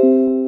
thank you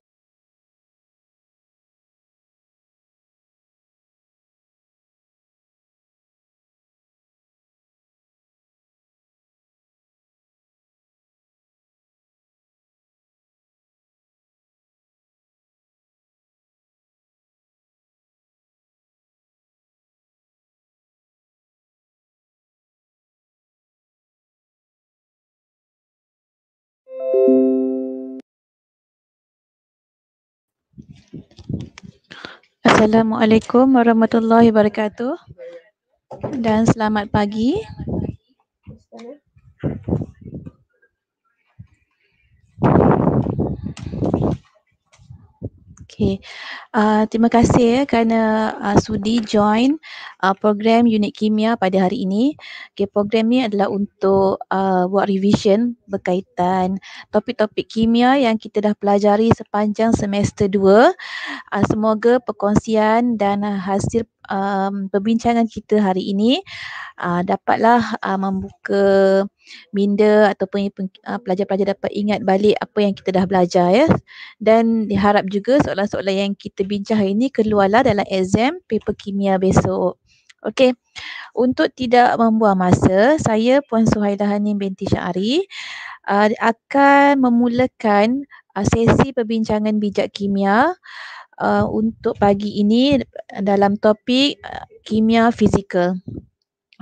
Assalamualaikum warahmatullahi wabarakatuh dan selamat pagi. Okay, uh, ah, terima kasih ya kerana uh, sudi join uh, program unit kimia pada hari ini. Okay, program ni adalah untuk uh, buat revision berkaitan topik-topik kimia yang kita dah pelajari sepanjang semester 2. Uh, semoga perkongsian dan hasil um, perbincangan kita hari ini uh, dapatlah uh, membuka minda ataupun uh, pelajar-pelajar dapat ingat balik apa yang kita dah belajar ya dan diharap juga soalan-soalan yang kita bincang hari ini keluarlah dalam exam paper kimia besok Okey. Untuk tidak membuang masa, saya Puan Suhaila Hanim binti Syari uh, akan memulakan uh, sesi perbincangan bijak kimia uh, untuk pagi ini dalam topik uh, kimia fizikal.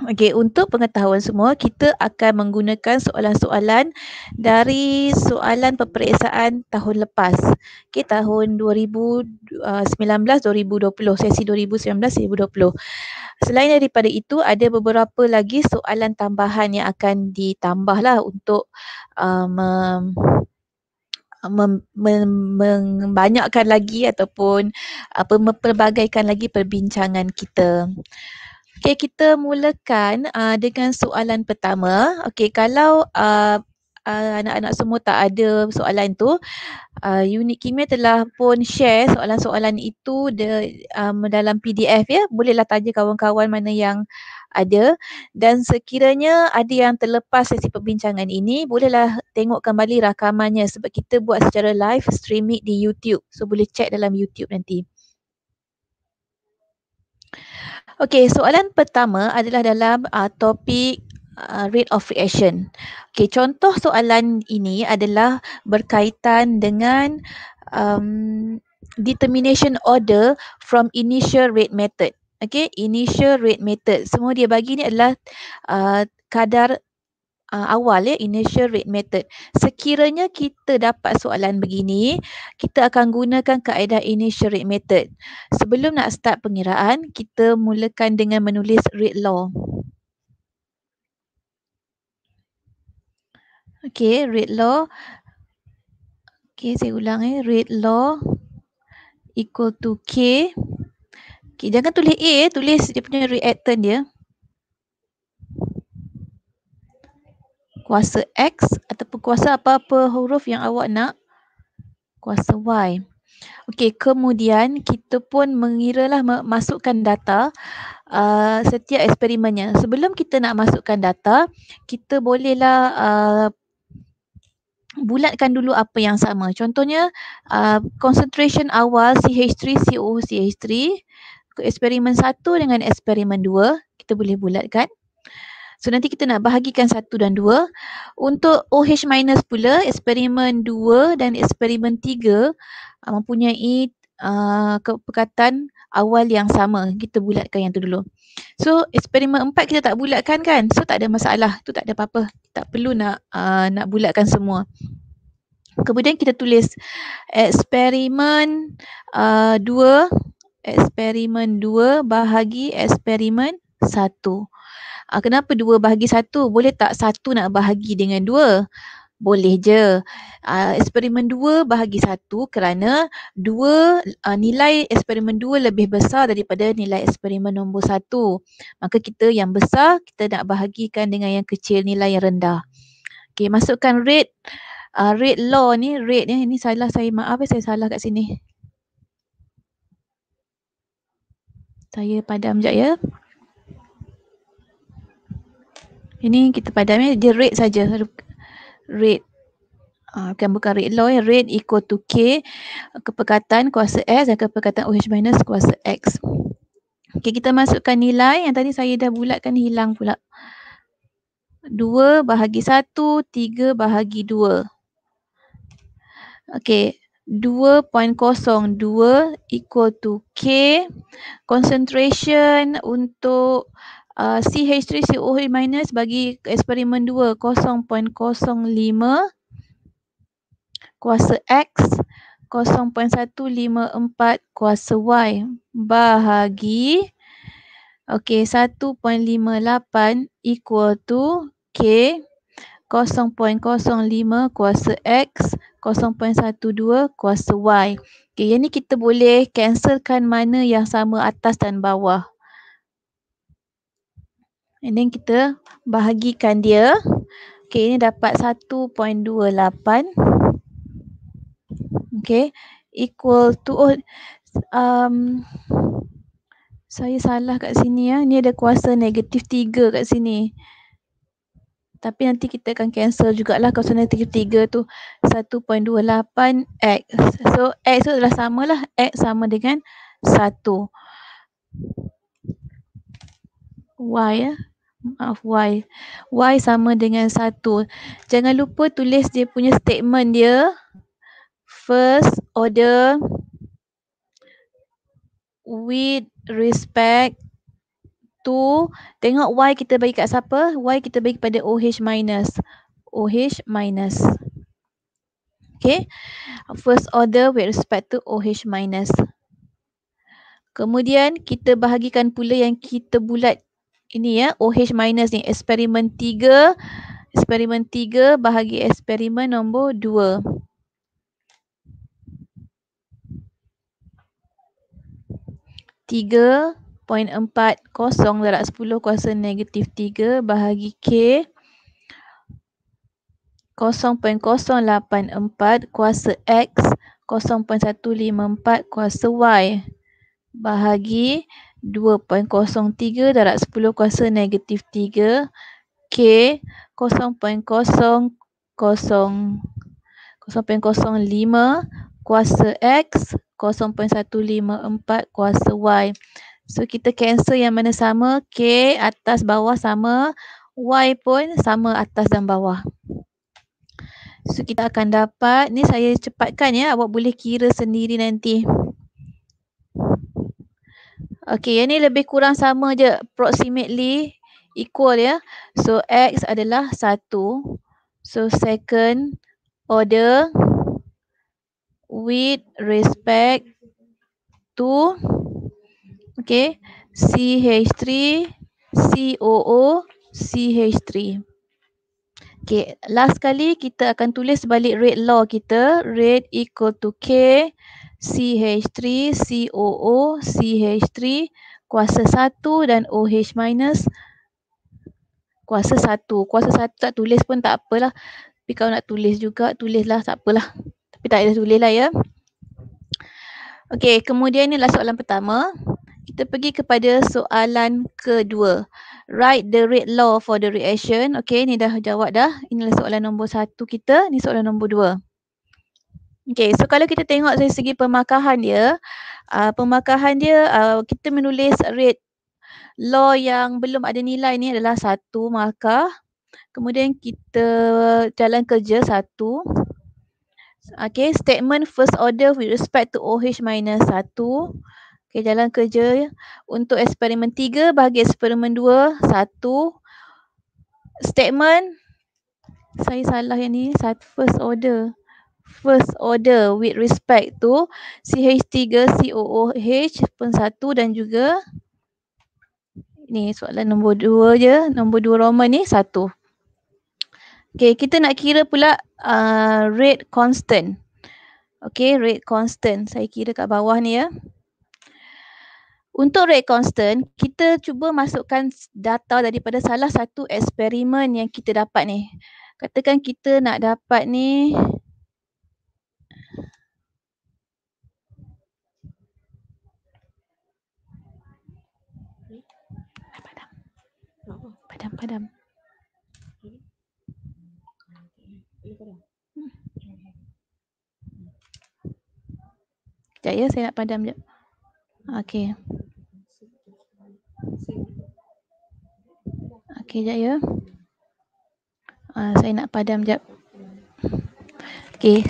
Okey, untuk pengetahuan semua, kita akan menggunakan soalan-soalan dari soalan peperiksaan tahun lepas. Okey, tahun 2019-2020, uh, sesi 2019-2020. Selain daripada itu, ada beberapa lagi soalan tambahan yang akan ditambahlah untuk um, mem, mem, membanyakkan lagi ataupun apa memperbagaikan lagi perbincangan kita. Okey, kita mulakan uh, dengan soalan pertama. Okey, kalau uh, Uh, anak-anak semua tak ada soalan tu. Uh, unit kimia telah pun share soalan-soalan itu de, um, dalam PDF ya. Bolehlah tanya kawan-kawan mana yang ada dan sekiranya ada yang terlepas sesi perbincangan ini bolehlah tengok kembali rakamannya sebab kita buat secara live streaming di YouTube so boleh check dalam YouTube nanti Okey, soalan pertama adalah dalam uh, topik uh, rate of reaction. Okey, contoh soalan ini adalah berkaitan dengan um, determination order from initial rate method okay initial rate method semua dia bagi ni adalah uh, kadar uh, awal ya initial rate method sekiranya kita dapat soalan begini kita akan gunakan kaedah initial rate method sebelum nak start pengiraan kita mulakan dengan menulis rate law okay rate law okay saya ulang eh rate law equal to k Okay, jangan tulis A eh. tulis dia punya reactant dia. Kuasa X ataupun kuasa apa-apa huruf yang awak nak. Kuasa Y. Okey, kemudian kita pun mengiralah masukkan data uh, setiap eksperimennya. Sebelum kita nak masukkan data, kita bolehlah uh, bulatkan dulu apa yang sama. Contohnya, uh, concentration awal CH3COCH3 ke eksperimen satu dengan eksperimen dua kita boleh bulatkan. So nanti kita nak bahagikan satu dan dua. Untuk OH minus pula eksperimen dua dan eksperimen tiga uh, mempunyai uh, ah, perkataan awal yang sama. Kita bulatkan yang tu dulu. So eksperimen empat kita tak bulatkan kan? So tak ada masalah. Tu tak ada apa-apa. Tak perlu nak uh, nak bulatkan semua. Kemudian kita tulis eksperimen uh, dua eksperimen 2 bahagi eksperimen 1. Ah, kenapa dua bahagi satu? Boleh tak satu nak bahagi dengan dua? Boleh je. Ah, eksperimen dua bahagi satu kerana dua ah, nilai eksperimen dua lebih besar daripada nilai eksperimen nombor satu. Maka kita yang besar kita nak bahagikan dengan yang kecil nilai yang rendah. Okay, masukkan rate rate law ni rate ni ini salah saya maaf eh, saya salah kat sini. Saya padam sekejap ya. Ini kita padamnya ya. Dia red saja. Red. Uh, bukan bukan red law ya. Red equal to K. Kepekatan kuasa S dan kepekatan OH minus kuasa X. Okey kita masukkan nilai yang tadi saya dah bulatkan hilang pula. 2 bahagi 1, 3 bahagi 2. Okey, 2.02 equal to K. Concentration untuk uh, CH3COH minus bagi eksperimen 2 0.05 kuasa X 0.154 kuasa Y bahagi okay, 1.58 equal to K 0.05 kuasa X 0.12 kuasa Y. Okay, yang ni kita boleh cancelkan mana yang sama atas dan bawah. And then kita bahagikan dia. Okay, ini dapat 1.28. Okay, equal to... Oh, um, saya salah kat sini ya. Ini ada kuasa negatif 3 kat sini. Tapi nanti kita akan cancel jugalah kawasan yang tiga-tiga tu 1.28x So x tu adalah sama lah x sama dengan 1 y ya Maaf y y sama dengan 1 Jangan lupa tulis dia punya statement dia First order With respect tu tengok Y kita bagi kat siapa? Y kita bagi kepada OH minus. OH minus. Okay. First order with respect to OH minus. Kemudian kita bahagikan pula yang kita bulat ini ya. OH minus ni. Eksperimen 3. Eksperimen 3 bahagi eksperimen nombor 2. Tiga 0.40 darab 10 kuasa negatif 3 bahagi K 0.084 kuasa X 0.154 kuasa Y bahagi 2.03 darab 10 kuasa negatif 3 K 0.00 0.05 kuasa X 0.154 kuasa Y So kita cancel yang mana sama K atas bawah sama Y pun sama atas dan bawah So kita akan dapat Ni saya cepatkan ya Awak boleh kira sendiri nanti Okay yang ni lebih kurang sama je Approximately equal ya So X adalah 1 So second order with respect to Okay. CH3, COO, CH3. Okay. Last kali kita akan tulis balik rate law kita. Rate equal to K, CH3, COO, CH3, kuasa 1 dan OH minus kuasa 1. Kuasa 1 tak tulis pun tak apalah. Tapi kalau nak tulis juga, tulislah tak apalah. Tapi tak ada tulis lah ya. Okey, kemudian ni lah soalan pertama kita pergi kepada soalan kedua. Write the rate law for the reaction. Okay, ni dah jawab dah. Inilah soalan nombor satu kita. Ni soalan nombor dua. Okay, so kalau kita tengok dari segi pemakahan dia, uh, pemakahan dia uh, kita menulis rate law yang belum ada nilai ni adalah satu markah. Kemudian kita jalan kerja satu. Okay, statement first order with respect to OH minus satu. Okey, jalan kerja ya. untuk eksperimen tiga. bagi eksperimen dua satu statement saya salah yang ni, satu first order. First order with respect to CH3 COOH pun satu dan juga ni soalan nombor dua je, nombor dua Roman ni satu. Okey, kita nak kira pula uh, rate constant. Okey, rate constant. Saya kira kat bawah ni ya. Untuk rate constant, kita cuba masukkan data daripada salah satu eksperimen yang kita dapat ni. Katakan kita nak dapat ni padam padam. Ini padam. Hmm. Ya, saya nak padam je. Okey. Okey, sekejap ya. Uh, saya nak padam jap. Okey.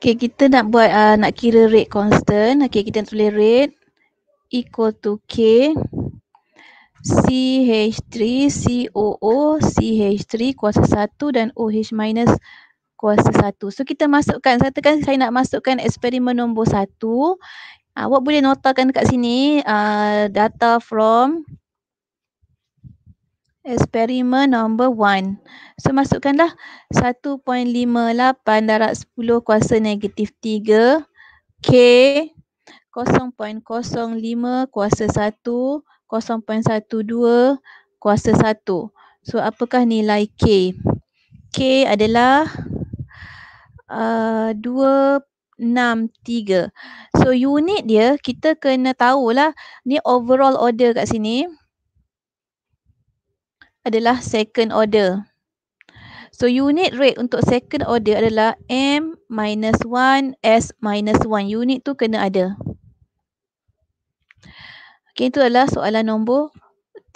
Okey, kita nak buat, uh, nak kira rate constant. Okey, kita nak tulis rate equal to K CH3 COO CH3 kuasa 1 dan OH minus kuasa 1. So kita masukkan, saya katakan saya nak masukkan eksperimen nombor 1 Ah, awak boleh notakan kat sini uh, data from eksperimen number 1. So masukkanlah 1.58 darab 10 kuasa negatif 3 K 0.05 kuasa 1 0.12 kuasa 1. So apakah nilai K? K adalah uh, 0163. So unit dia kita kena tahulah ni overall order kat sini adalah second order. So unit rate untuk second order adalah M minus 1 S minus 1. Unit tu kena ada. Okay itu adalah soalan nombor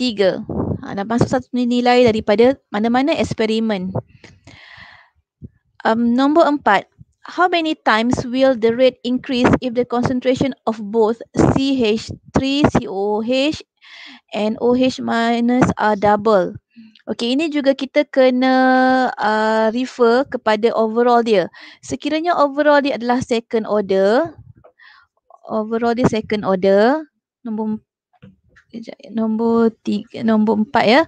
tiga. Ha, dah masuk satu nilai daripada mana-mana eksperimen. Um, nombor empat, how many times will the rate increase if the concentration of both CH3COH and OH are double? Okay, ini juga kita kena uh, refer kepada overall dia. Sekiranya overall dia adalah second order, overall dia second order, nombor kejap ya. Nombor tiga, nombor empat ya.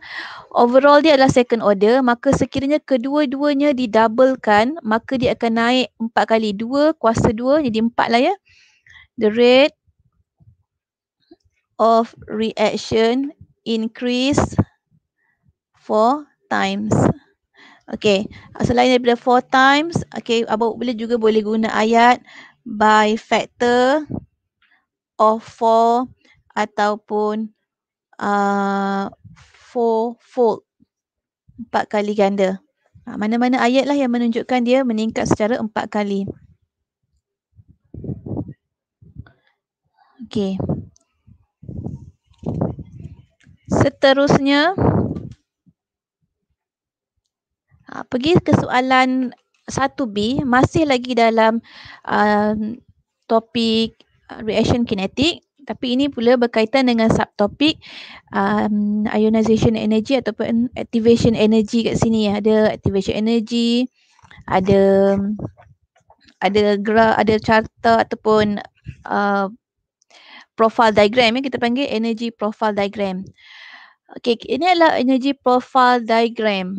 Overall dia adalah second order. Maka sekiranya kedua-duanya didoublekan, maka dia akan naik empat kali. Dua kuasa dua jadi empat lah ya. The rate of reaction increase four times. Okay, ah, selain daripada four times, okay, abang boleh juga boleh guna ayat by factor of four ataupun uh, four fold empat kali ganda. Ha, mana-mana ayat lah yang menunjukkan dia meningkat secara empat kali. Okey. Seterusnya, ha, pergi ke soalan 1B masih lagi dalam uh, topik ah, reaction kinetik tapi ini pula berkaitan dengan subtopik um, ionization energy ataupun activation energy kat sini ya. Ada activation energy, ada ada gra, ada carta ataupun uh, profile diagram yang kita panggil energy profile diagram. Okay, ini adalah energy profile diagram.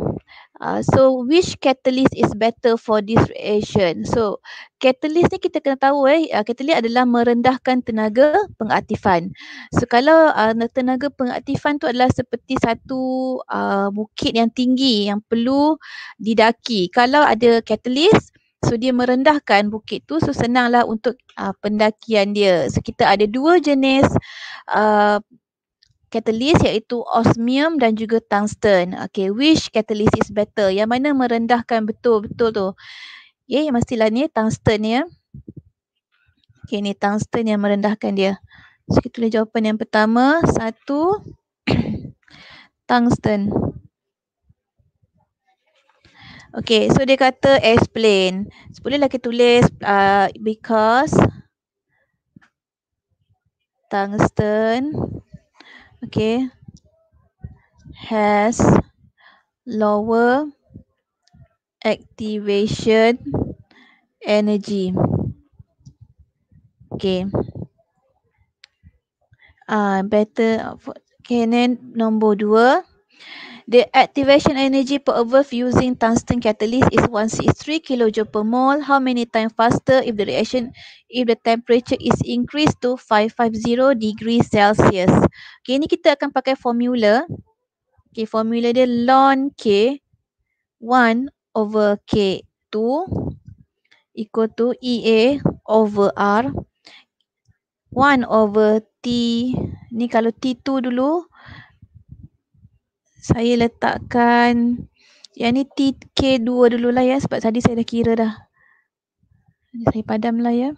Uh, so which catalyst is better for this reaction? So catalyst ni kita kena tahu eh uh, catalyst adalah merendahkan tenaga pengaktifan. So kalau uh, tenaga pengaktifan tu adalah seperti satu uh, bukit yang tinggi yang perlu didaki. Kalau ada catalyst so dia merendahkan bukit tu so senanglah untuk uh, pendakian dia. So kita ada dua jenis uh, katalis iaitu osmium dan juga tungsten. Okay, which katalis is better? Yang mana merendahkan betul-betul tu? Ya, yeah, mestilah ni tungsten ya. Okay, ni tungsten yang merendahkan dia. So, kita tulis jawapan yang pertama. Satu, tungsten. Okay, so dia kata explain. So, bolehlah kita tulis uh, because tungsten okay has lower activation energy okay ah uh, better for okay, nombor dua The activation energy per above using tungsten catalyst is 163 kJ per mole. How many times faster if the reaction if the temperature is increased to 550 degrees Celsius? Okay, ini kita akan pakai formula. Okay, formula dia ln K 1 over K 2 equal to EA over R 1 over T ni kalau T2 dulu saya letakkan yang ni TK2 dululah ya sebab tadi saya dah kira dah. Saya padam lah ya.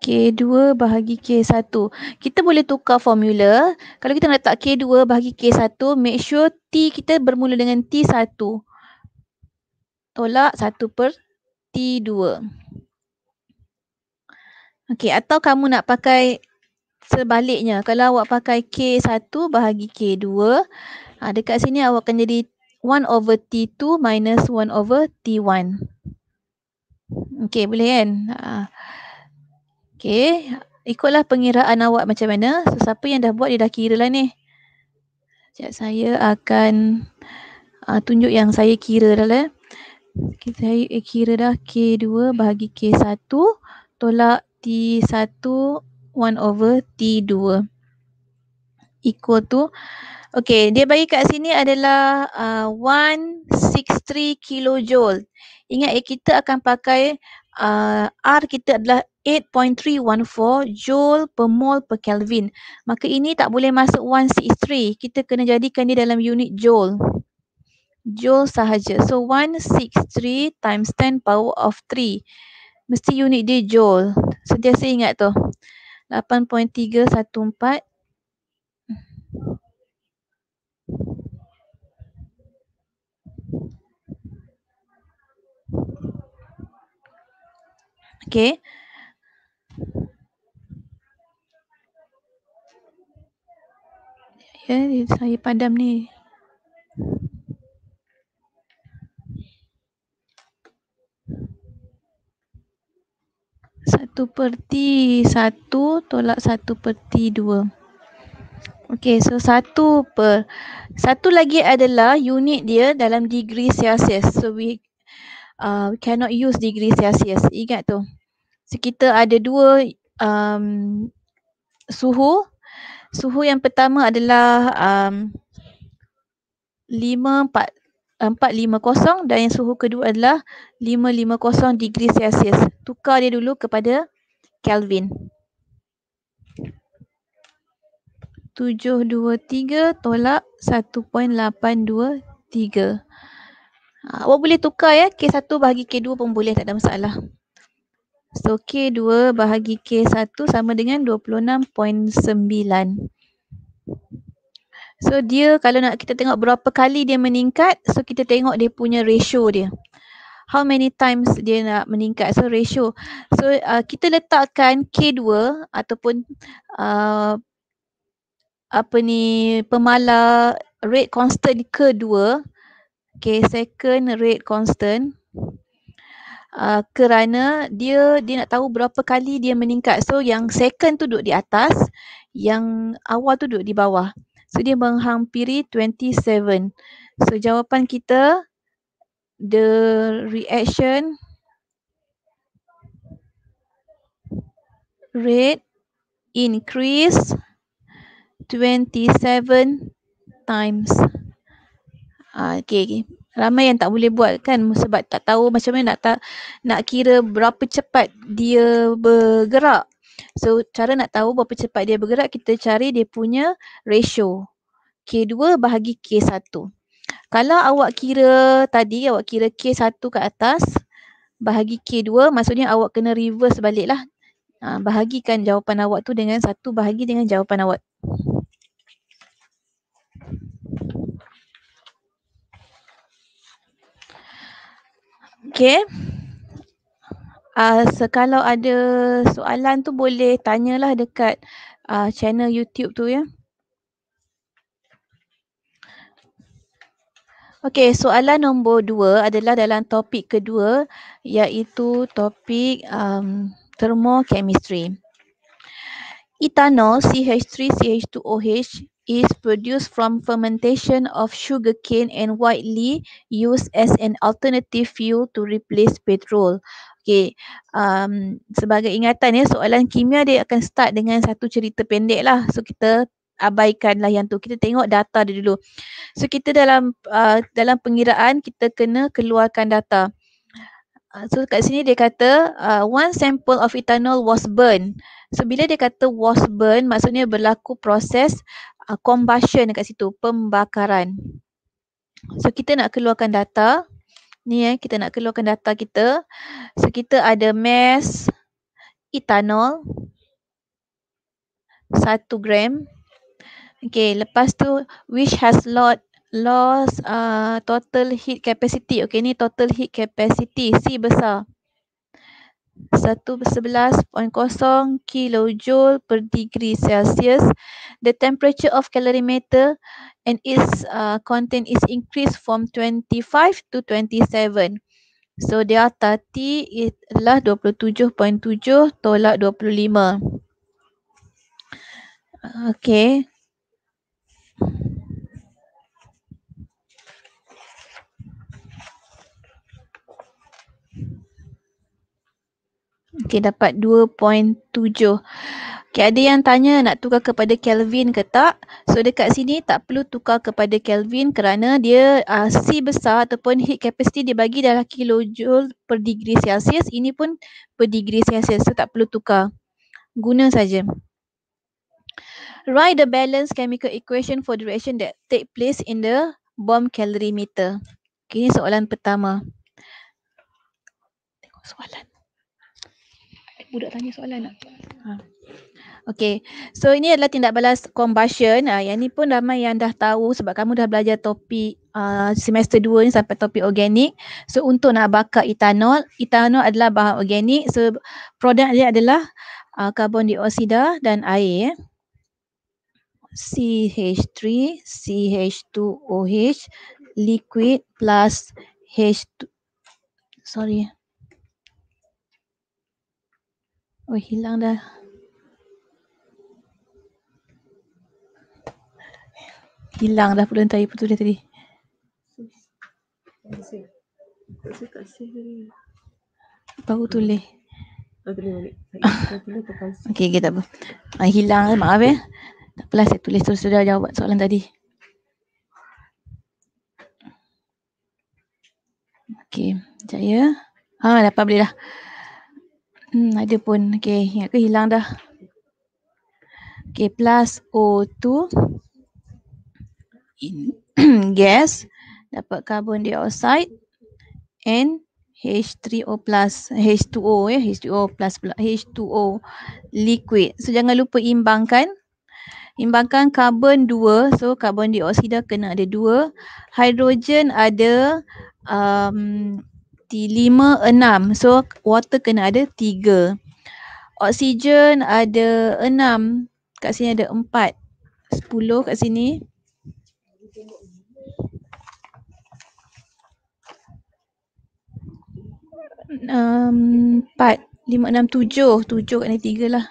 K2 bahagi K1. Kita boleh tukar formula. Kalau kita nak letak K2 bahagi K1, make sure T kita bermula dengan T1. Tolak 1 per T2. Okey, atau kamu nak pakai sebaliknya. Kalau awak pakai K1 bahagi K2, ha, dekat sini awak akan jadi 1 over T2 minus 1 over T1. Okey, boleh kan? Ha. Okey, ikutlah pengiraan awak macam mana. So, siapa yang dah buat dia dah kira lah ni. Sekejap saya akan ha, tunjuk yang saya kira dah lah. Kita eh, kira dah K2 bahagi K1 tolak 1 1 over T2 equal to Okay, dia bagi kat sini adalah uh, 163 kilojoule. Ingat eh, kita akan pakai uh, R kita adalah 8.314 joule per mole per Kelvin. Maka ini tak boleh masuk 163. Kita kena jadikan dia dalam unit joule. Joule sahaja. So 163 times 10 power of 3. Mesti unit dia joule sentiasa ingat tu. 8.314 Okay ya, ya, saya padam ni. satu per perti satu tolak satu per perti dua. Okey, so satu per satu lagi adalah unit dia dalam degree Celsius. So we uh, cannot use degree Celsius. Ingat tu. So kita ada dua um, suhu. Suhu yang pertama adalah um, 5, 4, 450 dan yang suhu kedua adalah 550 degree Celsius. Tukar dia dulu kepada Kelvin. 723 tolak 1.823. Ha, awak boleh tukar ya. K1 bagi K2 pun boleh. Tak ada masalah. So K2 bahagi K1 sama dengan 26.9. So dia kalau nak kita tengok berapa kali dia meningkat, so kita tengok dia punya ratio dia. How many times dia nak meningkat, so ratio. So uh, kita letakkan K2 ataupun uh, apa ni, pemalar rate constant kedua. Okay, second rate constant. Uh, kerana dia dia nak tahu berapa kali dia meningkat. So yang second tu duduk di atas, yang awal tu duduk di bawah. So dia menghampiri 27. So jawapan kita the reaction rate increase 27 times. Ah, okay, okay. Ramai yang tak boleh buat kan sebab tak tahu macam mana nak tak nak kira berapa cepat dia bergerak. So cara nak tahu berapa cepat dia bergerak kita cari dia punya ratio K2 bahagi K1. Kalau awak kira tadi awak kira K1 ke atas bahagi K2 maksudnya awak kena reverse baliklah. Ha, bahagikan jawapan awak tu dengan satu bahagi dengan jawapan awak. Okay uh, ah, kalau ada soalan tu boleh tanyalah dekat uh, channel YouTube tu ya. Okey, soalan nombor dua adalah dalam topik kedua iaitu topik um, thermochemistry. Ethanol CH3CH2OH is produced from fermentation of sugarcane and widely used as an alternative fuel to replace petrol. Okay, um, sebagai ingatan ya, soalan kimia dia akan start dengan satu cerita pendek lah. So kita abaikanlah yang tu. Kita tengok data dia dulu. So kita dalam uh, dalam pengiraan kita kena keluarkan data. Uh, so kat sini dia kata uh, one sample of ethanol was burned. So bila dia kata was burned maksudnya berlaku proses uh, combustion dekat situ, pembakaran. So kita nak keluarkan data ni eh kita nak keluarkan data kita so kita ada mass etanol satu gram Okay, lepas tu which has lost loss uh, total heat capacity Okay, ni total heat capacity c besar 111.0 kJ per degree Celsius. The temperature of calorimeter and its uh, content is increased from 25 to 27. So dia tati ialah 27.7 tolak 25. Okay. Okay dapat 2.7 Okay ada yang tanya nak tukar kepada Kelvin ke tak So dekat sini tak perlu tukar kepada Kelvin kerana dia uh, C besar ataupun heat capacity dia bagi dalam kilojoule per degree Celsius Ini pun per degree Celsius so tak perlu tukar Guna saja. Write the balance chemical equation for the reaction that take place in the bomb calorimeter. Okay, ini soalan pertama. Tengok soalan budak tanya soalan nak. Lah. Ha. Okay, so ini adalah tindak balas combustion. Uh, ah, yang ni pun ramai yang dah tahu sebab kamu dah belajar topik uh, semester 2 ni sampai topik organik. So untuk nak bakar etanol, etanol adalah bahan organik. So produk dia adalah uh, ah, karbon dioksida dan air. CH3, CH2OH, liquid plus H2, sorry, Oh, hilang dah. Hilang dah pula entah putus dia tadi. Baru tulis. okay, okay, tak apa. Ha, hilang lah, maaf ya. Tak apalah, saya tulis terus sudah jawab soalan tadi. Okay, sekejap ya. Ha, dapat boleh dah. Hmm, ada pun. Okey, ingat ke hilang dah. Okey, plus O2 in gas dapat karbon dioxide and H3O plus H2O ya yeah, H2O plus H2O liquid. So jangan lupa imbangkan imbangkan karbon 2 so karbon dioksida kena ada 2 Hydrogen ada um, peti 5 6 so water kena ada tiga, oksigen ada enam, kat sini ada empat, sepuluh kat sini um, 4 5 6 tujuh, 7 kat sini 3 lah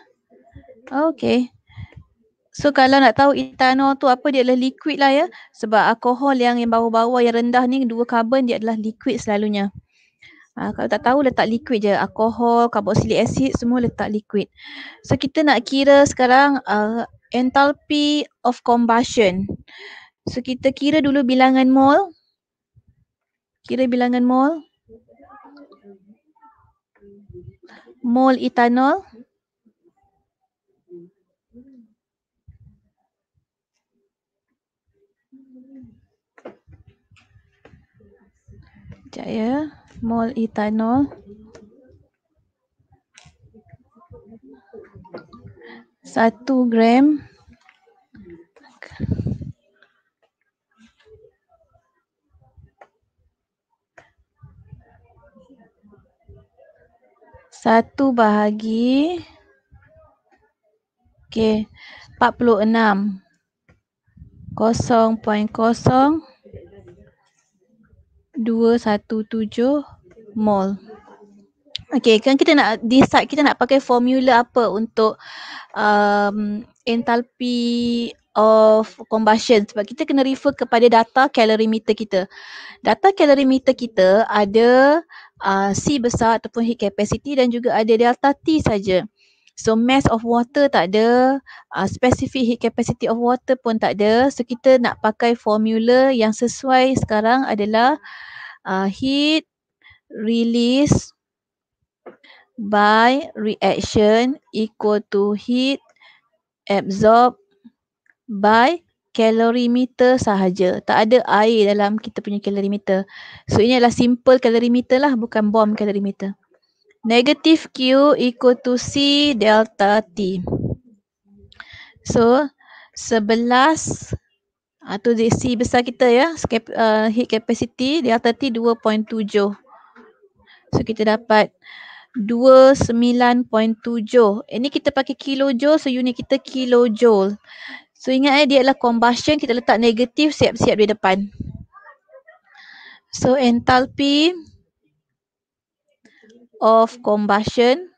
Okay So kalau nak tahu etanol tu apa dia adalah liquid lah ya sebab alkohol yang yang bawah-bawah yang rendah ni dua karbon dia adalah liquid selalunya. Uh, kalau tak tahu letak liquid je. Alkohol, carboxylic acid semua letak liquid. So kita nak kira sekarang uh, enthalpy of combustion. So kita kira dulu bilangan mol. Kira bilangan mol. Mol etanol. Sekejap ya mol ethanol satu gram satu bahagi okay, 46 0.0 217 mol. Okay, kan kita nak decide kita nak pakai formula apa untuk um, enthalpy of combustion sebab kita kena refer kepada data calorimeter kita. Data calorimeter kita ada uh, C besar ataupun heat capacity dan juga ada delta T saja. So mass of water tak ada, uh, specific heat capacity of water pun tak ada. So kita nak pakai formula yang sesuai sekarang adalah uh, heat release by reaction equal to heat absorb by calorimeter sahaja. Tak ada air dalam kita punya kalorimeter. So ini adalah simple kalorimeter lah bukan bomb kalorimeter negative Q equal to C delta T. So, sebelas atau ah, uh, C besar kita ya, ah, heat uh, capacity delta T 2.7. So, kita dapat 29.7. Ini kita pakai kilojoule, so unit kita kilojoule. So, ingat eh, dia adalah combustion, kita letak negatif siap-siap di depan. So, enthalpy of combustion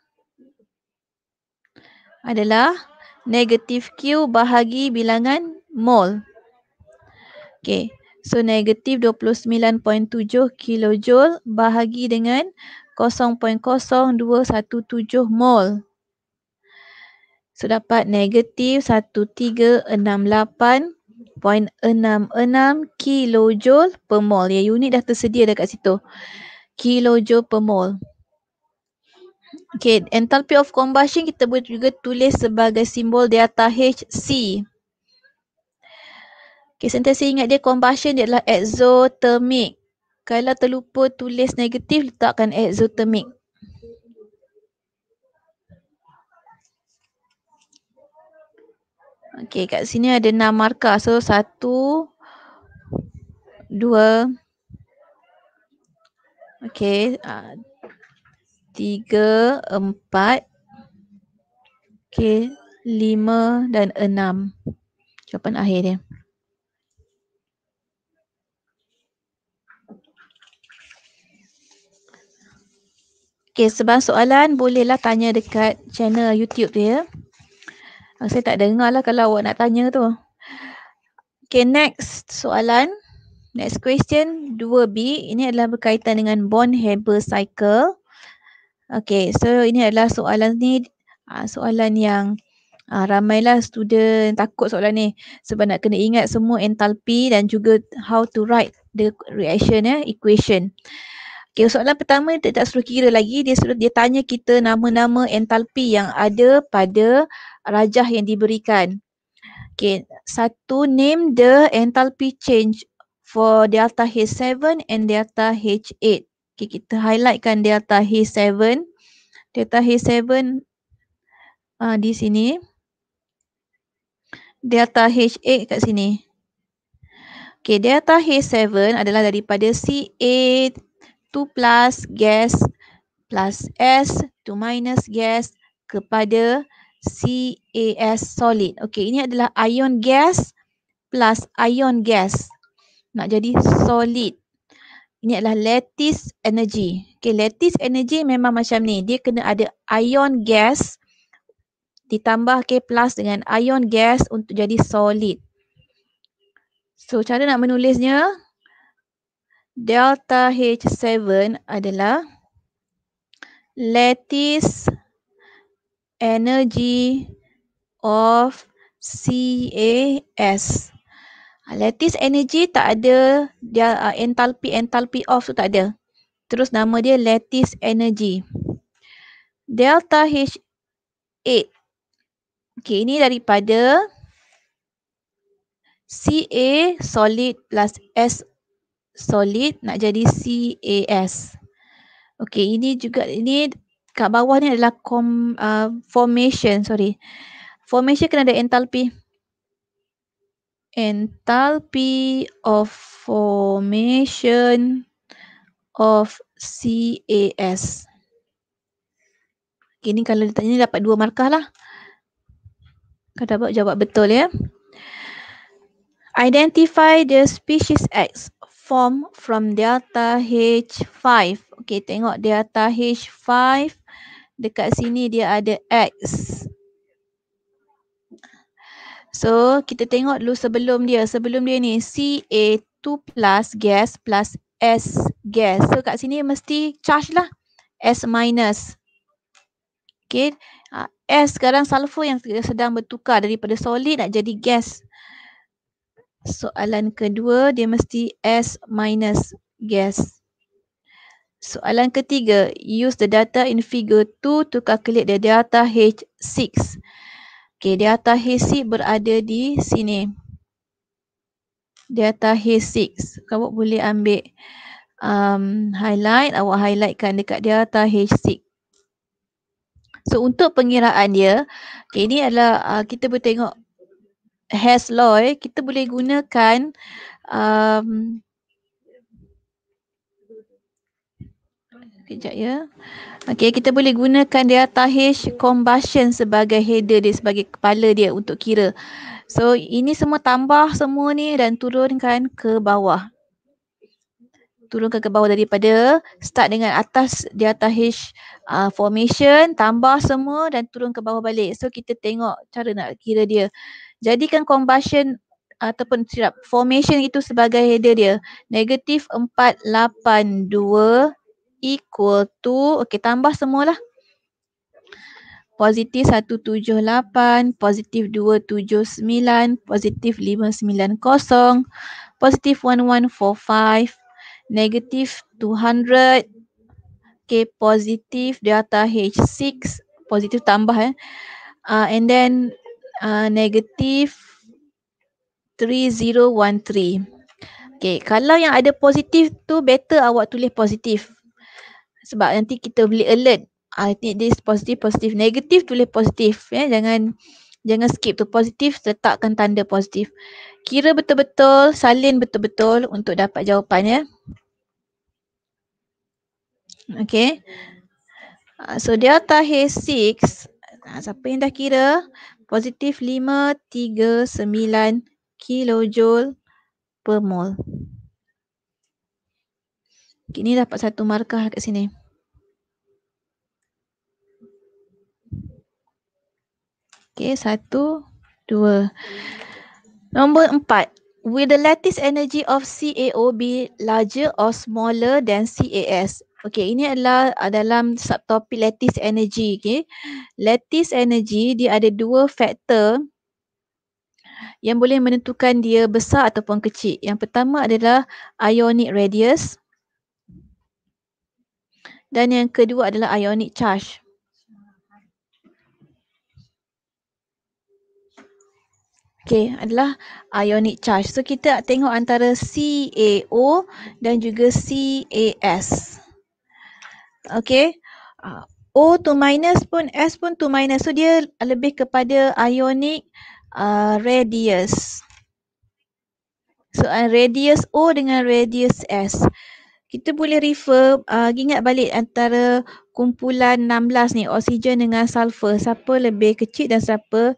adalah negatif Q bahagi bilangan mol. Okay. So negatif 29.7 kilojoule bahagi dengan 0.0217 mol. So dapat negatif 1368.66 kilojoule per mol. Ya unit dah tersedia dekat situ. Kilojoule per mol. Okay, enthalpy of combustion kita boleh juga tulis sebagai simbol delta HC. Okay, sentiasa ingat dia combustion dia adalah exothermic. Kalau terlupa tulis negatif, letakkan exothermic. Okay, kat sini ada 6 markah. So, 1, 2, Okay, tiga, empat, okay, lima dan enam. Jawapan akhir dia. Okay, sebab soalan bolehlah tanya dekat channel YouTube dia. Ah, saya tak dengar lah kalau awak nak tanya tu. Okay, next soalan. Next question 2B. Ini adalah berkaitan dengan Bond-Haber Cycle. Okay, so ini adalah soalan ni uh, soalan yang uh, ramailah student takut soalan ni sebab nak kena ingat semua enthalpy dan juga how to write the reaction ya, equation. Okay, soalan pertama dia tak suruh kira lagi, dia suruh dia tanya kita nama-nama enthalpy yang ada pada rajah yang diberikan. Okay, satu name the enthalpy change for delta H7 and delta H8. Okay, kita highlightkan delta H7. Delta H7 uh, di sini. Delta H8 kat sini. Okay, delta H7 adalah daripada C CA2 plus gas plus S2 minus gas kepada CAS solid. Okay, ini adalah ion gas plus ion gas. Nak jadi solid ini adalah lattice energy. Okay, lattice energy memang macam ni. Dia kena ada ion gas ditambah K plus dengan ion gas untuk jadi solid. So, cara nak menulisnya delta H7 adalah lattice energy of CAS. Lattice energy tak ada dia uh, enthalpy enthalpy off tu tak ada. Terus nama dia lattice energy. Delta H 8. Okey, ini daripada CA solid plus S solid nak jadi CAS. Okey, ini juga ini kat bawah ni adalah com, uh, formation, sorry. Formation kena ada enthalpy enthalpy of formation of CAS. Okay, ni kalau ditanya ni dapat dua markah lah. Kalau dapat jawab betul ya. Identify the species X form from delta H5. Okay, tengok delta H5. Dekat sini dia ada X. So kita tengok dulu sebelum dia. Sebelum dia ni CA2 plus gas plus S gas. So kat sini mesti charge lah. S minus. Okay. Ah, S sekarang sulfur yang sedang bertukar daripada solid nak jadi gas. Soalan kedua dia mesti S minus gas. Soalan ketiga, use the data in figure 2 to calculate the delta H6. Okey, H6 berada di sini. Data H6. Kamu boleh ambil um, highlight. Awak highlightkan dekat data H6. So untuk pengiraan dia, okay, ini adalah uh, kita boleh tengok Hess Loy, kita boleh gunakan um, Kejap ya. Okey, kita boleh gunakan data tahish combustion sebagai header dia, sebagai kepala dia untuk kira. So, ini semua tambah semua ni dan turunkan ke bawah. Turunkan ke bawah daripada start dengan atas data tahish uh, formation, tambah semua dan turun ke bawah balik. So, kita tengok cara nak kira dia. Jadikan combustion ataupun silap formation itu sebagai header dia. Negatif empat lapan dua equal to, okay tambah semualah. Positif 178, positif 279, positif 590, positif 1145, negatif 200, okay, positif data H6, positif tambah eh. Uh, and then uh, negatif 3013. Okay, kalau yang ada positif tu better awak tulis positif sebab nanti kita boleh alert ah, I think this positive positive negative tulis positif ya jangan jangan skip tu positif letakkan tanda positif kira betul-betul salin betul-betul untuk dapat jawapan ya okey uh, so delta h6 uh, ah, siapa yang dah kira positif 539 kilojoule per mol Okay, ni dapat satu markah kat sini. Okay, satu, dua. Nombor empat. Will the lattice energy of CAO be larger or smaller than CAS? Okay, ini adalah ah, dalam subtopik lattice energy. Okay. Lattice energy, dia ada dua faktor yang boleh menentukan dia besar ataupun kecil. Yang pertama adalah ionic radius. Dan yang kedua adalah ionic charge. okay, adalah uh, ionic charge. So kita tengok antara CaO dan juga CaS. Okay, uh, O to minus pun S pun to minus. So dia lebih kepada ionic uh, radius. So uh, radius O dengan radius S. Kita boleh refer, uh, ingat balik antara kumpulan 16 ni, oksigen dengan sulfur. Siapa lebih kecil dan siapa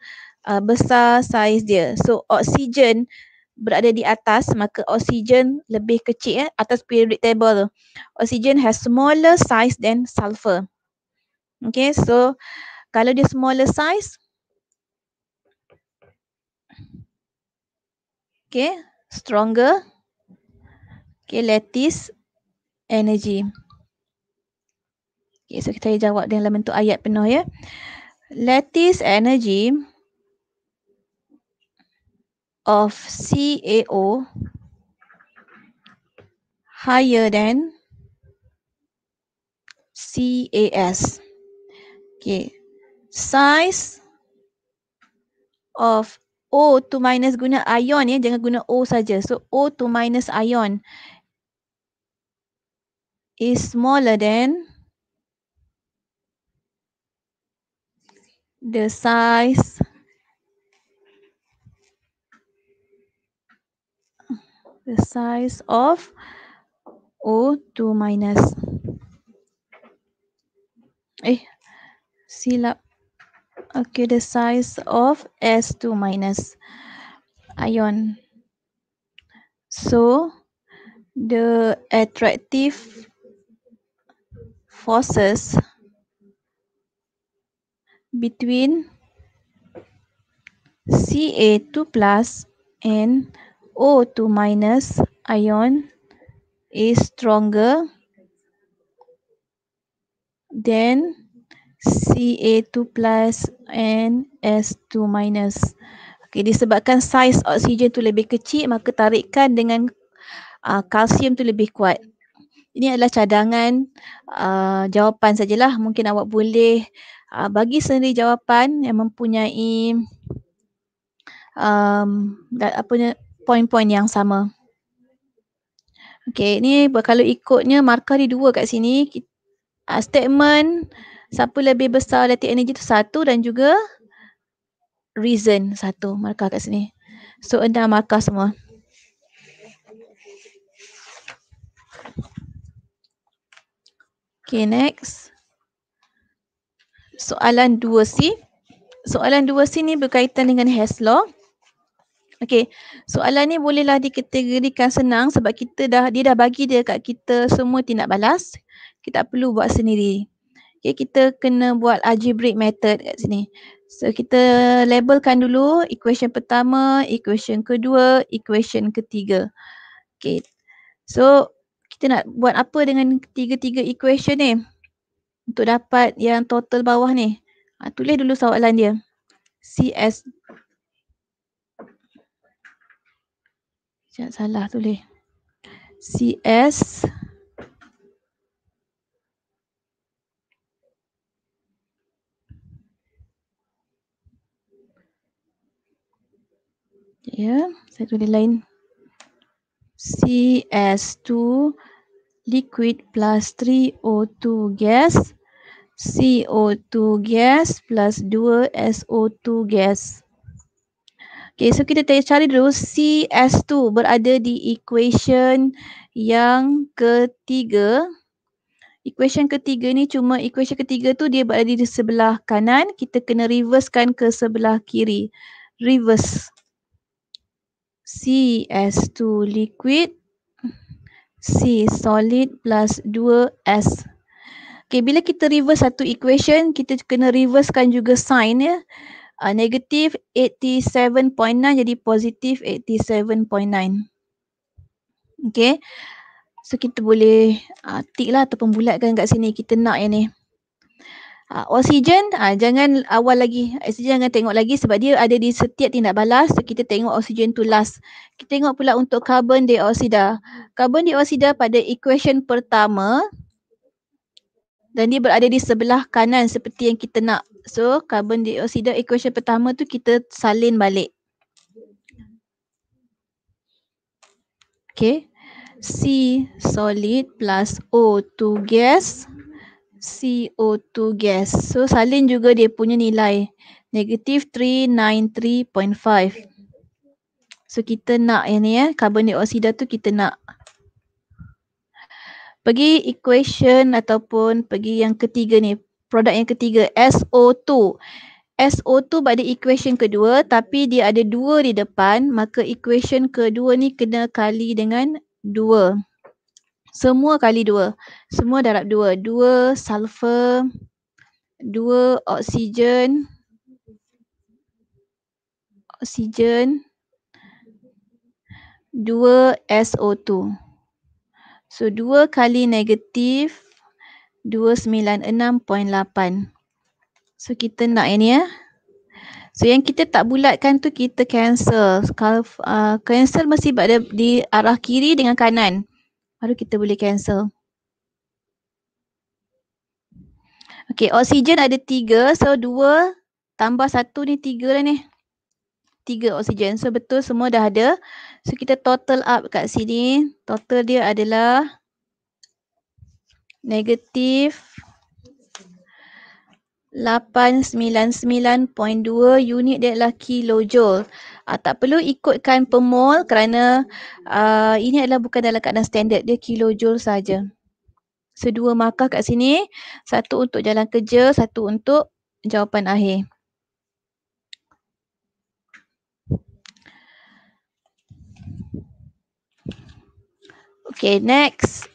uh, besar saiz dia. So oksigen berada di atas maka oksigen lebih kecil eh, atas periodic table Oksigen has smaller size than sulfur. Okay so kalau dia smaller size Okay stronger Okay lattice energy Okay so kita jawab dalam bentuk ayat penuh ya Lattice energy of CAO higher than CAS. Okay. Size of o to minus guna ion ya. Jangan guna O saja. So o to minus ion is smaller than the size the size of O2 minus. Eh, silap. Okay, the size of S2 minus ion. So, the attractive forces between Ca2 plus and O2 minus ion is stronger than Ca2 plus and S2 minus. Okay, disebabkan saiz oksigen tu lebih kecil maka tarikan dengan uh, kalsium tu lebih kuat. Ini adalah cadangan uh, jawapan sajalah. Mungkin awak boleh uh, bagi sendiri jawapan yang mempunyai um, apa poin-poin yang sama. Okay, ni kalau ikutnya markah di dua kat sini. Ah, statement, siapa lebih besar latent energy tu satu dan juga reason satu markah kat sini. So, enam markah semua. Okay, next. Soalan 2C. Soalan 2C ni berkaitan dengan Hess Law. Okay, Soalan ni bolehlah dikategorikan senang sebab kita dah dia dah bagi dia kat kita semua tindak balas. Kita tak perlu buat sendiri. Okay, kita kena buat algebraic method kat sini. So kita labelkan dulu equation pertama, equation kedua, equation ketiga. Okay, So kita nak buat apa dengan tiga-tiga equation ni? Untuk dapat yang total bawah ni. Ha, tulis dulu soalan dia. CS jangan salah tulis. CS Ya, yeah, saya tulis lain. CS2 liquid plus 3O2 gas CO2 gas plus 2 SO2 gas. Okay, so kita cari dulu CS2 berada di equation yang ketiga. Equation ketiga ni cuma equation ketiga tu dia berada di sebelah kanan. Kita kena reversekan ke sebelah kiri. Reverse. CS2 liquid. C solid plus 2S. Okay, bila kita reverse satu equation, kita kena reversekan juga sign ya uh, negatif 87.9 jadi positif 87.9. Okay. So kita boleh uh, tick lah ataupun bulatkan kat sini kita nak yang ni. Uh, oksigen, uh, jangan awal lagi. Oksigen jangan tengok lagi sebab dia ada di setiap tindak balas. So kita tengok oksigen tu last. Kita tengok pula untuk karbon dioksida. Karbon dioksida pada equation pertama dan dia berada di sebelah kanan seperti yang kita nak. So carbon dioksida. equation pertama tu kita salin balik. Okay. C solid plus O2 gas. CO2 gas. So salin juga dia punya nilai. Negative 393.5. So kita nak yang ni ya. Eh. Carbon dioxide tu kita nak. Pergi equation ataupun pergi yang ketiga ni produk yang ketiga SO2. SO2 pada equation kedua tapi dia ada dua di depan maka equation kedua ni kena kali dengan dua. Semua kali dua, Semua darab dua. Dua sulfur, dua oksigen, oksigen, dua SO2. So dua kali negatif 296.8 So kita nak yang ni ya So yang kita tak bulatkan tu kita cancel Kalau uh, cancel mesti ada di arah kiri dengan kanan Baru kita boleh cancel Okay oksigen ada tiga, So dua tambah satu ni tiga lah ni Tiga oksigen So betul semua dah ada So kita total up kat sini Total dia adalah negatif 899.2 unit dia adalah kilojoule. Uh, tak perlu ikutkan per mol kerana uh, ini adalah bukan dalam keadaan standard dia kilojoule saja. So dua markah kat sini, satu untuk jalan kerja, satu untuk jawapan akhir. Okay, next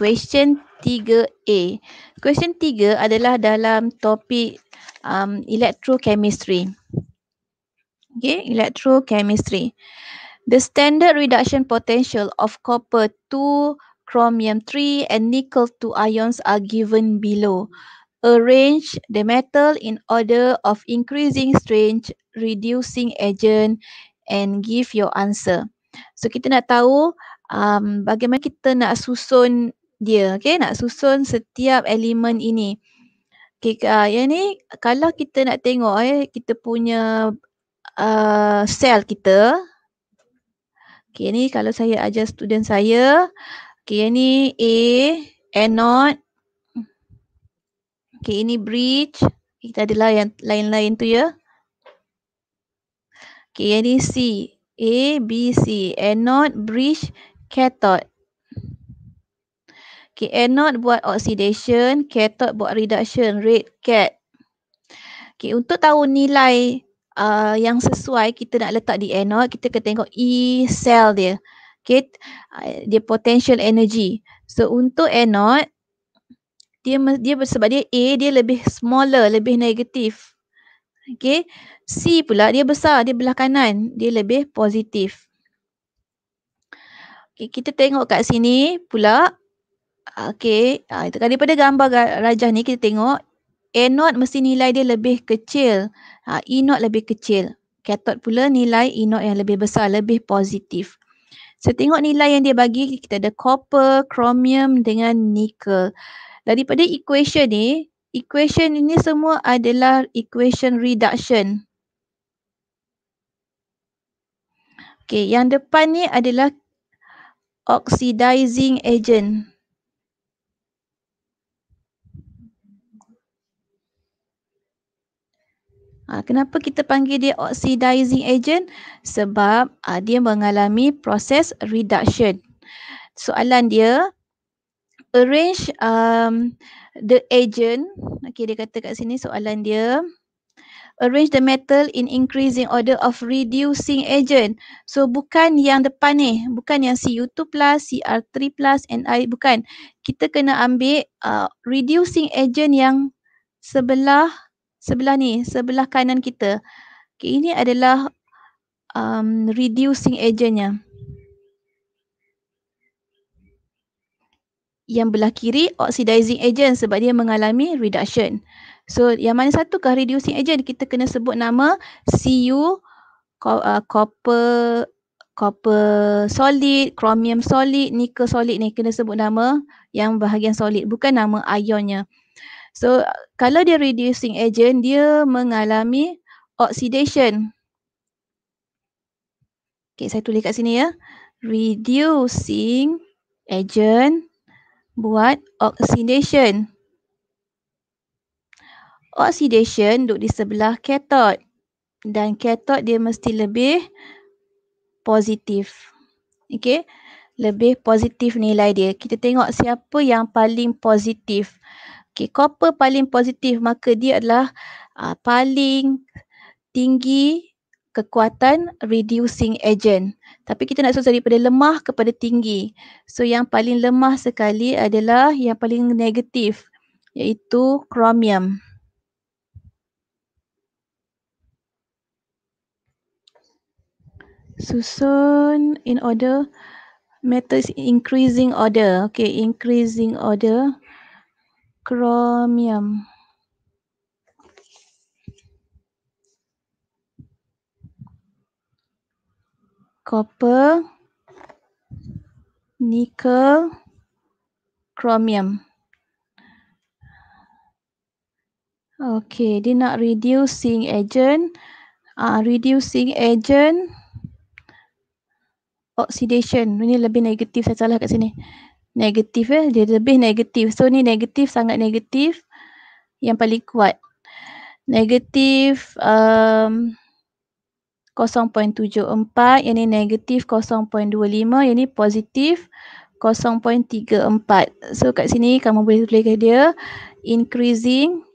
question 3A. Question 3 adalah dalam topik um, electrochemistry. Okay, electrochemistry. The standard reduction potential of copper to chromium 3 and nickel 2 ions are given below. Arrange the metal in order of increasing strength, reducing agent and give your answer. So kita nak tahu um, bagaimana kita nak susun dia okay nak susun setiap elemen ini okay uh, yang ni kalau kita nak tengok eh kita punya uh, sel kita okay ni kalau saya ajar student saya okay yang ni A anode okay ini bridge kita adalah yang lain-lain tu ya okay yang ni C A B C anode bridge cathode Okay, anode buat oxidation, cathode buat reduction, red cat. Okay, untuk tahu nilai uh, yang sesuai kita nak letak di anode, kita kena tengok E cell dia. Okay, uh, dia potential energy. So, untuk anode, dia, dia sebab dia A, dia lebih smaller, lebih negatif. Okay, C pula dia besar, dia belah kanan, dia lebih positif. Okay, kita tengok kat sini pula Okay, uh, ah, kan. daripada gambar rajah ni kita tengok A note mesti nilai dia lebih kecil, uh, ah, E note lebih kecil. Katot pula nilai E note yang lebih besar, lebih positif. Saya so, tengok nilai yang dia bagi, kita ada copper, chromium dengan nickel. Daripada equation ni, equation ini semua adalah equation reduction. Okay, yang depan ni adalah oxidizing agent. Ha, kenapa kita panggil dia oxidizing agent? Sebab uh, dia mengalami proses reduction. Soalan dia, arrange um, the agent. Okay, dia kata kat sini soalan dia. Arrange the metal in increasing order of reducing agent. So, bukan yang depan ni. Bukan yang Cu2+, Cr3+, I. Bukan. Kita kena ambil uh, reducing agent yang sebelah sebelah ni, sebelah kanan kita. Okay, ini adalah um, reducing agentnya. Yang belah kiri oxidizing agent sebab dia mengalami reduction. So yang mana satukah reducing agent kita kena sebut nama Cu co- uh, copper copper solid, chromium solid, nickel solid ni kena sebut nama yang bahagian solid bukan nama ionnya. So kalau dia reducing agent, dia mengalami oxidation. Okay, saya tulis kat sini ya. Reducing agent buat oxidation. Oxidation duduk di sebelah katod. Dan katod dia mesti lebih positif. Okay. Lebih positif nilai dia. Kita tengok siapa yang paling positif. Okay, copper paling positif maka dia adalah uh, paling tinggi kekuatan reducing agent. Tapi kita nak susun daripada lemah kepada tinggi. So yang paling lemah sekali adalah yang paling negatif iaitu chromium. Susun in order metals increasing order. Okay, increasing order. Chromium. Copper, nickel, chromium. Okay, dia nak reducing agent. Uh, reducing agent. Oxidation. Ini lebih negatif, saya salah kat sini negatif ya. Eh? Dia lebih negatif. So ni negatif sangat negatif yang paling kuat. Negatif um, 0.74, yang ni negatif 0.25, yang ni positif 0.34. So kat sini kamu boleh tulis ke dia increasing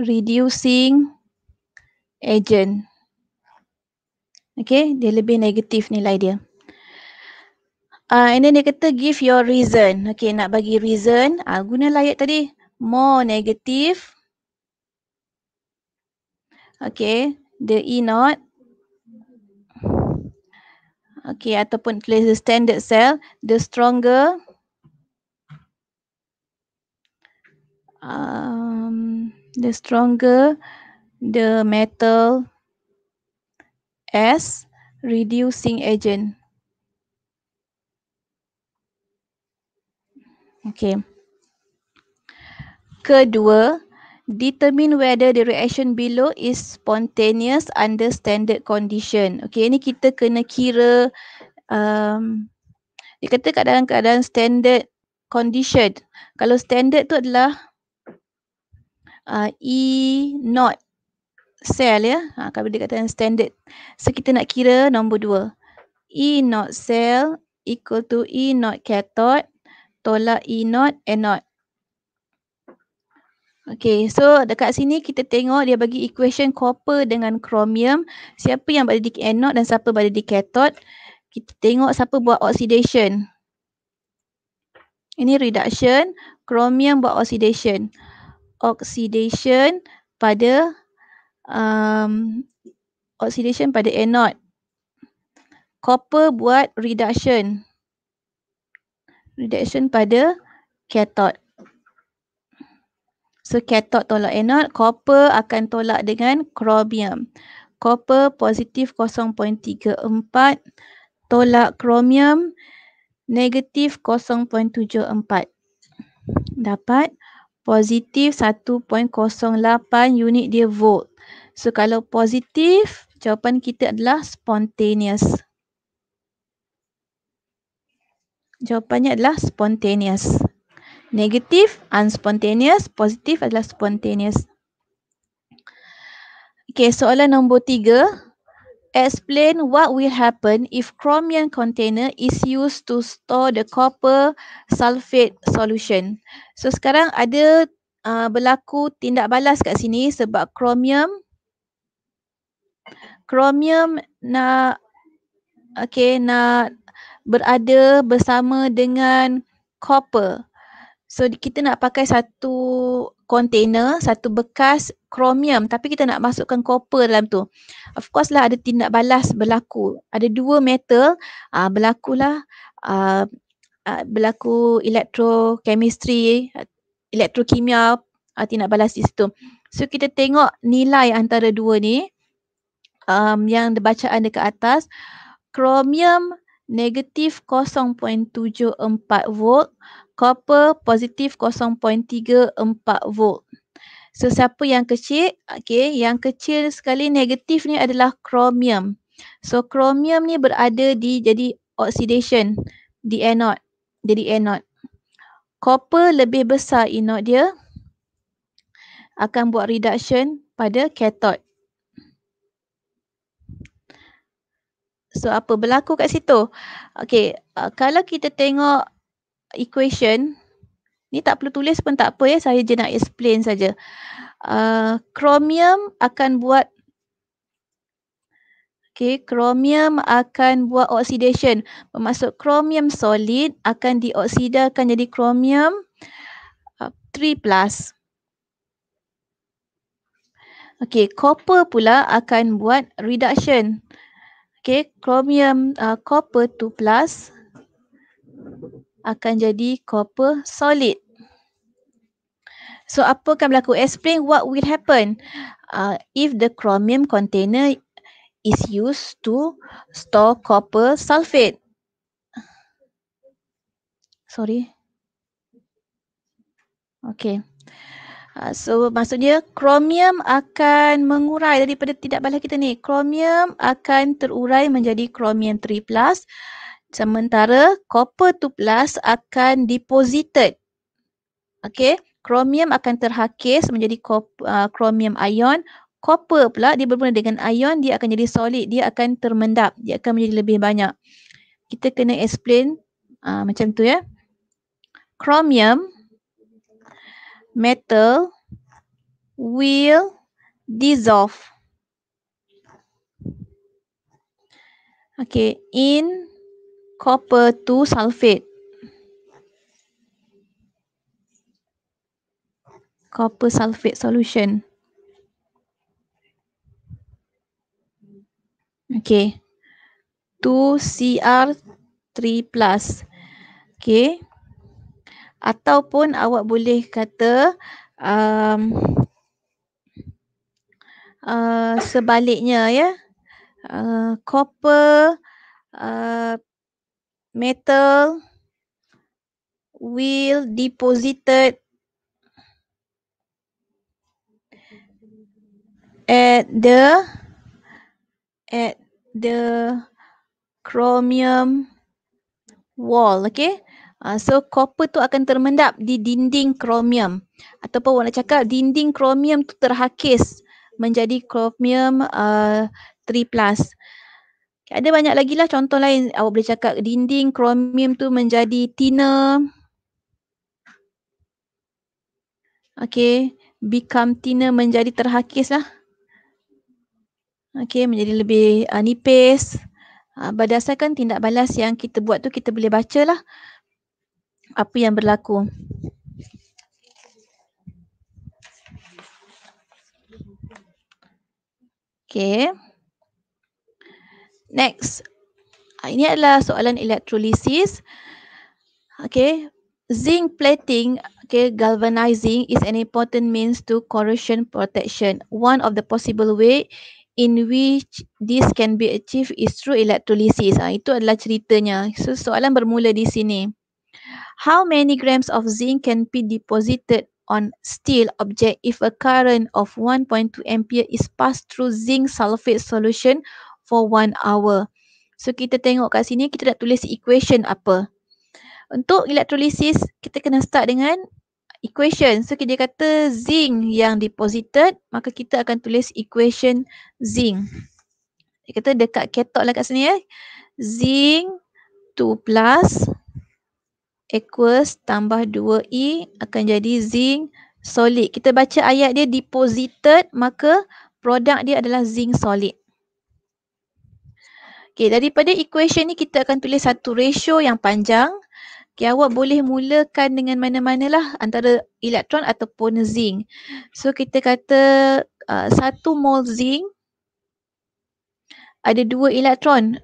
reducing agent. Okay, dia lebih negatif nilai dia. Uh, and then dia kata give your reason. Okay, nak bagi reason. Uh, guna layak tadi. More negative. Okay, the E not. Okay, ataupun place the standard cell. The stronger. Um, the stronger. The metal. S. Reducing agent. Okay. Kedua, determine whether the reaction below is spontaneous under standard condition. Okay, ini kita kena kira um, dia kata kat keadaan standard condition. Kalau standard tu adalah uh, E not cell ya. Ha, kalau dia kata standard. So kita nak kira nombor dua. E not cell equal to E not cathode tolak E not and not. Okay, so dekat sini kita tengok dia bagi equation copper dengan chromium. Siapa yang berada di anode dan siapa berada di katod? Kita tengok siapa buat oxidation. Ini reduction, chromium buat oxidation. Oxidation pada um, oxidation pada anode. Copper buat Reduction reduction pada cathode. So cathode tolak anode, copper akan tolak dengan chromium. Copper positif 0.34, tolak chromium negatif 0.74. Dapat positif 1.08 unit dia volt. So kalau positif, jawapan kita adalah spontaneous. Jawapannya adalah spontaneous. Negatif, unspontaneous. Positif adalah spontaneous. Okay, soalan nombor tiga. Explain what will happen if chromium container is used to store the copper sulfate solution. So sekarang ada uh, berlaku tindak balas kat sini sebab chromium. Chromium nak, okay, nak berada bersama dengan copper. So kita nak pakai satu container, satu bekas chromium tapi kita nak masukkan copper dalam tu. Of course lah ada tindak balas berlaku. Ada dua metal uh, berlakulah uh, uh, berlaku lah, ah, ah, elektrochemistry, uh, elektrokimia uh, ah, tindak balas di situ. So kita tengok nilai antara dua ni um, yang bacaan dekat atas. Chromium negatif 0.74 volt, copper positif 0.34 volt. So siapa yang kecil? Okey, yang kecil sekali negatif ni adalah kromium. So kromium ni berada di jadi oxidation di anode, jadi anode. Copper lebih besar anode dia akan buat reduction pada katod. So apa berlaku kat situ? Okay, uh, kalau kita tengok equation, ni tak perlu tulis pun tak apa ya, saya je nak explain saja. Uh, chromium akan buat Okay, chromium akan buat oxidation. Bermaksud chromium solid akan dioksidakan jadi chromium uh, 3 plus. Okay, copper pula akan buat reduction. Okey, chromium uh, copper 2 plus akan jadi copper solid. So apa akan berlaku? Explain what will happen uh, if the chromium container is used to store copper sulfate. Sorry. Okay. Ha, so maksudnya kromium akan mengurai daripada tidak balas kita ni. Kromium akan terurai menjadi kromium 3 plus. Sementara copper 2 plus akan deposited. Okay. Kromium akan terhakis menjadi kromium uh, ion. Copper pula dia berguna dengan ion dia akan jadi solid. Dia akan termendap. Dia akan menjadi lebih banyak. Kita kena explain uh, macam tu ya. Kromium metal will dissolve. Okay, in copper to sulfate. Copper sulfate solution. Okay. 2 Cr 3 plus. Okay ataupun awak boleh kata um, uh, sebaliknya ya uh, copper uh, metal will deposited at the at the chromium wall okay Uh, so copper tu akan termendap di dinding kromium ataupun orang nak cakap dinding kromium tu terhakis menjadi kromium uh, ah, 3+. Plus. Okay, ada banyak lagi lah contoh lain awak boleh cakap dinding kromium tu menjadi thinner. Okay, become thinner menjadi terhakis lah. Okay, menjadi lebih uh, nipis. Uh, berdasarkan tindak balas yang kita buat tu kita boleh baca lah apa yang berlaku. Okay. Next. Ah, ini adalah soalan elektrolisis. Okay. Zinc plating, okay, galvanizing is an important means to corrosion protection. One of the possible way in which this can be achieved is through electrolysis. Ha, itu adalah ceritanya. So, soalan bermula di sini. How many grams of zinc can be deposited on steel object if a current of 1.2 ampere is passed through zinc sulfate solution for 1 hour? So kita tengok kat sini kita nak tulis equation apa. Untuk elektrolisis kita kena start dengan equation. So dia kata zinc yang deposited maka kita akan tulis equation zinc. Dia kata dekat ketok lah kat sini ya. Zinc 2 plus aqueous tambah 2E akan jadi zinc solid. Kita baca ayat dia deposited maka produk dia adalah zinc solid. Okey, daripada equation ni kita akan tulis satu ratio yang panjang. Okey, awak boleh mulakan dengan mana-manalah antara elektron ataupun zinc. So, kita kata uh, satu mol zinc ada dua elektron.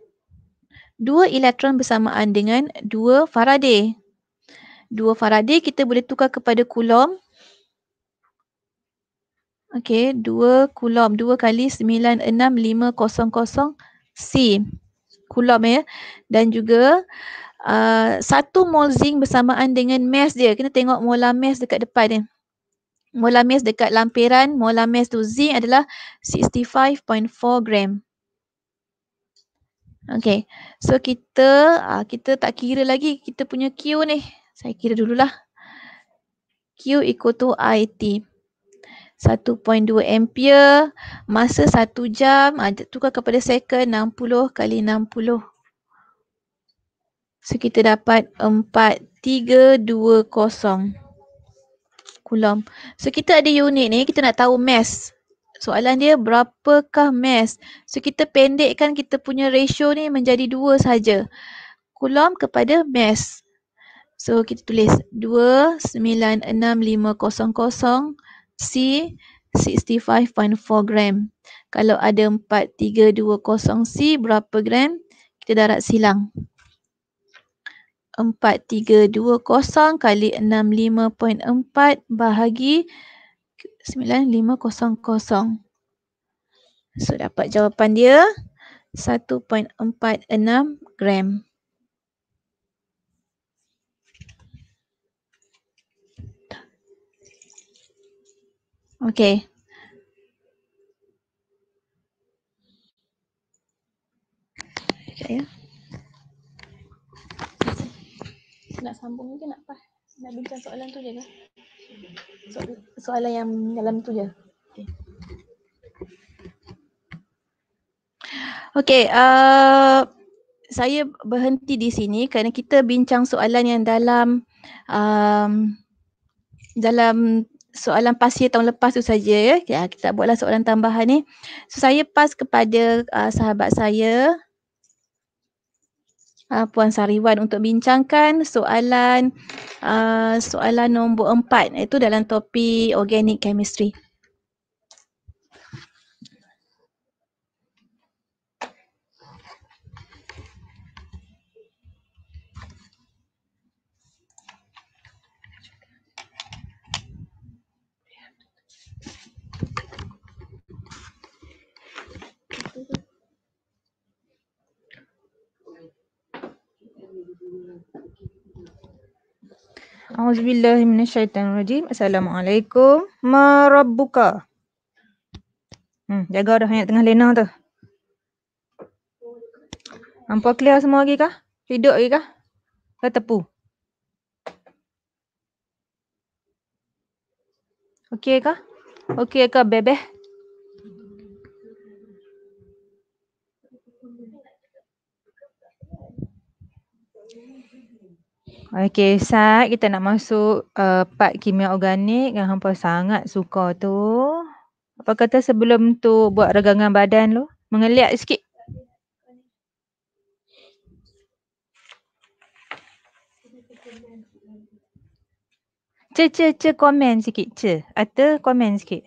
Dua elektron bersamaan dengan dua Faraday. 2 faraday kita boleh tukar kepada kulom. Okey, 2 kulom 2 kali 96500 C kulom ya. Dan juga uh, satu mol zinc bersamaan dengan mass dia. kita tengok molar mass dekat depan ni. Molar mass dekat lampiran, molar mass tu zinc adalah 65.4 gram. okey, so kita uh, kita tak kira lagi kita punya Q ni. Saya kira dululah. Q equal to IT. 1.2 ampere. Masa 1 jam. Ah, tukar kepada second. 60 kali 60. So kita dapat 4320. Kulam. So kita ada unit ni. Kita nak tahu mass. Soalan dia berapakah mass? So kita pendekkan kita punya ratio ni menjadi dua saja. Kulam kepada mass. So kita tulis 296500C 65.4 gram. Kalau ada 4320C berapa gram? Kita darat silang. 4320 kali 65.4 bahagi 9500. So dapat jawapan dia 1.46 gram. Okay. Sekejap ya. Nak sambung ke nak apa? Nak bincang soalan tu je ke? So, soalan yang dalam tu je. Okay. Okay. Uh, saya berhenti di sini kerana kita bincang soalan yang dalam um, dalam soalan pasir tahun lepas tu saja ya. ya kita buatlah soalan tambahan ni. So saya pas kepada uh, sahabat saya uh, Puan Sariwan untuk bincangkan soalan uh, soalan nombor empat Itu dalam topik organic chemistry. A'udzubillahi minasyaitanir rajim. Assalamualaikum. Ma rabbuka? Hmm, jaga dah ayat tengah lena tu. Hampa clear semua lagi kah? Hidup lagi kah? Ke tepu? Okey kah? Okey kah bebeh? Okay, Sat, kita nak masuk uh, part kimia organik yang hampa sangat suka tu. Apa kata sebelum tu buat regangan badan lu? Mengeliat sikit. Ce, ce, ce, komen sikit. Ce, atau komen sikit.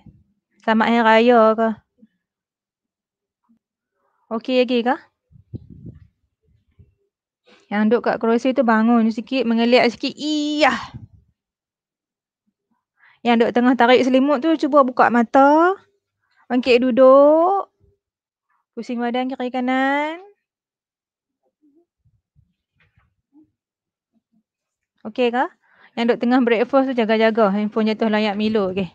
Selamat Hari Raya ke? Okey lagi kah? Yang duduk kat kerusi tu bangun sikit, mengeliat sikit. Iya. Yang duduk tengah tarik selimut tu cuba buka mata. Bangkit duduk. Pusing badan kiri kanan. Okey ke? Yang duduk tengah breakfast tu jaga-jaga. Handphone jatuh layak Milo. Okey.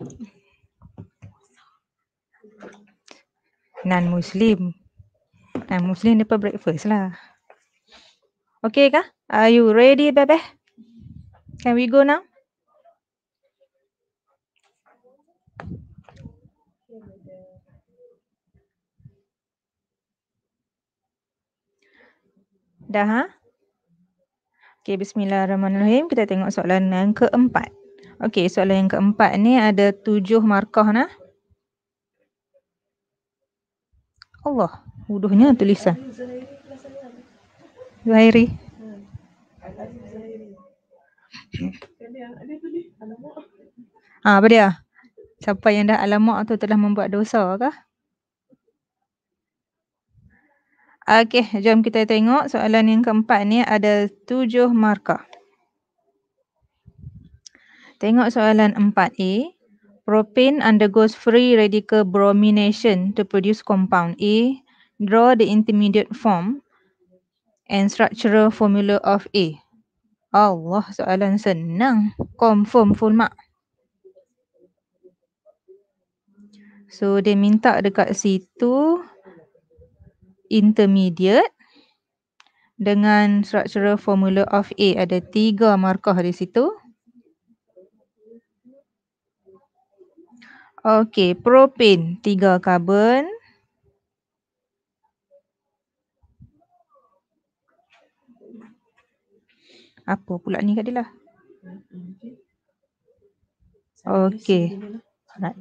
Non-Muslim. Non-Muslim depan breakfast lah. Okay kah? Are you ready, Bebe? Can we go now? Dah ha? Okay, bismillahirrahmanirrahim. Kita tengok soalan yang keempat. Okay, soalan yang keempat ni ada tujuh markah na. Allah, wuduhnya tulisan. Zairi. Ha, apa dia? Siapa yang dah alamak tu telah membuat dosa kah? Okey, jom kita tengok soalan yang keempat ni ada tujuh markah. Tengok soalan 4A. Propane undergoes free radical bromination to produce compound A. Draw the intermediate form and structural formula of A. Allah, soalan senang. Confirm full mark. So, dia minta dekat situ intermediate dengan structural formula of A. Ada tiga markah di situ. Okay, propane, tiga karbon. apa pula ni kat dia lah. Okay. Alright.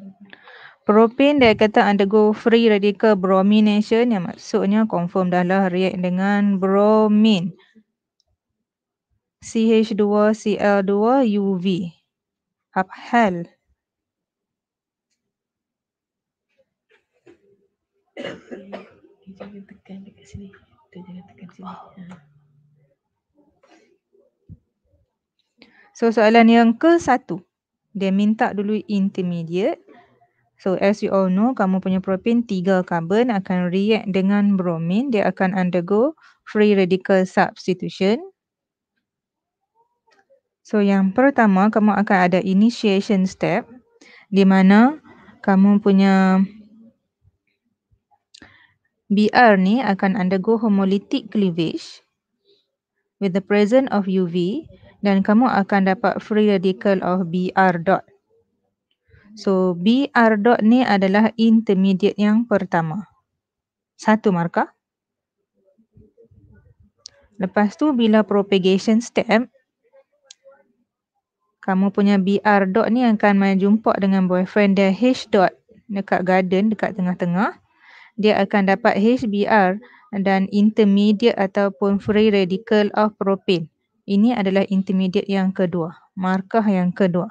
Propane dia kata undergo free radical bromination yang maksudnya confirm dah lah react dengan bromine. CH2Cl2UV. Apa hal? Jangan tekan dekat sini. Jangan tekan sini. Oh. So soalan yang ke satu. Dia minta dulu intermediate. So as you all know, kamu punya propane tiga karbon akan react dengan bromine. Dia akan undergo free radical substitution. So yang pertama, kamu akan ada initiation step. Di mana kamu punya BR ni akan undergo homolytic cleavage with the presence of UV dan kamu akan dapat free radical of BR dot. So BR dot ni adalah intermediate yang pertama. Satu markah. Lepas tu bila propagation step, kamu punya BR dot ni akan main jumpa dengan boyfriend dia H dot dekat garden dekat tengah-tengah. Dia akan dapat HBR dan intermediate ataupun free radical of propane. Ini adalah intermediate yang kedua, markah yang kedua.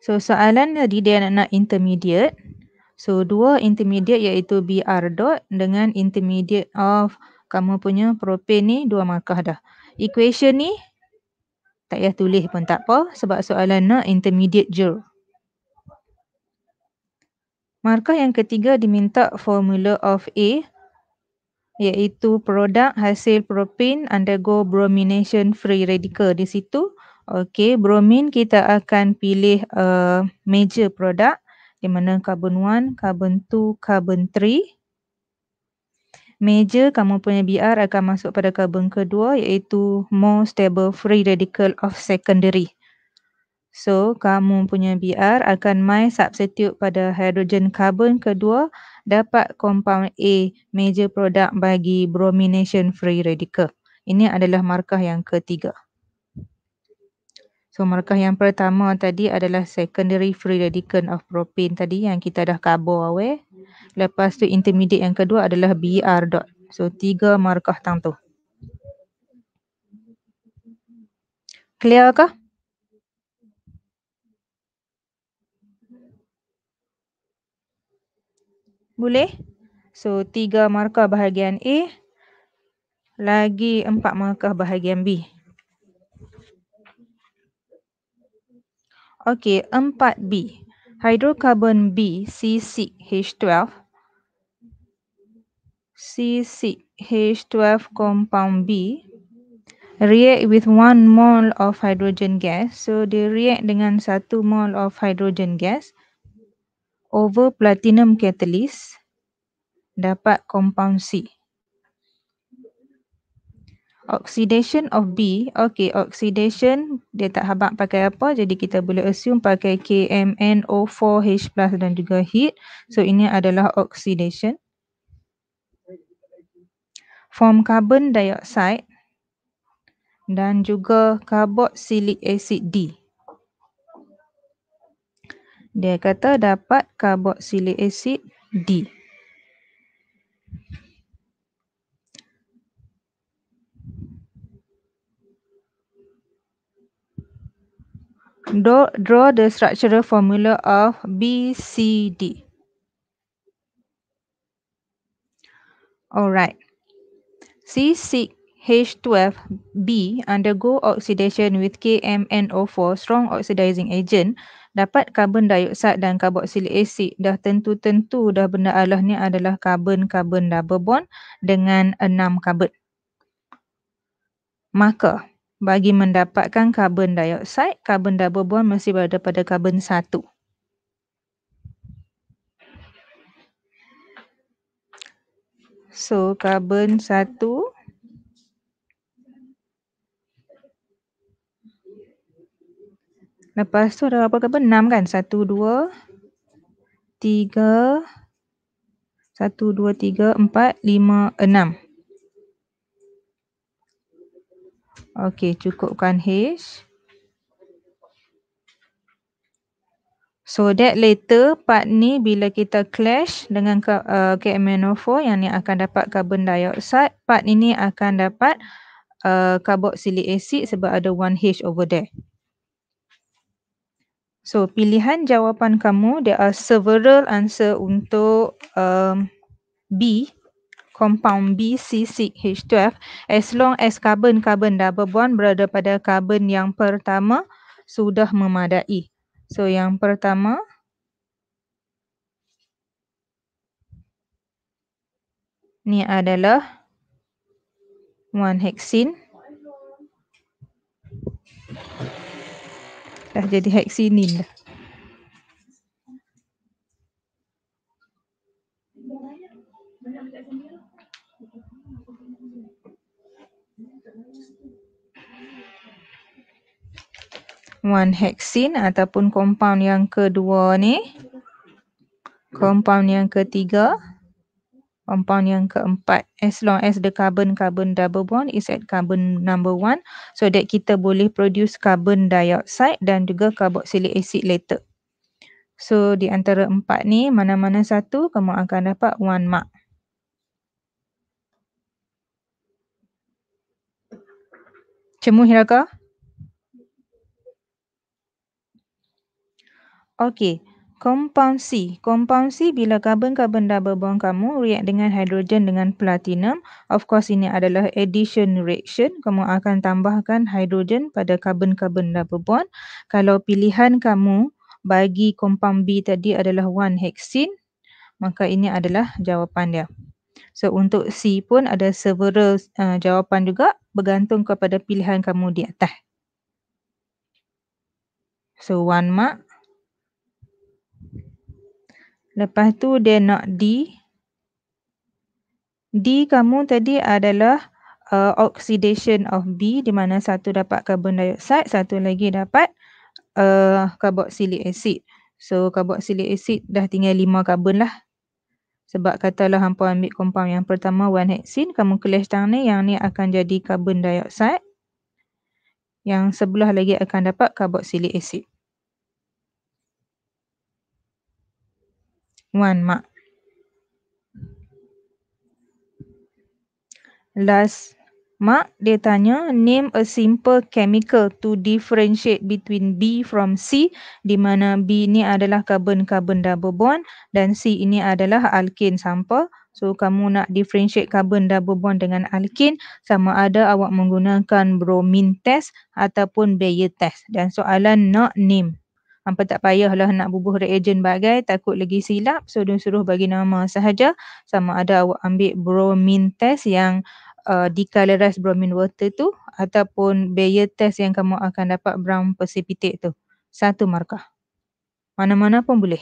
So soalan tadi dia nak nak intermediate. So dua intermediate iaitu BR dot dengan intermediate of kamu punya propane ni dua markah dah. Equation ni tak payah tulis pun tak apa sebab soalan nak intermediate je. Markah yang ketiga diminta formula of A iaitu produk hasil propin undergo bromination free radical di situ. Okey, bromin kita akan pilih uh, major produk di mana carbon 1, carbon 2, carbon 3. Major kamu punya BR akan masuk pada carbon kedua iaitu more stable free radical of secondary. So, kamu punya BR akan my substitute pada hydrogen carbon kedua dapat compound A major product bagi bromination free radical. Ini adalah markah yang ketiga. So markah yang pertama tadi adalah secondary free radical of propane tadi yang kita dah cover away. Lepas tu intermediate yang kedua adalah BR dot. So tiga markah tang tu. Clear kah? Boleh? So, tiga markah bahagian A lagi empat markah bahagian B. Okey, empat b Hidrokarbon B, C6H12. C6H12 compound B react with one mole of hydrogen gas. So, dia react dengan satu mole of hydrogen gas over platinum catalyst dapat compound C. Oxidation of B, okay oxidation dia tak habak pakai apa jadi kita boleh assume pakai KMNO4H plus dan juga heat. So ini adalah oxidation. Form carbon dioxide dan juga carboxylic acid D. Dia kata dapat karboksilik asid D. Draw the structural formula of B, C, D. Alright. C6H12B undergo oxidation with KMNO4, strong oxidizing agent dapat karbon dioksida dan karboksilik asid dah tentu-tentu dah benda Allah ni adalah karbon-karbon double bond dengan enam karbon. Maka bagi mendapatkan karbon dioksida, karbon double bond mesti berada pada karbon satu. So karbon satu Lepas tu ada berapa ke 6 kan? 1, 2, 3, 1, 2, 3, 4, 5, 6. Okey, cukupkan H. So that later part ni bila kita clash dengan uh, KMNO4 yang ni akan dapat carbon dioxide, part ini akan dapat uh, carboxylic acid sebab ada 1H over there. So pilihan jawapan kamu, there are several answer untuk um, B, compound B, C, C, H, 12. As long as carbon-carbon double bond berada pada carbon yang pertama, sudah memadai. So yang pertama, ni adalah 1 hexene. dah jadi hexinin dah. One hexin ataupun compound yang kedua ni. Compound yang ketiga. Compound yang ketiga compound yang keempat as long as the carbon carbon double bond is at carbon number one so that kita boleh produce carbon dioxide dan juga carboxylic acid later. So di antara empat ni mana-mana satu kamu akan dapat one mark. Cemu Hiraka? Okay. Compound C. Compound C bila karbon-karbon double bond kamu react dengan hidrogen dengan platinum. Of course ini adalah addition reaction. Kamu akan tambahkan hidrogen pada karbon-karbon double bond. Kalau pilihan kamu bagi compound B tadi adalah 1 hexene. Maka ini adalah jawapan dia. So untuk C pun ada several uh, jawapan juga bergantung kepada pilihan kamu di atas. So one mark. Lepas tu dia nak D. D kamu tadi adalah uh, oxidation of B di mana satu dapat carbon dioxide, satu lagi dapat uh, carboxylic acid. So carboxylic acid dah tinggal lima carbon lah. Sebab katalah hampa ambil compound yang pertama one hexin, kamu kelas tangan ni yang ni akan jadi carbon dioxide. Yang sebelah lagi akan dapat carboxylic acid. one mark. Last mark, dia tanya, name a simple chemical to differentiate between B from C di mana B ni adalah carbon-carbon double bond dan C ini adalah alkin sampah. So, kamu nak differentiate carbon double bond dengan alkin sama ada awak menggunakan bromine test ataupun Bayer test dan soalan nak name hampa tak payahlah nak bubuh reagent bagai takut lagi silap so dia suruh bagi nama sahaja sama ada awak ambil bromine test yang uh, decolorized bromine water tu ataupun Bayer test yang kamu akan dapat brown precipitate tu satu markah mana-mana pun boleh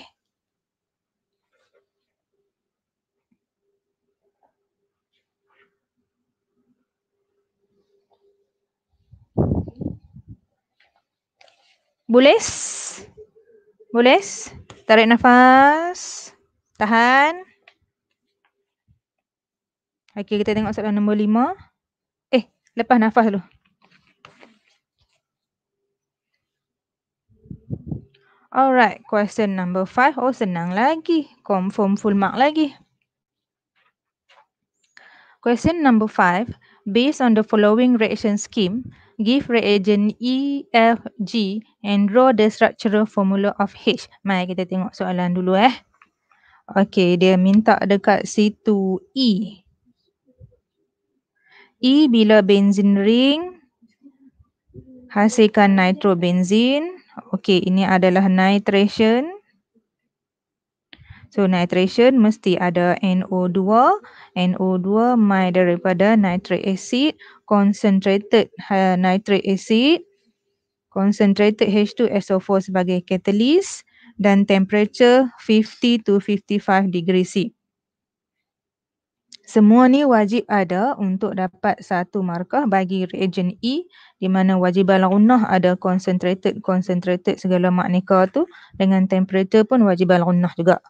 Boleh? Boleh? Tarik nafas. Tahan. Okey, kita tengok soalan nombor lima. Eh, lepas nafas dulu. Alright, question number five. Oh, senang lagi. Confirm full mark lagi. Question number five. Based on the following reaction scheme, give reagent EFG and draw the structural formula of H. Mari kita tengok soalan dulu eh. Okay, dia minta dekat situ E. E bila benzin ring hasilkan nitrobenzin. Okay, ini adalah nitration. So nitration mesti ada NO2. NO2 mai daripada nitric acid concentrated uh, nitric acid concentrated H2SO4 sebagai katalis dan temperature 50 to 55 degree C. Semua ni wajib ada untuk dapat satu markah bagi reagen E di mana wajiban lunah ada concentrated concentrated segala maknika tu dengan temperature pun wajiban lunah juga.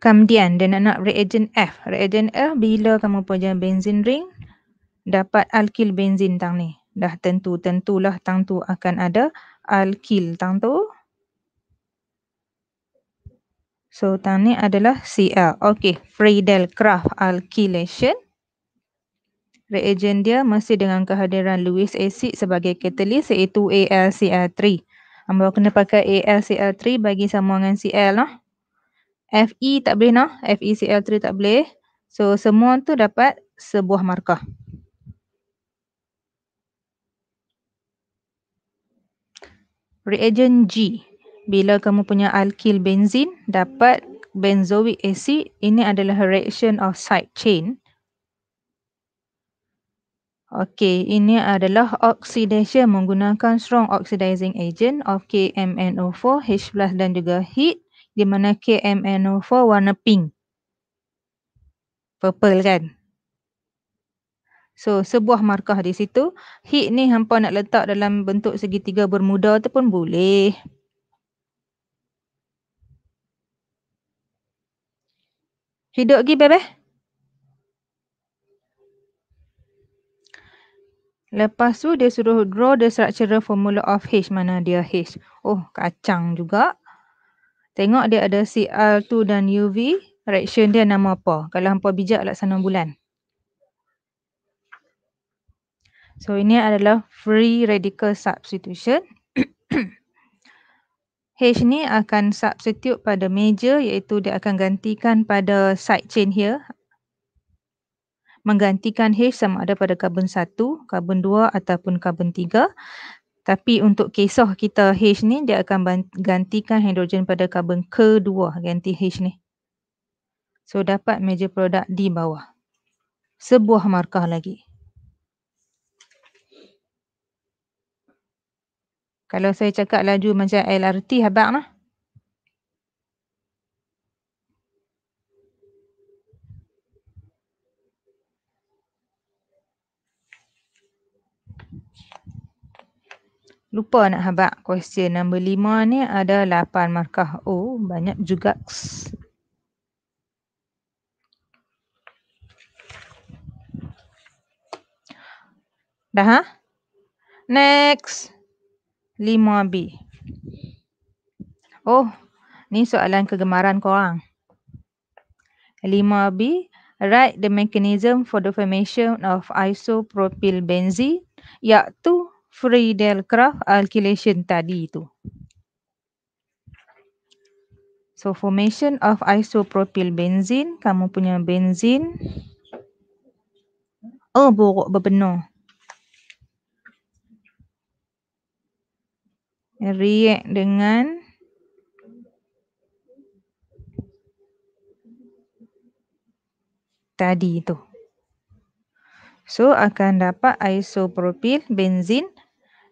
kemudian dia nak nak reagent F. Reagent F bila kamu punya benzin ring dapat alkil benzin tang ni. Dah tentu tentulah tang tu akan ada alkil tang tu. So tang ni adalah Cl. Okey, Friedel Craft alkylation. Reagent dia masih dengan kehadiran Lewis acid sebagai katalis iaitu AlCl3. Ambil kena pakai AlCl3 bagi sambungan Cl lah. No? FE tak boleh nah, FeCl3 tak boleh. So semua tu dapat sebuah markah. Reagent G. Bila kamu punya alkil benzin dapat benzoic acid, ini adalah reaction of side chain. Okey, ini adalah oxidation menggunakan strong oxidizing agent of KMnO4, H+ dan juga heat di mana KMNO4 warna pink. Purple kan? So, sebuah markah di situ. Heat ni hampa nak letak dalam bentuk segitiga bermuda tu pun boleh. Hidup lagi, bebeh? Lepas tu dia suruh draw the structural formula of H. Mana dia H? Oh, kacang juga. Tengok dia ada CR2 dan UV. Reaction dia nama apa. Kalau hampa bijak laksana bulan. So ini adalah free radical substitution. H ni akan substitute pada major iaitu dia akan gantikan pada side chain here. Menggantikan H sama ada pada carbon 1, carbon 2 ataupun carbon 3. Tapi untuk kisah kita H ni dia akan gantikan hidrogen pada karbon kedua ganti H ni. So dapat major product di bawah. Sebuah markah lagi. Kalau saya cakap laju macam LRT habaq lah. Lupa nak habak question number 5 ni ada 8 markah O. Banyak juga. Dah ha? Next. 5B. Oh, ni soalan kegemaran korang. 5B. Write the mechanism for the formation of isopropyl benzene iaitu Friedel-Crafts alkylation tadi tu. So formation of isopropyl benzene, kamu punya benzene oh buruk berbenuh. React dengan tadi tu. So akan dapat isopropyl benzene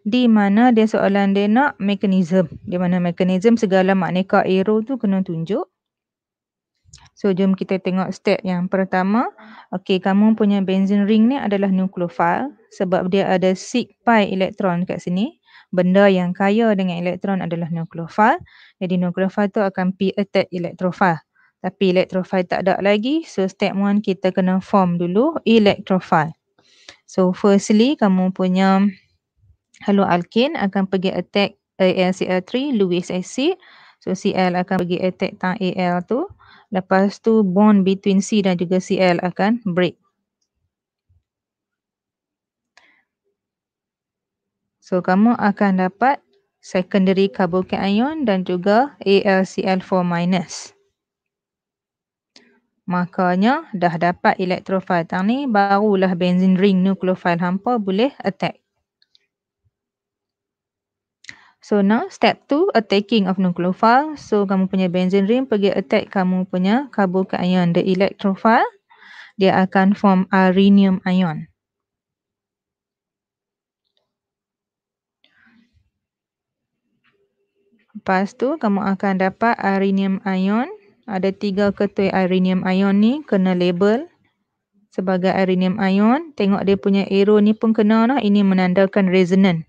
di mana dia soalan dia nak mekanism. Di mana mekanism segala makneka error tu kena tunjuk. So jom kita tengok step yang pertama. Okey, kamu punya benzene ring ni adalah nukleofile sebab dia ada 6 pi elektron kat sini. Benda yang kaya dengan elektron adalah nukleofile. Jadi nukleofile tu akan pi attack elektrofile. Tapi elektrofile tak ada lagi. So step one kita kena form dulu elektrofile. So firstly kamu punya Alkin akan pergi attack AlCl3 Lewis acid. So Cl akan pergi attack tang Al tu. Lepas tu bond between C dan juga Cl akan break. So kamu akan dapat secondary carbocation dan juga AlCl4 Makanya dah dapat elektrofil tang ni barulah benzene ring nukleofil hampa boleh attack. So now step 2 attacking of nucleophile. So kamu punya benzene ring pergi attack kamu punya carbocation. The electrophile dia akan form arenium ion. Lepas tu kamu akan dapat arenium ion. Ada tiga ketui arenium ion ni kena label sebagai arenium ion. Tengok dia punya arrow ni pun kena lah. Ini menandakan resonant.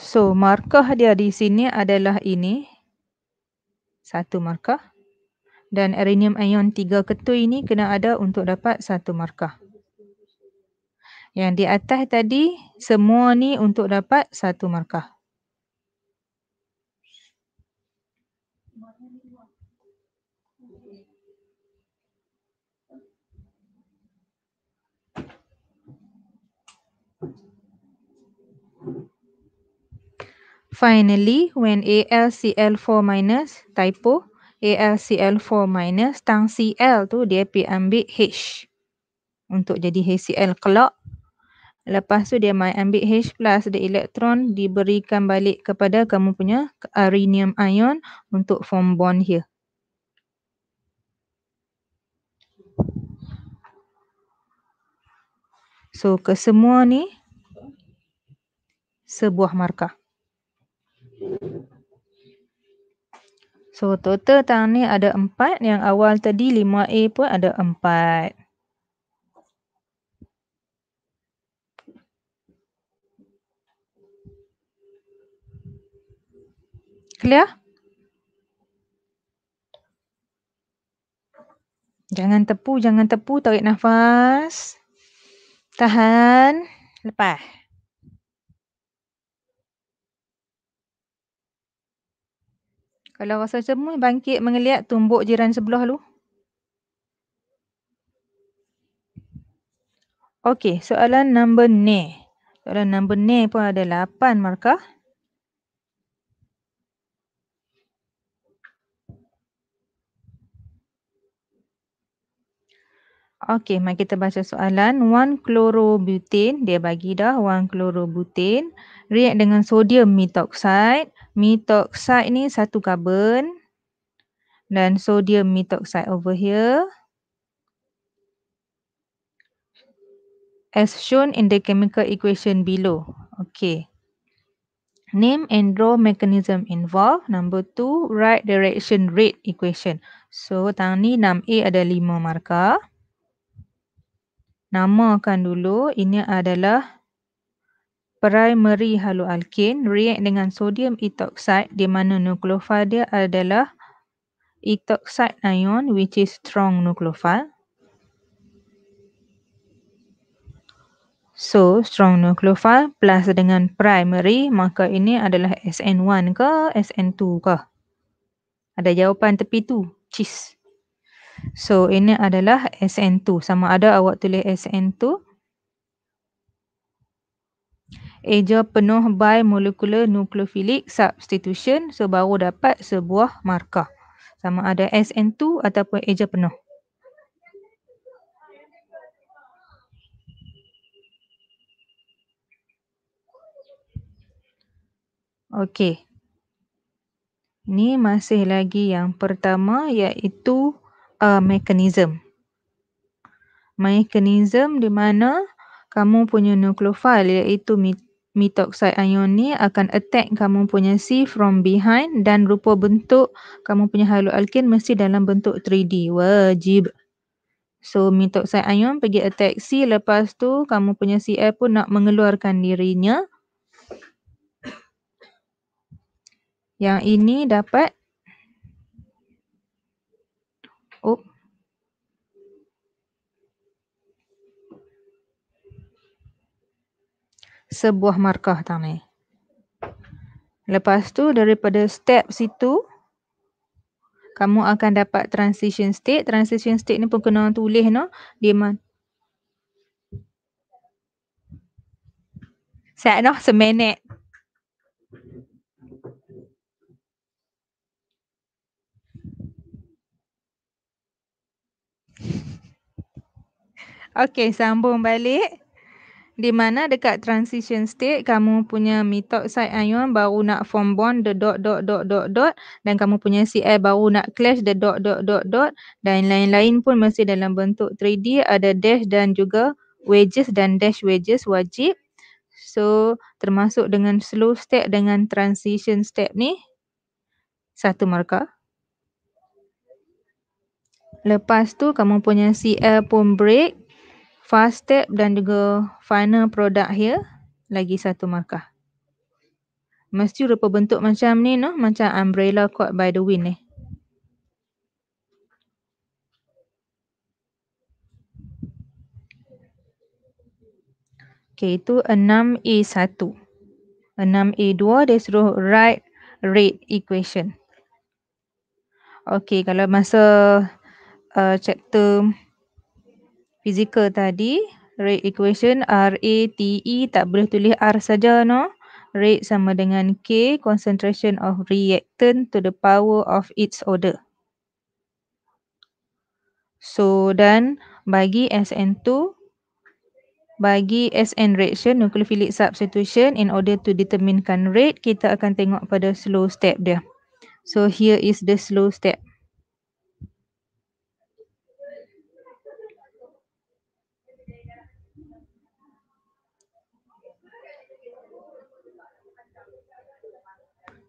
So markah dia di sini adalah ini. Satu markah. Dan arenium ion tiga ketua ini kena ada untuk dapat satu markah. Yang di atas tadi semua ni untuk dapat satu markah. Finally, when AlCl4- typo, AlCl4- tang Cl tu dia pergi ambil H untuk jadi HCl kelak. Lepas tu dia mai ambil H plus the electron diberikan balik kepada kamu punya arenium ion untuk form bond here. So kesemua ni sebuah markah. So total tang ni ada empat. Yang awal tadi lima a pun ada empat. Clear? Jangan tepu, jangan tepu. Tarik nafas. Tahan. Lepas. Kalau rasa macam hmm, bangkit mengeliat tumbuk jiran sebelah lu. Okey, soalan number ni. Soalan number ni pun ada 8 markah. Okey, mari kita baca soalan. 1 chlorobutene, dia bagi dah 1 chlorobutene. React dengan sodium methoxide. Methoxide ni satu karbon Dan sodium methoxide over here. As shown in the chemical equation below. Okay. Name and draw mechanism involved. Number two, write direction rate equation. So, tangan ni 6A ada 5 markah namakan dulu ini adalah primary haloalkin react dengan sodium ethoxide di mana nukleofil dia adalah ethoxide ion which is strong nukleofil. So strong nukleofil plus dengan primary maka ini adalah SN1 ke SN2 ke? Ada jawapan tepi tu. Cheese. So ini adalah SN2. Sama ada awak tulis SN2. Eja penuh by molecular nucleophilic substitution. So baru dapat sebuah markah. Sama ada SN2 ataupun eja penuh. Okey. Ni masih lagi yang pertama iaitu a uh, mechanism. mekanism di mana kamu punya nukleofil iaitu mitoxide ion ni akan attack kamu punya C from behind dan rupa bentuk kamu punya haloalkin mesti dalam bentuk 3D. Wajib. So mitoxide ion pergi attack C lepas tu kamu punya CF pun nak mengeluarkan dirinya. Yang ini dapat sebuah markah tang ni. Lepas tu daripada step situ kamu akan dapat transition state. Transition state ni pun kena tulis no. Di mana? Sat no semenit. Okay, sambung balik di mana dekat transition state kamu punya methoxide ion baru nak form bond the dot dot dot dot dot dan kamu punya Cl baru nak clash the dot dot dot dot dan lain-lain pun masih dalam bentuk 3D ada dash dan juga wedges dan dash wedges wajib. So termasuk dengan slow step dengan transition step ni satu markah. Lepas tu kamu punya Cl pun break first step dan juga final product here lagi satu markah. Mesti rupa bentuk macam ni noh macam umbrella caught by the wind ni. Eh. Okay itu 6A1. 6A2 dia suruh write rate equation. Okay kalau masa uh, chapter fizikal tadi rate equation R A T E tak boleh tulis R saja no. Rate sama dengan K concentration of reactant to the power of its order. So dan bagi SN2 bagi SN reaction nucleophilic substitution in order to determinekan rate kita akan tengok pada slow step dia. So here is the slow step.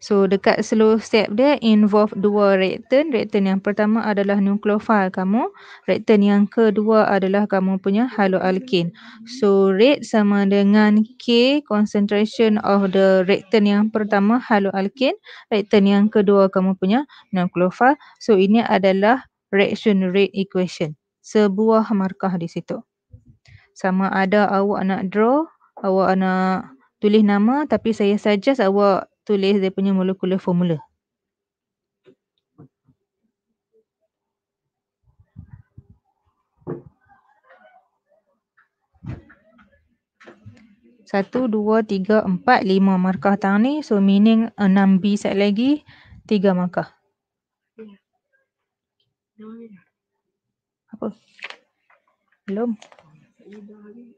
So dekat slow step dia involve dua reactant. Reactant yang pertama adalah nukleofil kamu. Reactant yang kedua adalah kamu punya haloalkin. So rate sama dengan K concentration of the reactant yang pertama haloalkin. Reactant yang kedua kamu punya nukleofil. So ini adalah reaction rate equation. Sebuah markah di situ. Sama ada awak nak draw, awak nak tulis nama tapi saya suggest awak tulis dia punya molecular formula. Satu, dua, tiga, empat, lima markah tang ni. So, meaning enam B set lagi, tiga markah. Apa? Belum. Belum.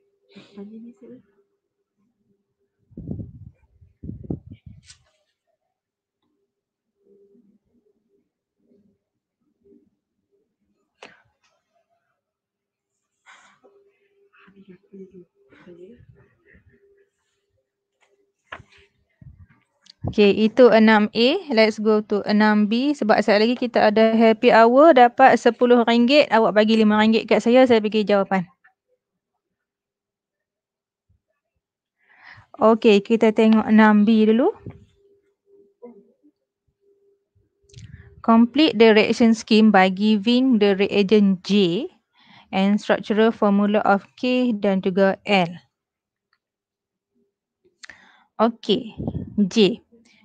Okay, itu 6A. Let's go to 6B. Sebab sekejap lagi kita ada happy hour. Dapat RM10. Awak bagi RM5 kat saya. Saya bagi jawapan. Okay, kita tengok 6B dulu. Complete the reaction scheme by giving the reagent J and structural formula of K dan juga L. Okey, J.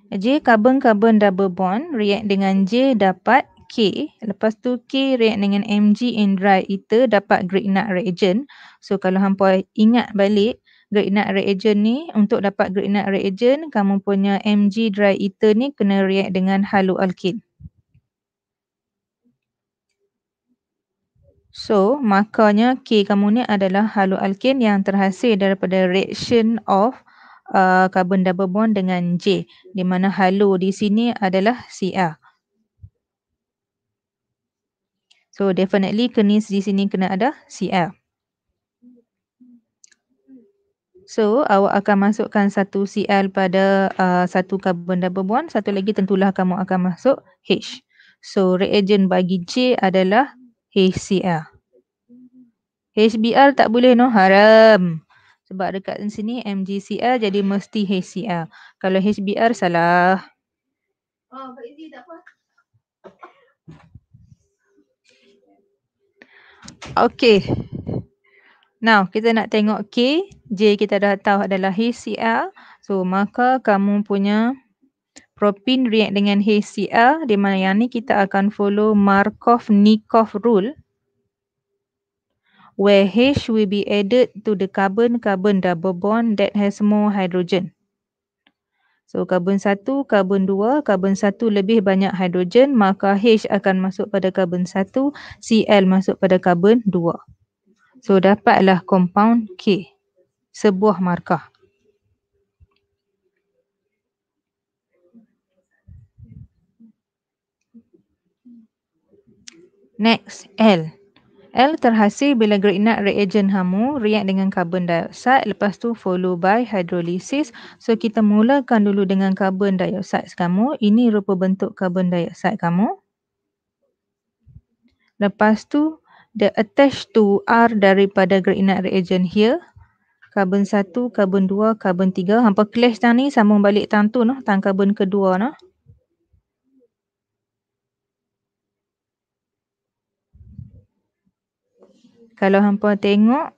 J carbon-carbon double bond react dengan J dapat K. Lepas tu K react dengan Mg in dry ether dapat Grignard reagent. So kalau hampa ingat balik Grignard reagent ni untuk dapat Grignard reagent kamu punya Mg dry ether ni kena react dengan haloalkene. So, makanya K komponen adalah halo haloalkin yang terhasil daripada reaction of uh, carbon double bond dengan J. Di mana halo di sini adalah Cr. So, definitely kenis di sini kena ada Cr. So, awak akan masukkan satu Cl pada uh, satu carbon double bond. Satu lagi tentulah kamu akan masuk H. So, reagent bagi J adalah HCl. HBR tak boleh no haram. Sebab dekat sini MGCR jadi mesti HCR. Kalau HBR salah. Ah, okay. Now, kita nak tengok K. J kita dah tahu adalah HCR. So, maka kamu punya propin react dengan HCR. Di mana yang ni kita akan follow Markov-Nikov rule where H will be added to the carbon-carbon double bond that has more hydrogen. So carbon 1, carbon 2, carbon 1 lebih banyak hydrogen, maka H akan masuk pada carbon 1, Cl masuk pada carbon 2. So dapatlah compound K, sebuah markah. Next, L. L terhasil bila grignard reagen hamu react dengan karbon dioxide lepas tu follow by hydrolysis. So kita mulakan dulu dengan karbon dioxide kamu. Ini rupa bentuk karbon dioxide kamu. Lepas tu the attach to R daripada grignard reagen here. karbon satu, karbon dua, karbon tiga. Hampa clash dah ni sambung balik tantu noh, tang karbon kedua noh. Kalau hampa tengok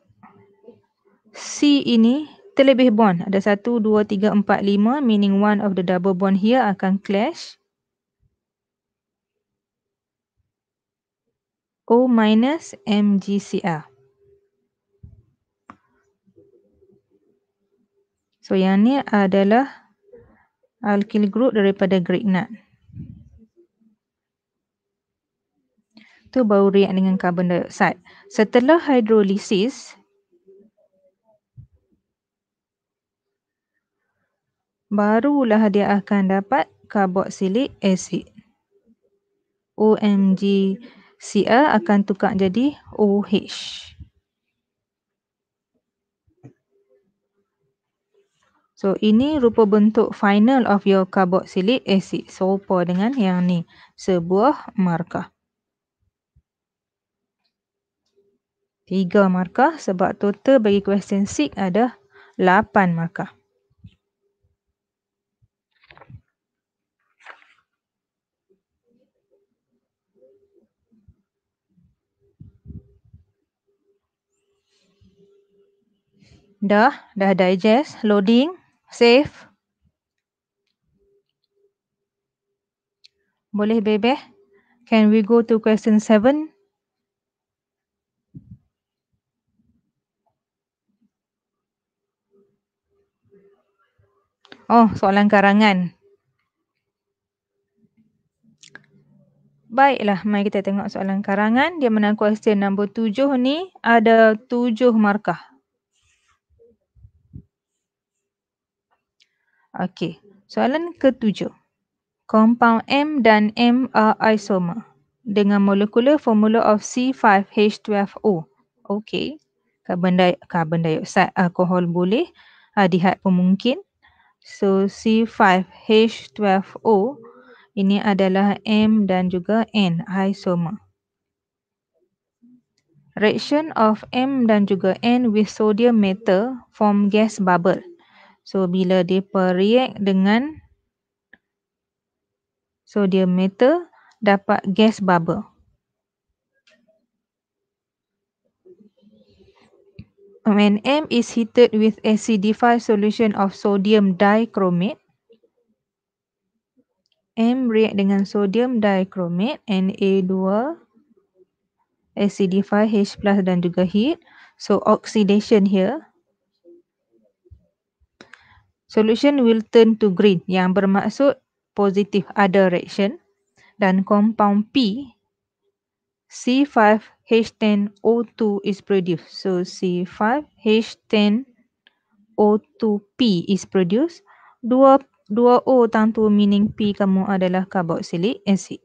C ini terlebih bond. Ada 1, 2, 3, 4, 5 meaning one of the double bond here akan clash. O minus MGCR, So yang ni adalah alkyl group daripada grignard. tu baru react dengan carbon dioxide. Setelah hidrolisis, barulah dia akan dapat carboxylic acid. OMGCl akan tukar jadi OH. So ini rupa bentuk final of your carboxylic acid. Serupa dengan yang ni. Sebuah markah. tiga markah sebab total bagi question six ada lapan markah. Dah, dah digest, loading, save. Boleh bebeh? Can we go to question 7? Oh, soalan karangan. Baiklah, mari kita tengok soalan karangan. Dia menang question nombor tujuh ni. Ada tujuh markah. Okey, soalan ketujuh. Compound M dan M are isomer. Dengan molekular formula of C5H12O. Okey, karbon dioxide alkohol boleh. Uh, dihad pemungkin. So C5H12O ini adalah M dan juga N isomer. Reaction of M dan juga N with sodium metal form gas bubble. So bila dia react dengan sodium metal dapat gas bubble. when M is heated with acidified solution of sodium dichromate, M react dengan sodium dichromate Na2 acidify H plus dan juga heat. So oxidation here. Solution will turn to green yang bermaksud positif ada reaction dan compound P C5 H10O2 is produced. So C5H10O2P is produced. Dua dua o tanto meaning P kamu adalah carboxylic acid.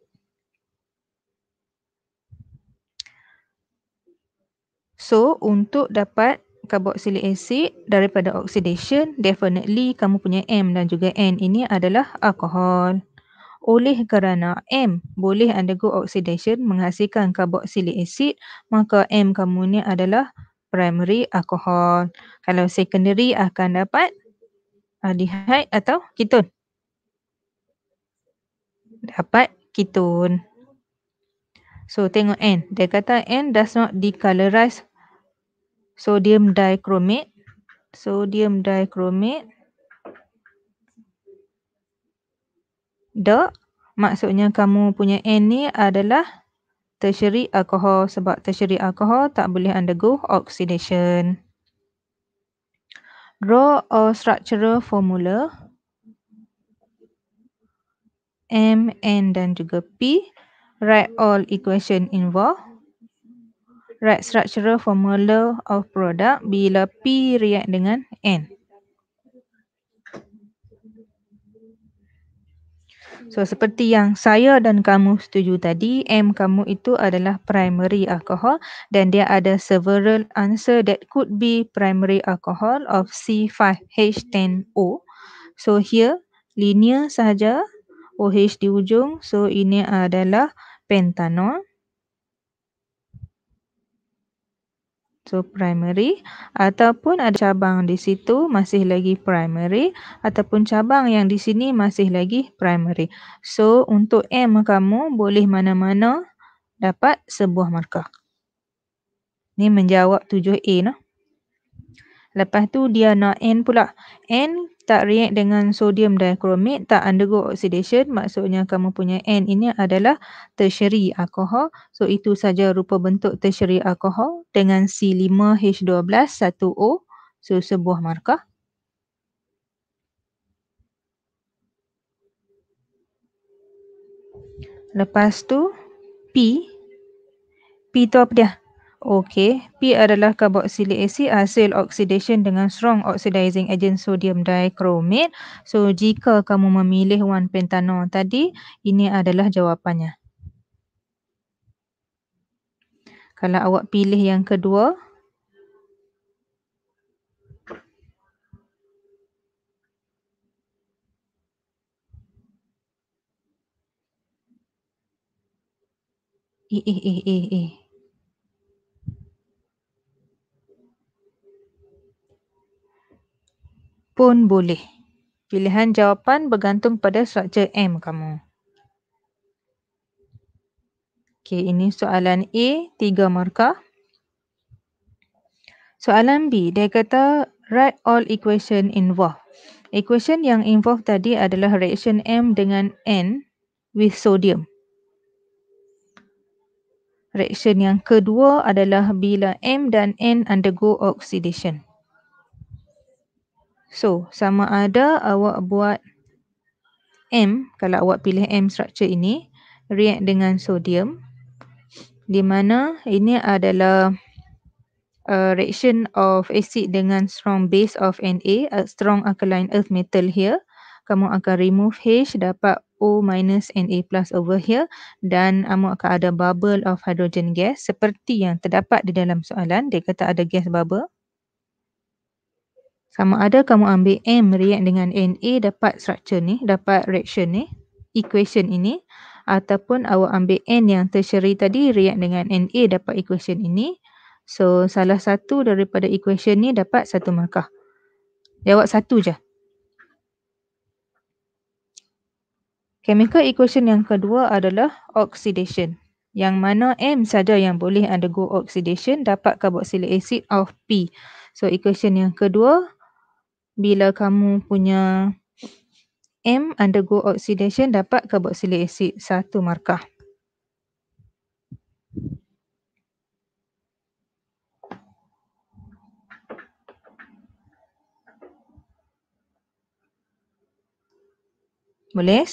So, untuk dapat carboxylic acid daripada oxidation, definitely kamu punya M dan juga N ini adalah Alkohol. Oleh kerana M boleh undergo oxidation menghasilkan carboxylic acid, maka M kamu ni adalah primary alcohol. Kalau secondary akan dapat aldehyde ah, atau ketone. Dapat ketone. So tengok N. Dia kata N does not decolorize sodium dichromate. Sodium dichromate. Dok, maksudnya kamu punya N ni adalah tertiary alcohol sebab tertiary alcohol tak boleh undergo oxidation. Draw a structural formula. M, N dan juga P. Write all equation involved. Write structural formula of product bila P react dengan N. So seperti yang saya dan kamu setuju tadi, M kamu itu adalah primary alcohol dan dia ada several answer that could be primary alcohol of C5H10O. So here linear sahaja OH di ujung. So ini adalah pentanol. So primary ataupun ada cabang di situ masih lagi primary ataupun cabang yang di sini masih lagi primary. So untuk M kamu boleh mana-mana dapat sebuah markah. Ni menjawab tujuh a No? Lepas tu dia nak N pula. N tak react dengan sodium dichromate, tak undergo oxidation, maksudnya kamu punya N ini adalah tertiary alcohol. So itu saja rupa bentuk tertiary alcohol dengan C5H12-1O, so sebuah markah. Lepas tu P, P tu apa dia? Okey, P adalah carboxylic acid hasil oxidation dengan strong oxidizing agent sodium dichromate. So jika kamu memilih 1 pentanol tadi, ini adalah jawapannya. Kalau awak pilih yang kedua, Eh, eh, eh, eh, eh. pun boleh. Pilihan jawapan bergantung pada struktur M kamu. Okey, ini soalan A, tiga markah. Soalan B, dia kata write all equation involved. Equation yang involved tadi adalah reaction M dengan N with sodium. Reaction yang kedua adalah bila M dan N undergo oxidation. So sama ada awak buat M kalau awak pilih M structure ini react dengan sodium di mana ini adalah uh, reaction of acid dengan strong base of Na a uh, strong alkaline earth metal here kamu akan remove H dapat O minus Na plus over here dan kamu akan ada bubble of hydrogen gas seperti yang terdapat di dalam soalan dia kata ada gas bubble sama ada kamu ambil M react dengan NA dapat structure ni, dapat reaction ni, equation ini. Ataupun awak ambil N yang tertiary tadi react dengan NA dapat equation ini. So salah satu daripada equation ni dapat satu markah. Jawab satu je. Chemical equation yang kedua adalah oxidation. Yang mana M saja yang boleh undergo oxidation dapat carboxylic acid of P. So equation yang kedua bila kamu punya M undergo oxidation dapat carboxylic acid satu markah. Boleh?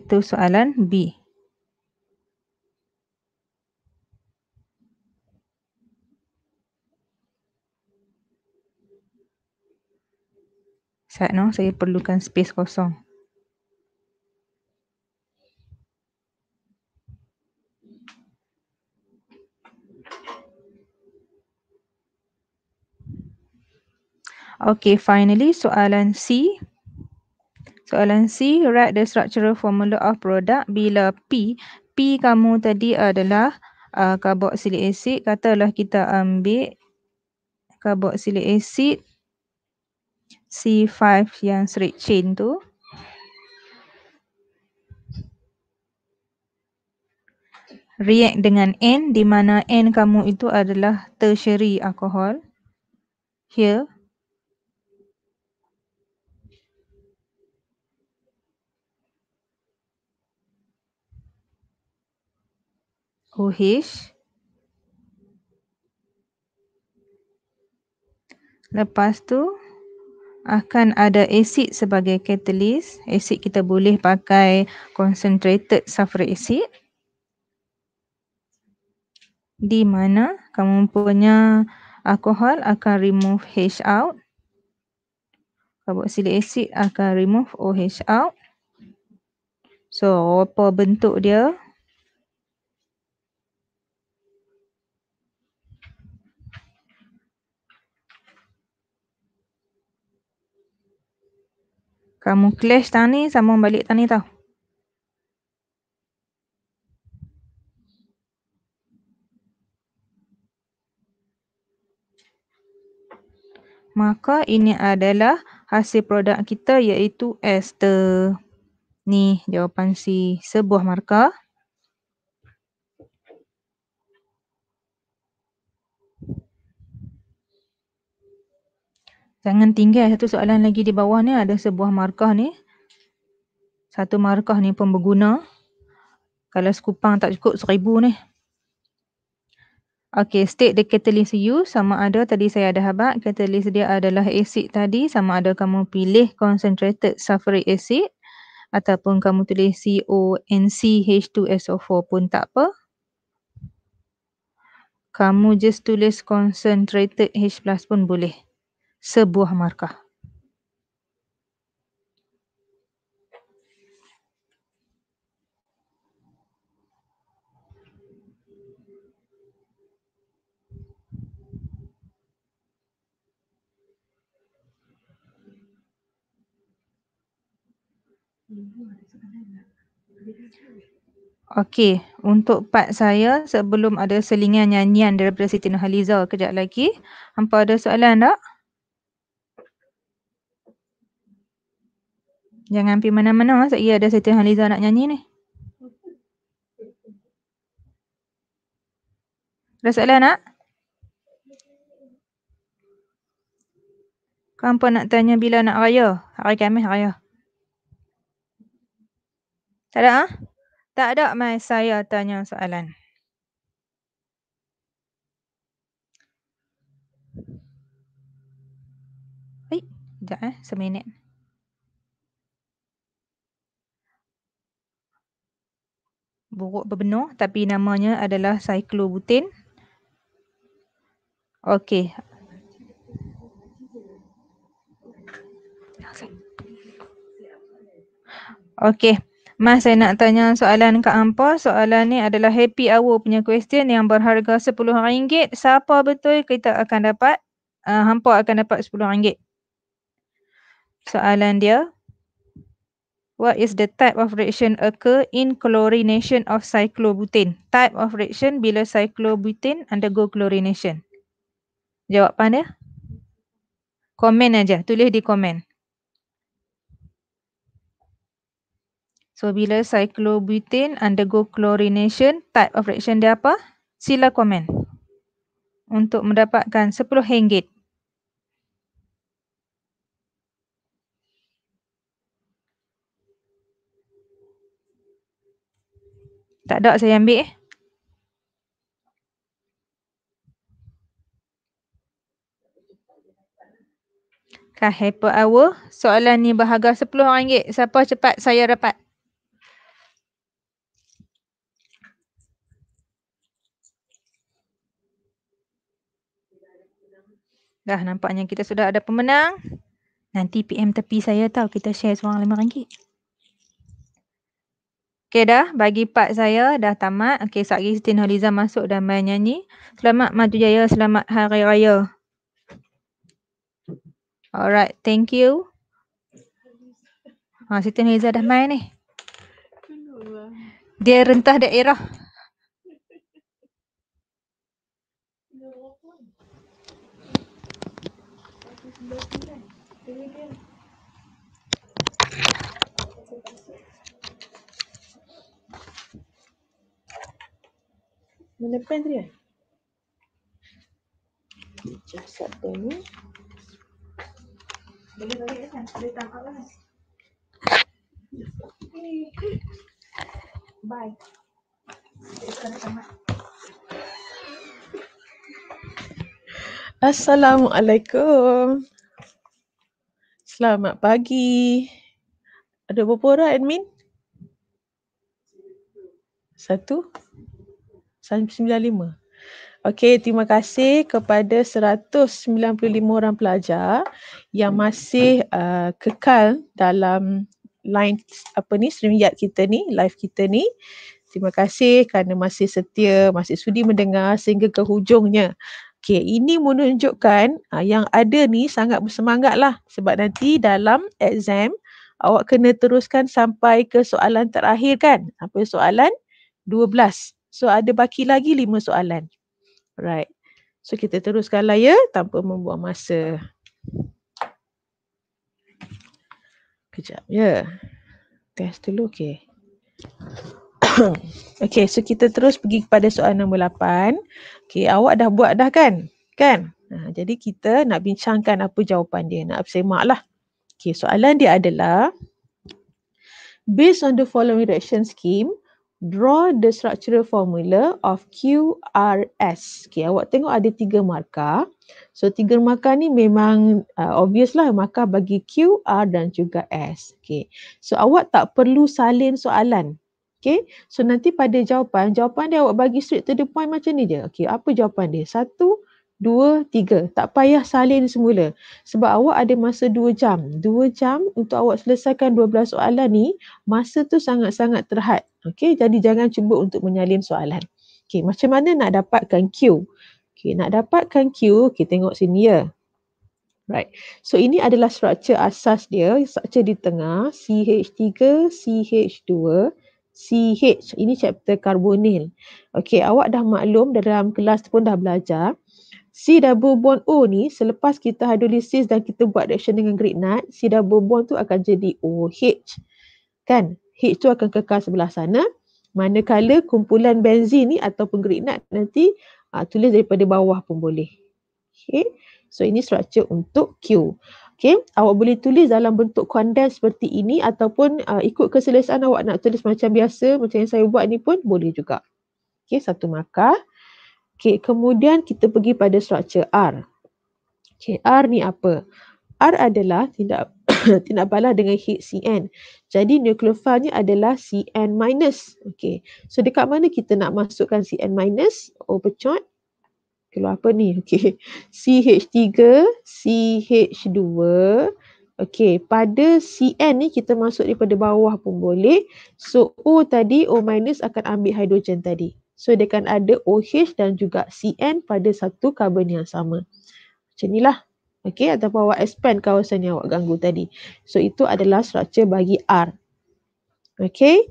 Itu soalan B. saat no, saya perlukan space kosong. Okay, finally soalan C. Soalan C, write the structural formula of product bila P. P kamu tadi adalah uh, karboksilik asid. Katalah kita ambil karboksilik asid C5 yang straight chain tu. React dengan N di mana N kamu itu adalah tertiary alcohol. Here. OH. Lepas tu akan ada asid sebagai katalis. Asid kita boleh pakai concentrated sulfuric acid. Di mana kamu punya alkohol akan remove H out. Carboxylic acid akan remove OH out. So, apa bentuk dia? Kamu clash tangan ni sambung balik tangan ni tau. Maka ini adalah hasil produk kita iaitu ester. Ni jawapan si sebuah markah. Jangan tinggal. Satu soalan lagi di bawah ni ada sebuah markah ni. Satu markah ni pun berguna. Kalau sekupang tak cukup seribu ni. Okay, state the catalyst you sama ada tadi saya ada habat. Catalyst dia adalah acid tadi sama ada kamu pilih concentrated sulfuric acid ataupun kamu tulis CONCH2SO4 pun tak apa. Kamu just tulis concentrated H plus pun boleh sebuah markah. Okey, untuk part saya sebelum ada selingan nyanyian daripada Siti Nurhaliza kejap lagi. Hampa ada soalan tak? Ada. Jangan pergi mana-mana masa ia ada cerita dengan nak nyanyi ni. Rasalah nak? Kau nak tanya bila nak raya? Hari Khamis raya. Tak ada? Ha? Tak ada mai saya tanya soalan. Eh, sekejap eh. Seminit. buruk berbenuh tapi namanya adalah siklobutin. Okey. Okey. Mas saya nak tanya soalan Kak Ampa. Soalan ni adalah happy hour punya question yang berharga RM10. Siapa betul kita akan dapat? Uh, hampa akan dapat RM10. Soalan dia what is the type of reaction occur in chlorination of cyclobutane? Type of reaction bila cyclobutane undergo chlorination. Jawapan dia? Comment aja, tulis di komen. So bila cyclobutane undergo chlorination, type of reaction dia apa? Sila komen. Untuk mendapatkan 10 hanggit. Tak ada saya ambil. Eh. Kahir per hour. Soalan ni berharga RM10. Siapa cepat saya dapat? Dah nampaknya kita sudah ada pemenang. Nanti PM tepi saya tahu kita share seorang RM5. Okey dah, bagi part saya dah tamat. Okey, Sakri Siti Nurhaliza masuk dan main nyanyi. Selamat maju Jaya, selamat Hari Raya. Alright, thank you. Ha, Siti Nurhaliza dah main ni. Dia rentah daerah. Mana pen dia? Pecah sat pen ni. Kan? Lah, Bye. Assalamualaikum. Selamat pagi. Ada berapa orang admin? Satu, 95. Okey, terima kasih kepada 195 orang pelajar yang masih uh, kekal dalam line apa ni stream kita ni, live kita ni. Terima kasih kerana masih setia, masih sudi mendengar sehingga ke hujungnya. Okey, ini menunjukkan uh, yang ada ni sangat bersemangat lah sebab nanti dalam exam awak kena teruskan sampai ke soalan terakhir kan? Apa soalan? 12. So ada baki lagi lima soalan. Right. So kita teruskanlah ya tanpa membuang masa. Kejap ya. Yeah. Test dulu okay. okay so kita terus pergi kepada soalan nombor 8. Okay awak dah buat dah kan? Kan? Nah, ha, jadi kita nak bincangkan apa jawapan dia. Nak semak lah. Okay soalan dia adalah Based on the following reaction scheme, draw the structural formula of QRS. Okay, awak tengok ada tiga markah. So, tiga markah ni memang uh, obvious lah markah bagi Q, R dan juga S. Okay, so awak tak perlu salin soalan. Okay, so nanti pada jawapan, jawapan dia awak bagi straight to the point macam ni je. Okay, apa jawapan dia? Satu, dua, tiga. Tak payah salin semula. Sebab awak ada masa dua jam. Dua jam untuk awak selesaikan dua belas soalan ni, masa tu sangat-sangat terhad. Okey, jadi jangan cuba untuk menyalin soalan. Okey, macam mana nak dapatkan Q? Okey, nak dapatkan Q, kita tengok sini ya. Right. So ini adalah struktur asas dia, struktur di tengah CH3, CH2, CH. Ini chapter karbonil. Okey, awak dah maklum dalam kelas pun dah belajar. C double bond O ni selepas kita hidrolisis dan kita buat reaction dengan grignard, C double bond tu akan jadi OH. Kan? H tu akan kekal sebelah sana. Manakala kumpulan benzin ni ataupun grignard nanti uh, tulis daripada bawah pun boleh. Okay. So ini struktur untuk Q. Okay. Awak boleh tulis dalam bentuk kondens seperti ini ataupun uh, ikut keselesaan awak nak tulis macam biasa macam yang saya buat ni pun boleh juga. Okay. Satu markah. Okay. Kemudian kita pergi pada struktur R. Okay. R ni apa? R adalah tidak nanti nak balas dengan heat Cn. Jadi nucleophile ni adalah Cn minus. Okay. So dekat mana kita nak masukkan Cn minus? Overchot. Keluar apa ni? Okay. CH3, CH2. Okay. Pada Cn ni kita masuk daripada bawah pun boleh. So O tadi, O minus akan ambil hidrogen tadi. So dia akan ada OH dan juga Cn pada satu karbon yang sama. Macam inilah okay, ataupun awak expand kawasan yang awak ganggu tadi. So itu adalah structure bagi R. Okay,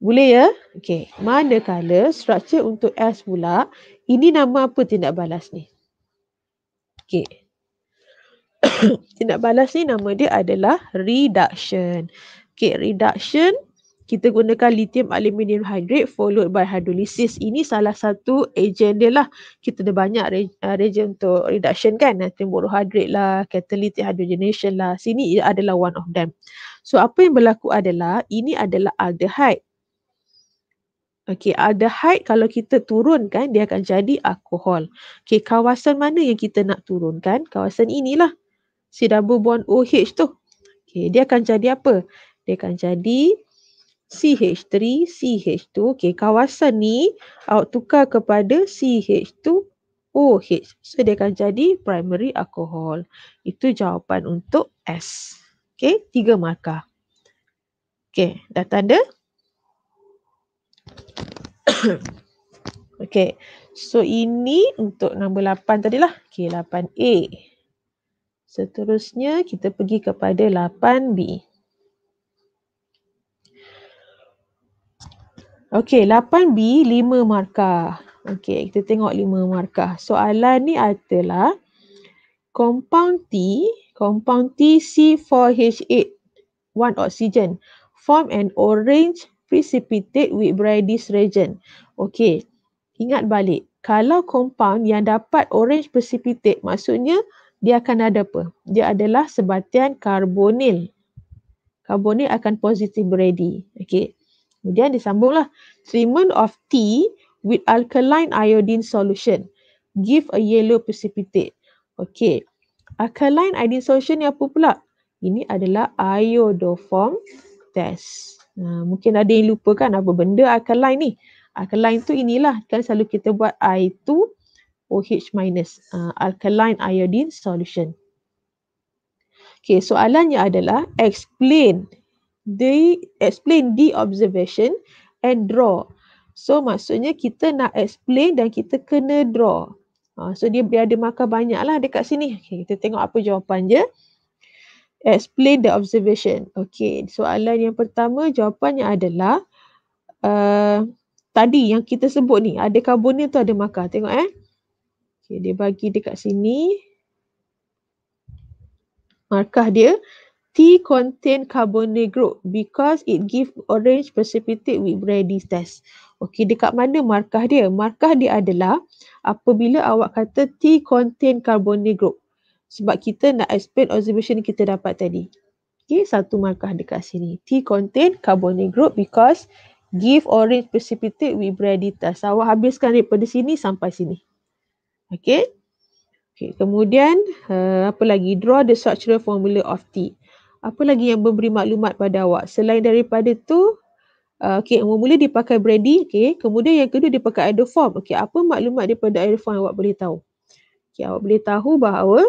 boleh ya? Okay, manakala structure untuk S pula, ini nama apa tindak balas ni? Okay, tindak balas ni nama dia adalah reduction. Okay, reduction kita gunakan lithium aluminium hydrate followed by hydrolysis. Ini salah satu agent dia lah. Kita ada banyak uh, reagent uh, untuk reduction kan. Natrium borohydrate lah, catalytic hydrogenation lah. Sini adalah one of them. So apa yang berlaku adalah ini adalah aldehyde. Okay, aldehyde kalau kita turunkan dia akan jadi alkohol. Okay, kawasan mana yang kita nak turunkan? Kawasan inilah. Si double bond OH tu. Okay, dia akan jadi apa? Dia akan jadi CH3, CH2. Okey, kawasan ni awak tukar kepada CH2, OH. So, dia akan jadi primary alcohol. Itu jawapan untuk S. Okey, tiga markah. Okey, dah tanda? Okey, so ini untuk nombor 8 tadi lah. Okey, 8A. Seterusnya, kita pergi kepada 8B. Okey, 8B, 5 markah. Okey, kita tengok 5 markah. Soalan ni adalah compound T, compound T C4H8, one oxygen, form an orange precipitate with Brady's region. Okey, ingat balik. Kalau compound yang dapat orange precipitate, maksudnya dia akan ada apa? Dia adalah sebatian karbonil. Karbonil akan positif Brady. Okey. Kemudian disambunglah. Treatment of tea with alkaline iodine solution. Give a yellow precipitate. Okay. Alkaline iodine solution ni apa pula? Ini adalah iodoform test. Uh, mungkin ada yang lupa kan apa benda alkaline ni. Alkaline tu inilah. Kan selalu kita buat I2 OH minus. Uh, alkaline iodine solution. Okay, soalannya adalah explain they explain the observation and draw. So maksudnya kita nak explain dan kita kena draw. Ha, so dia, dia ada markah banyak lah dekat sini. Okay, kita tengok apa jawapan je. Explain the observation. Okay, soalan yang pertama jawapannya adalah uh, tadi yang kita sebut ni ada karbon tu ada markah. Tengok eh. Okay, dia bagi dekat sini. Markah dia tea contain carbonate group because it give orange precipitate with Brady's test. Okey, dekat mana markah dia? Markah dia adalah apabila awak kata tea contain carbonate group. Sebab kita nak explain observation kita dapat tadi. Okey, satu markah dekat sini. Tea contain carbonate group because give orange precipitate with Brady test. Awak habiskan daripada sini sampai sini. Okey. okay. kemudian uh, apa lagi? Draw the structural formula of tea apa lagi yang memberi maklumat pada awak selain daripada tu uh, okey mula-mula dia pakai brady okey kemudian yang kedua dia pakai idle form apa maklumat daripada idle yang awak boleh tahu okey awak boleh tahu bahawa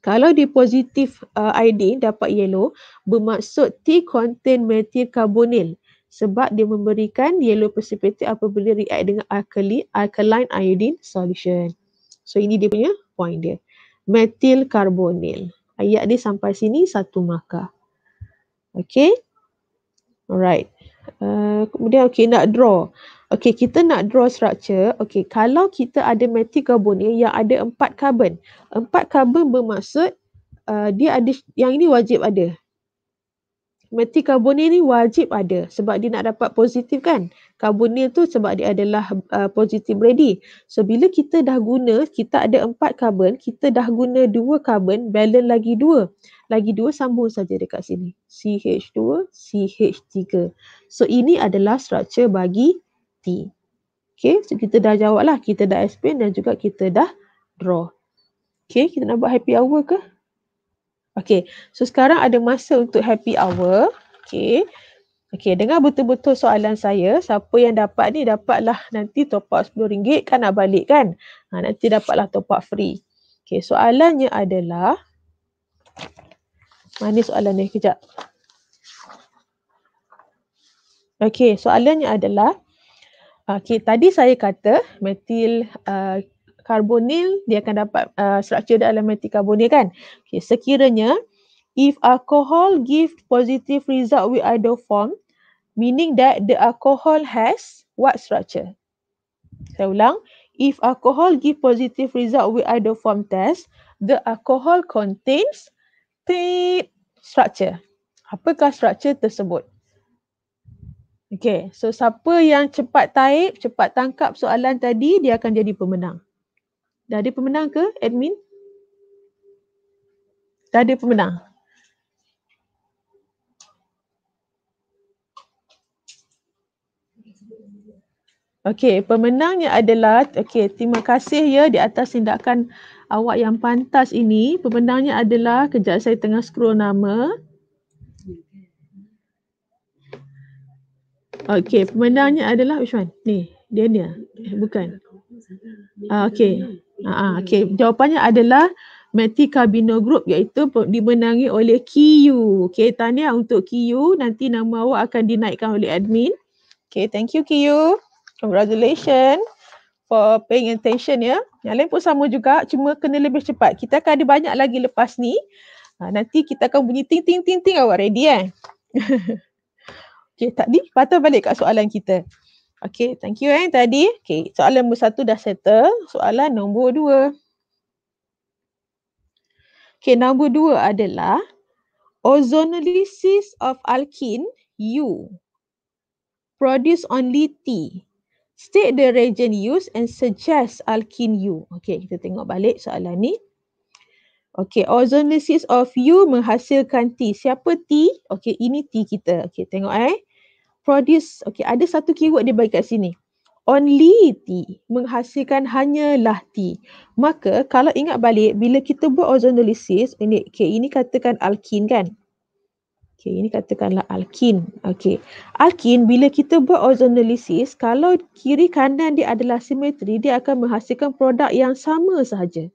kalau di positif uh, ID dapat yellow bermaksud T contain methyl carbonyl sebab dia memberikan yellow precipitate apabila react dengan alkali alkaline iodine solution. So ini dia punya point dia. Methyl carbonyl ayat dia sampai sini satu maka, Okay. Alright. Uh, kemudian okay nak draw. Okay kita nak draw structure. Okay kalau kita ada metil karbon ni yang ada empat karbon. Empat karbon bermaksud uh, dia ada yang ini wajib ada. Metil karbon ni wajib ada sebab dia nak dapat positif kan karbonil tu sebab dia adalah uh, positive ready. So bila kita dah guna, kita ada empat karbon, kita dah guna dua karbon, balance lagi dua. Lagi dua sambung saja dekat sini. CH2, CH3. So ini adalah structure bagi T. Okay, so kita dah jawab lah. Kita dah explain dan juga kita dah draw. Okay, kita nak buat happy hour ke? Okay, so sekarang ada masa untuk happy hour. Okay, Okey, dengar betul-betul soalan saya. Siapa yang dapat ni dapatlah nanti top up RM10 kan nak balik kan? Ha, nanti dapatlah top up free. Okey, soalannya adalah mana soalan ni? Kejap. Okey, soalannya adalah Okey, tadi saya kata metil uh, karbonil dia akan dapat uh, struktur dalam metil karbonil kan. Okay, sekiranya if alcohol give positive result with other form, meaning that the alcohol has what structure? Saya ulang, if alcohol give positive result with either form test, the alcohol contains tip structure. Apakah structure tersebut? Okay, so siapa yang cepat type, cepat tangkap soalan tadi, dia akan jadi pemenang. Dah ada pemenang ke admin? Dah ada pemenang? Okey, pemenangnya adalah okey, terima kasih ya di atas tindakan awak yang pantas ini. Pemenangnya adalah kejap saya tengah scroll nama. Okey, pemenangnya adalah which one? Ni, dia ni. Bukan. Ah uh, okey. Ah uh, okey, jawapannya adalah Mati Kabino Group iaitu dimenangi oleh Kiyu. Okey, tahniah untuk Kiyu. Nanti nama awak akan dinaikkan oleh admin. Okey, thank you Kiyu. Congratulations for paying attention ya. Yang lain pun sama juga, cuma kena lebih cepat. Kita akan ada banyak lagi lepas ni. Ha, nanti kita akan bunyi ting ting ting ting awak ready eh. Kan? okay, tadi patah balik kat soalan kita. Okay, thank you eh tadi. Okay, soalan nombor satu dah settle. Soalan nombor dua. Okay, nombor dua adalah ozonolysis of alkene U produce only T State the region used and suggest alkene U. Okay, kita tengok balik soalan ni. Okay, ozonesis of U menghasilkan T. Siapa T? Okay, ini T kita. Okay, tengok eh. Produce, okay, ada satu keyword dia bagi kat sini. Only T, menghasilkan hanyalah T. Maka, kalau ingat balik, bila kita buat ozonolysis, ini, okay, ini katakan alkene kan. Okay, ini katakanlah alkin. Okay. Alkin, bila kita buat ozonolisis, kalau kiri kanan dia adalah simetri, dia akan menghasilkan produk yang sama sahaja.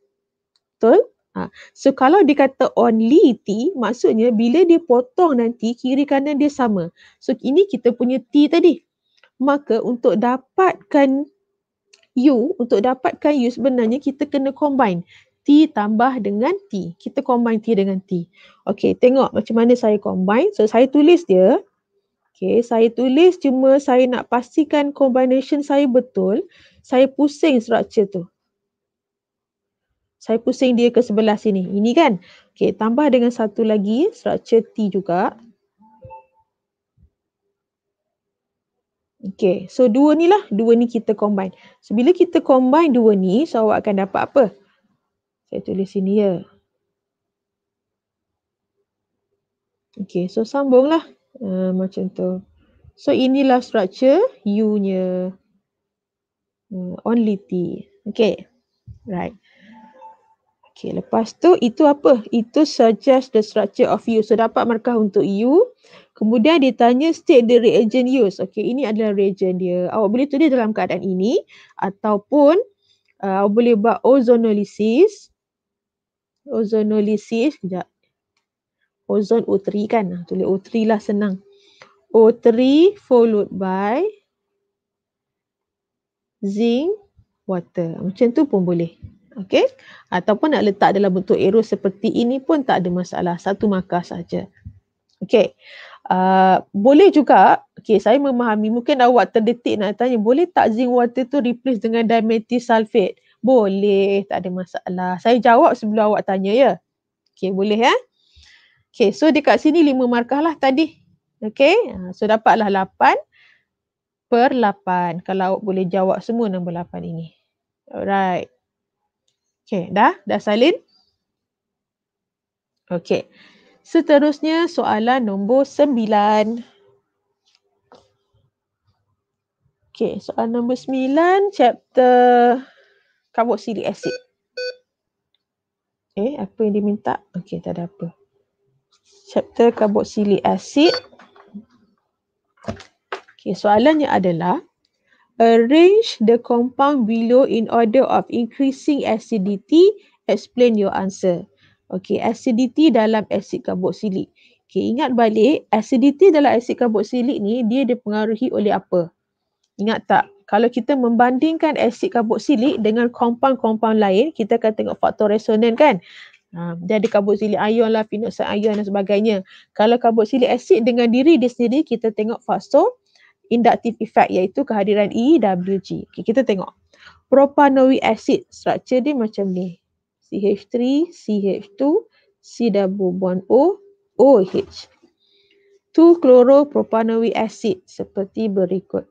Betul? Ha. So, kalau dia only T, maksudnya bila dia potong nanti, kiri kanan dia sama. So, ini kita punya T tadi. Maka untuk dapatkan U, untuk dapatkan U sebenarnya kita kena combine. T tambah dengan T. Kita combine T dengan T. Okay, tengok macam mana saya combine. So, saya tulis dia. Okay, saya tulis cuma saya nak pastikan combination saya betul. Saya pusing structure tu. Saya pusing dia ke sebelah sini. Ini kan? Okay, tambah dengan satu lagi structure T juga. Okay, so dua ni lah. Dua ni kita combine. So, bila kita combine dua ni, so awak akan dapat apa? Saya tulis sini ya. Okay, so sambunglah uh, macam tu. So inilah structure U-nya uh, only T. Okay, right. Okay, lepas tu itu apa? Itu suggest the structure of U. So dapat markah untuk U. Kemudian dia tanya state the reagent use. Okay, ini adalah reagent dia. Awak boleh tulis dalam keadaan ini ataupun uh, awak boleh buat ozonolysis ozonolisis kejap. Ozon O3 kan? Ah, tulis O3 lah senang. O3 followed by zinc water. Macam tu pun boleh. Okay. Ataupun nak letak dalam bentuk arrow seperti ini pun tak ada masalah. Satu markah saja. Okay. Uh, ah, boleh juga, okay, saya memahami, mungkin awak terdetik nak tanya, boleh tak zinc water tu replace dengan dimethyl sulfate? Boleh, tak ada masalah. Saya jawab sebelum awak tanya ya. Okey, boleh ya. Okey, so dekat sini lima markah lah tadi. Okey, ha, so dapatlah lapan per lapan. Kalau awak boleh jawab semua nombor lapan ini. Alright. Okey, dah? Dah salin? Okey. Seterusnya soalan nombor sembilan. Okey, soalan nombor sembilan, chapter carboxylic acid. Okay, eh, apa yang dia minta? Okay, tak ada apa. Chapter carboxylic acid. Okay, soalannya adalah arrange the compound below in order of increasing acidity. Explain your answer. Okay, acidity dalam asid carboxylic. Okay, ingat balik acidity dalam asid carboxylic ni dia dipengaruhi oleh apa? Ingat tak? kalau kita membandingkan asid karboksilik dengan kompaun-kompaun lain, kita akan tengok faktor resonan kan. Ha, dia ada karboksilik ion lah, phenoxy ion dan sebagainya. Kalau karboksilik asid dengan diri dia sendiri, kita tengok faktor inductive effect iaitu kehadiran EWG. Okay, kita tengok. Propanoic acid, structure dia macam ni. CH3, CH2, C double bond O, OH. 2 chloropropanoic acid seperti berikut.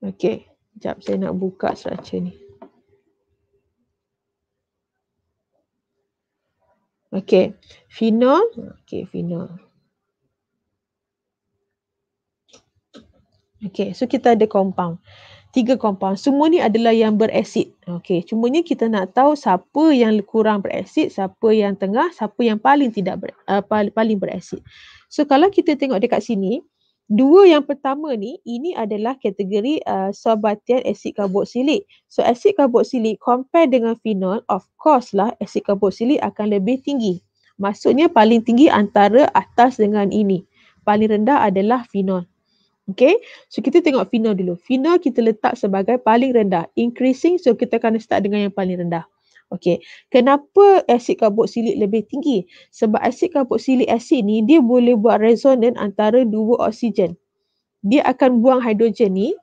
Okay. Sekejap saya nak buka structure ni. Okay. Phenol. Okay. Phenol. Okay. So kita ada compound. Tiga compound. Semua ni adalah yang berasid. Okay. Cuma ni kita nak tahu siapa yang kurang berasid, siapa yang tengah, siapa yang paling tidak ber, uh, paling berasid. So kalau kita tengok dekat sini, Dua yang pertama ni, ini adalah kategori uh, sorbatian asid karboksilik. So asid karboksilik compare dengan phenol, of course lah asid karboksilik akan lebih tinggi. Maksudnya paling tinggi antara atas dengan ini. Paling rendah adalah phenol. Okay, so kita tengok phenol dulu. Phenol kita letak sebagai paling rendah. Increasing, so kita akan start dengan yang paling rendah. Okey. Kenapa asid karboksilik lebih tinggi? Sebab asid karboksilik asid ni dia boleh buat resonan antara dua oksigen. Dia akan buang hidrogen ni.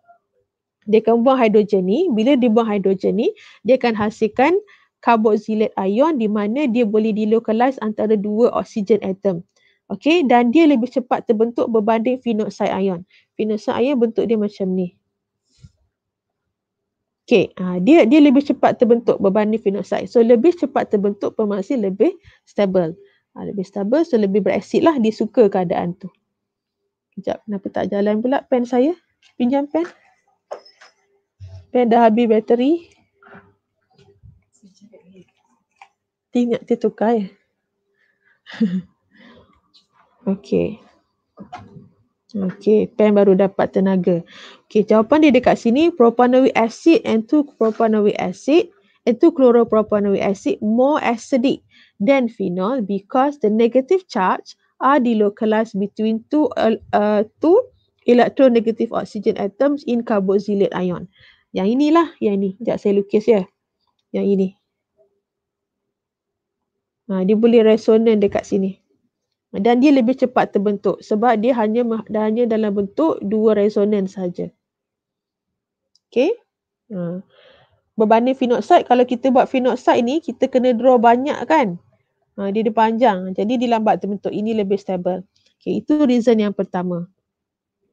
Dia akan buang hidrogen ni. Bila dia buang hidrogen ni, dia akan hasilkan karboksilat ion di mana dia boleh dilokalize antara dua oksigen atom. Okey, dan dia lebih cepat terbentuk berbanding phenoxide ion. Phenoxide ion bentuk dia macam ni. Okay, uh, dia dia lebih cepat terbentuk beban nefinoxide. So lebih cepat terbentuk permaksi lebih stable. Uh, lebih stable, so lebih berasid lah. Dia suka keadaan tu. Sekejap, kenapa tak jalan pula pen saya? Pinjam pen. Pen dah habis bateri. Tingat dia tukar ya. Okay. Okay, pen baru dapat tenaga. Okay, jawapan dia dekat sini, propanoic acid and two propanoic acid and two chloropropanoic acid more acidic than phenol because the negative charge are delocalized between two uh, uh, two electronegative oxygen atoms in carboxylate ion. Yang inilah, yang ini. Sekejap saya lukis ya. Yang ini. Ha, dia boleh resonan dekat sini dan dia lebih cepat terbentuk sebab dia hanya dia hanya dalam bentuk dua resonan saja. Okay. Ha. Berbanding phenoxide, kalau kita buat phenoxide ni, kita kena draw banyak kan? Ha, dia, dia panjang. Jadi dia lambat terbentuk. Ini lebih stable. Okay, itu reason yang pertama.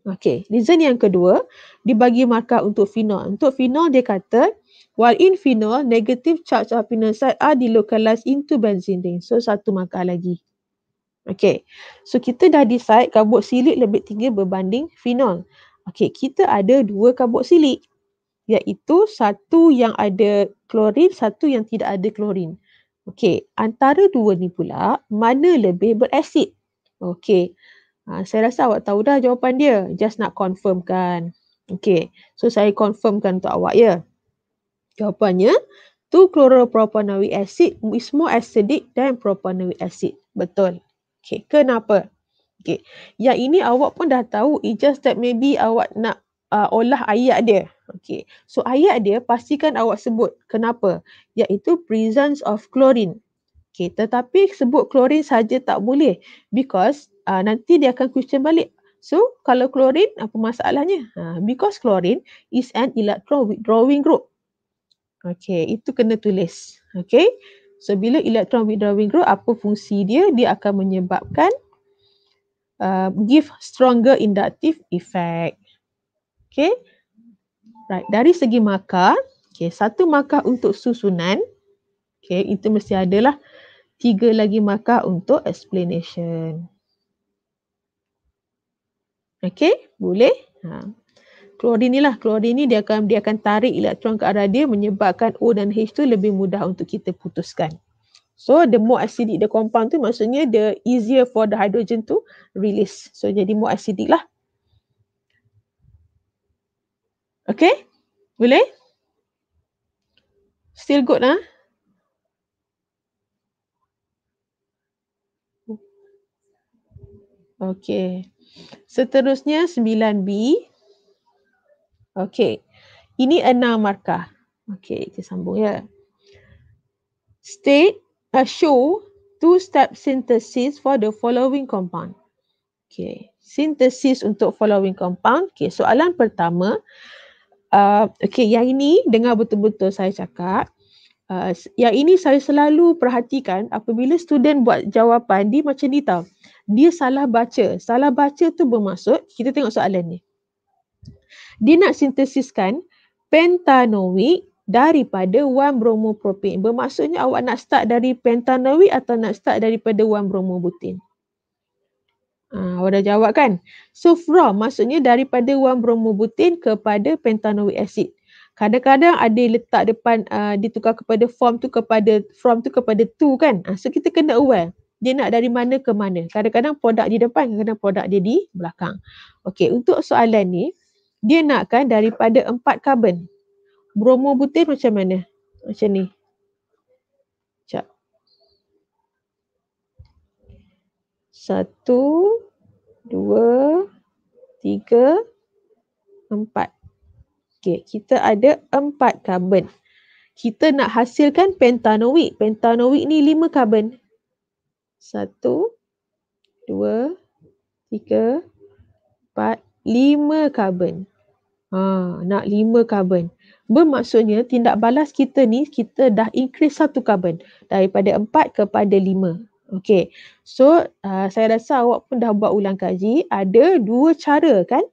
Okay, reason yang kedua, dia bagi markah untuk phenol. Untuk phenol, dia kata, while in phenol, negative charge of phenoxide are delocalized into benzene ring. So, satu markah lagi. Okay, so kita dah decide kabut lebih tinggi berbanding phenol. Okay, kita ada dua kabut silik iaitu satu yang ada klorin, satu yang tidak ada klorin. Okay, antara dua ni pula mana lebih berasid? Okay, ha, saya rasa awak tahu dah jawapan dia. Just nak confirmkan. Okay, so saya confirmkan untuk awak ya. Jawapannya, 2 chloropropanoic acid is more acidic than propanoic acid. Betul. Okay, kenapa? Okay, yang ini awak pun dah tahu, It just that maybe awak nak uh, olah ayat dia. Okay, so ayat dia pastikan awak sebut kenapa? Iaitu presence of chlorine. Okay, tetapi sebut chlorine saja tak boleh because uh, nanti dia akan question balik. So, kalau chlorine, apa masalahnya? Uh, because chlorine is an electron withdrawing group. Okay, itu kena tulis. Okay, So bila electron withdrawing group apa fungsi dia? Dia akan menyebabkan uh, give stronger inductive effect. Okay. Right. Dari segi markah, okay, satu markah untuk susunan. Okay, itu mesti adalah tiga lagi markah untuk explanation. Okay, boleh? Ha klorin ni lah. Klorin ni dia akan dia akan tarik elektron ke arah dia menyebabkan O dan H tu lebih mudah untuk kita putuskan. So the more acidic the compound tu maksudnya the easier for the hydrogen to release. So jadi more acidic lah. Okay? Boleh? Still good lah? Okay. Seterusnya 9B. Okey. Ini enam markah. Okey, kita sambung ya. State a uh, show two step synthesis for the following compound. Okey, synthesis untuk following compound. Okey, soalan pertama uh, okey, yang ini dengar betul-betul saya cakap. Uh, yang ini saya selalu perhatikan apabila student buat jawapan dia macam ni tau. Dia salah baca. Salah baca tu bermaksud kita tengok soalan ni dia nak sintesiskan pentanoic daripada 1 bromopropane bermaksudnya awak nak start dari pentanoic atau nak start daripada 1 bromobutin ha, awak dah jawab kan so from maksudnya daripada 1 bromobutin kepada pentanoic acid kadang-kadang ada letak depan uh, ditukar kepada form tu kepada from tu kepada tu kan ha, so kita kena aware dia nak dari mana ke mana. Kadang-kadang produk di depan, kadang-kadang produk dia di belakang. Okey, untuk soalan ni, dia nakkan daripada empat karbon. Bromo butil macam mana? Macam ni. Sekejap. Satu, dua, tiga, empat. okey kita ada empat karbon. Kita nak hasilkan pentanoid. Pentanoid ni lima karbon. Satu, dua, tiga, empat, lima karbon. Ha, nak lima karbon. Bermaksudnya tindak balas kita ni kita dah increase satu karbon daripada empat kepada lima. Okay. So uh, saya rasa awak pun dah buat ulang kaji. Ada dua cara kan?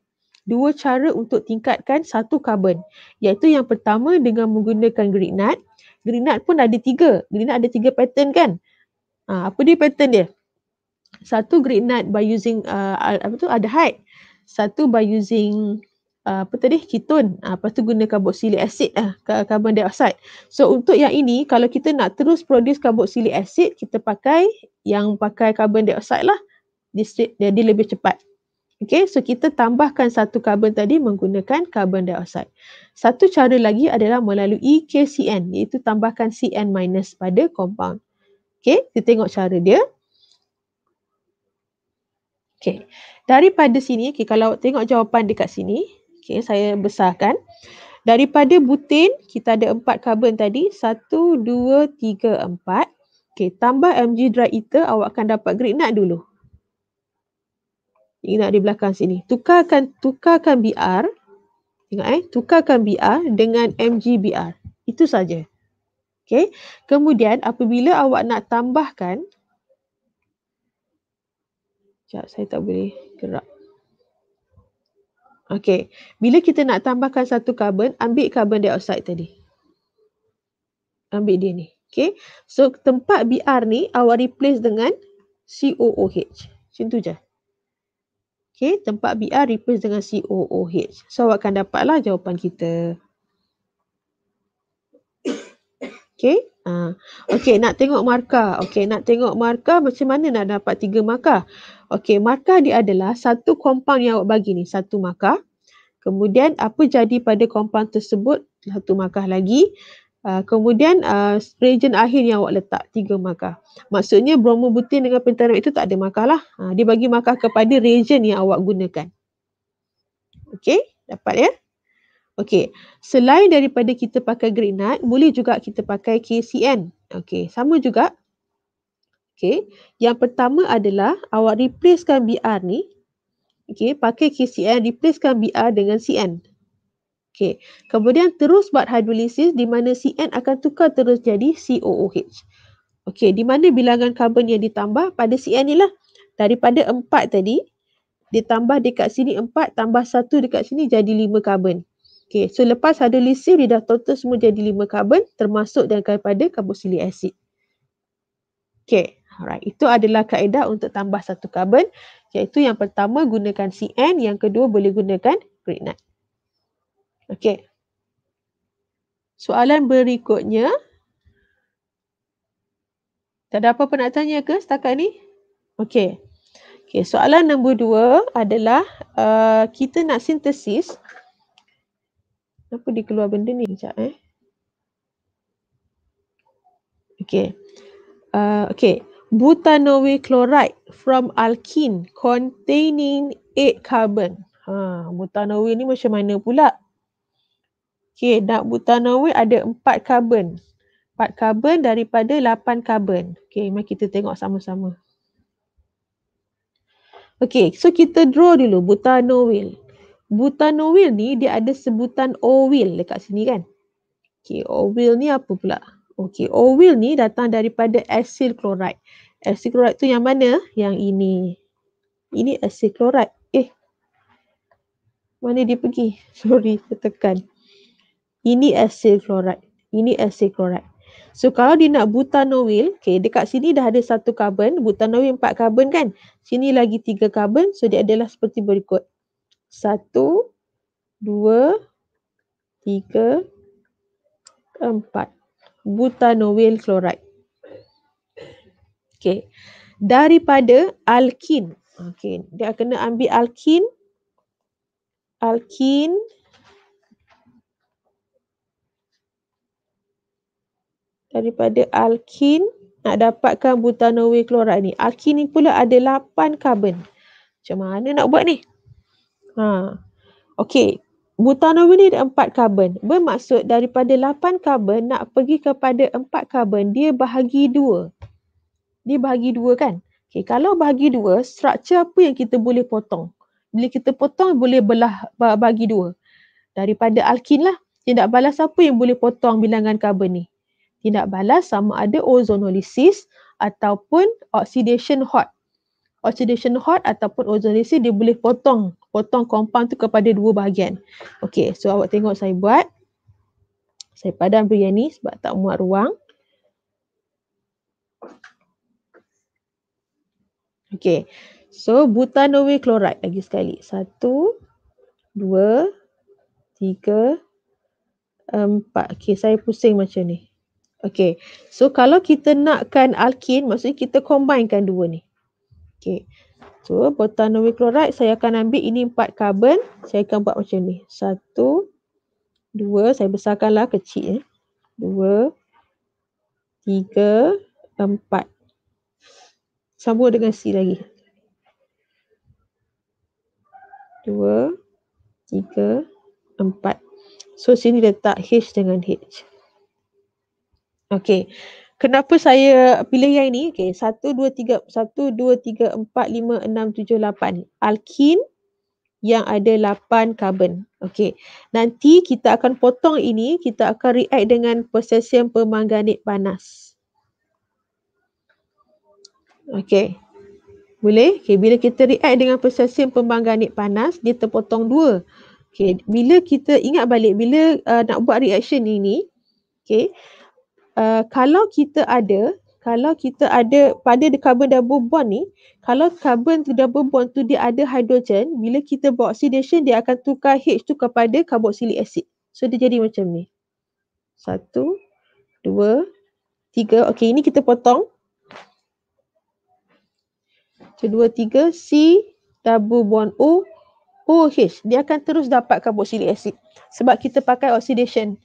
Dua cara untuk tingkatkan satu karbon. Iaitu yang pertama dengan menggunakan grignard. Grignard pun ada tiga. Grignard ada tiga pattern kan? Ha, apa dia pattern dia? Satu grignard by using uh, apa tu? Ada height. Satu by using Ah, apa tadi keton ah lepas tu guna carboxylic acid ah carbon dioxide so untuk yang ini kalau kita nak terus produce carboxylic acid kita pakai yang pakai carbon dioxide lah dia dia lebih cepat Okay, so kita tambahkan satu karbon tadi menggunakan karbon dioxide. Satu cara lagi adalah melalui KCN iaitu tambahkan CN minus pada compound. Okay, kita tengok cara dia. Okay, daripada sini, okay, kalau tengok jawapan dekat sini, Okay, saya besarkan. Daripada butin, kita ada empat karbon tadi. Satu, dua, tiga, empat. Okay, tambah MG dry ether, awak akan dapat grid nut dulu. Ingat di belakang sini. Tukarkan tukarkan BR. Ingat eh, tukarkan BR dengan MG BR. Itu saja. Okay, kemudian apabila awak nak tambahkan. Sekejap, saya tak boleh gerak. Okay. Bila kita nak tambahkan satu karbon, ambil karbon dioxide tadi. Ambil dia ni. Okay. So tempat Br ni awak replace dengan COOH. Macam tu je. Okay. Tempat Br replace dengan COOH. So awak akan dapatlah jawapan kita. Okay. Uh, ah. okay. Nak tengok markah. Okay. Nak tengok markah macam mana nak dapat tiga markah. Okey, markah dia adalah satu kompaun yang awak bagi ni, satu markah. Kemudian apa jadi pada kompaun tersebut, satu markah lagi. Uh, kemudian uh, region akhir yang awak letak, tiga markah. Maksudnya bromobutin dengan pentaram itu tak ada markah lah. Uh, dia bagi markah kepada region yang awak gunakan. Okey, dapat ya? Okey, selain daripada kita pakai green nut, boleh juga kita pakai KCN. Okey, sama juga Okey, Yang pertama adalah awak replacekan BR ni. okey, Pakai KCN, replacekan BR dengan CN. Okey, Kemudian terus buat hidrolisis di mana CN akan tukar terus jadi COOH. Okey, Di mana bilangan karbon yang ditambah pada CN ni lah. Daripada 4 tadi, ditambah dekat sini 4, tambah 1 dekat sini jadi 5 karbon. Okey, so lepas ada lisir, dia dah total semua jadi 5 karbon termasuk dengan daripada karbosilik asid. Okay, Alright. Itu adalah kaedah untuk tambah satu karbon iaitu yang pertama gunakan CN, yang kedua boleh gunakan grignite. Okey. Soalan berikutnya. Tak ada apa-apa nak tanya ke setakat ni? Okey. Okey. Soalan nombor dua adalah uh, kita nak sintesis. Kenapa dia keluar benda ni? Sekejap eh. Okey. Uh, okay butanoic chloride from alkene containing 8 carbon. Ha, butanoic ni macam mana pula? Okay, nak butanoic ada 4 carbon. 4 carbon daripada 8 carbon. Okay, mari kita tengok sama-sama. Okay, so kita draw dulu butanoil. Butanoil ni dia ada sebutan oil dekat sini kan? Okay, oil ni apa pula? Okey, oil ni datang daripada asil chloride. Asil chloride tu yang mana? Yang ini. Ini asil chloride. Eh. Mana dia pergi? Sorry, tertekan. Ini asil chloride. Ini asil chloride. So kalau dia nak butanoil, okay, dekat sini dah ada satu karbon, butanoil empat karbon kan? Sini lagi tiga karbon, so dia adalah seperti berikut. Satu, dua, tiga, empat butanoil chloride. Okey. Daripada alkin. Okey, dia kena ambil alkin. Alkin daripada alkin nak dapatkan butanoil chloride ni. Alkin ni pula ada 8 karbon. Macam mana nak buat ni? Ha. Okey, butanoma ni ada empat karbon. Bermaksud daripada lapan karbon nak pergi kepada empat karbon, dia bahagi dua. Dia bahagi dua kan? Okay, kalau bahagi dua, struktur apa yang kita boleh potong? Bila kita potong, boleh belah bahagi dua. Daripada alkin lah. Tindak balas apa yang boleh potong bilangan karbon ni? Tindak balas sama ada ozonolisis ataupun oxidation hot oxidation hot ataupun ozonasi dia boleh potong potong compound tu kepada dua bahagian. Okey, so awak tengok saya buat. Saya padam beri ni sebab tak muat ruang. Okey. So butanoic chloride lagi sekali. Satu, dua, tiga, empat. Okey, saya pusing macam ni. Okey. So kalau kita nakkan alkin, maksudnya kita combinekan dua ni. Okay. So butanoic chloride saya akan ambil ini empat karbon. Saya akan buat macam ni. Satu, dua. Saya besarkanlah kecil. Eh. Dua, tiga, empat. Sambung dengan C lagi. Dua, tiga, empat. So sini letak H dengan H. Okay. Kenapa saya pilih yang ini? Okay, 1, 2, 3, 1, 2, 3, 4, Alkin yang ada 8 karbon. Okay, nanti kita akan potong ini, kita akan react dengan potassium permanganit panas. Okay, boleh? Okay, bila kita react dengan potassium permanganit panas, dia terpotong dua. Okay, bila kita ingat balik, bila uh, nak buat reaction ini, okay, Eh, kalau kita ada kalau kita ada pada carbon double bond ni kalau carbon double bond tu dia ada hidrogen, bila kita buat oxidation dia akan tukar H tu kepada carboxylic acid so dia jadi macam ni satu dua tiga okey ini kita potong satu dua tiga C double bond O OH dia akan terus dapat carboxylic acid sebab kita pakai oxidation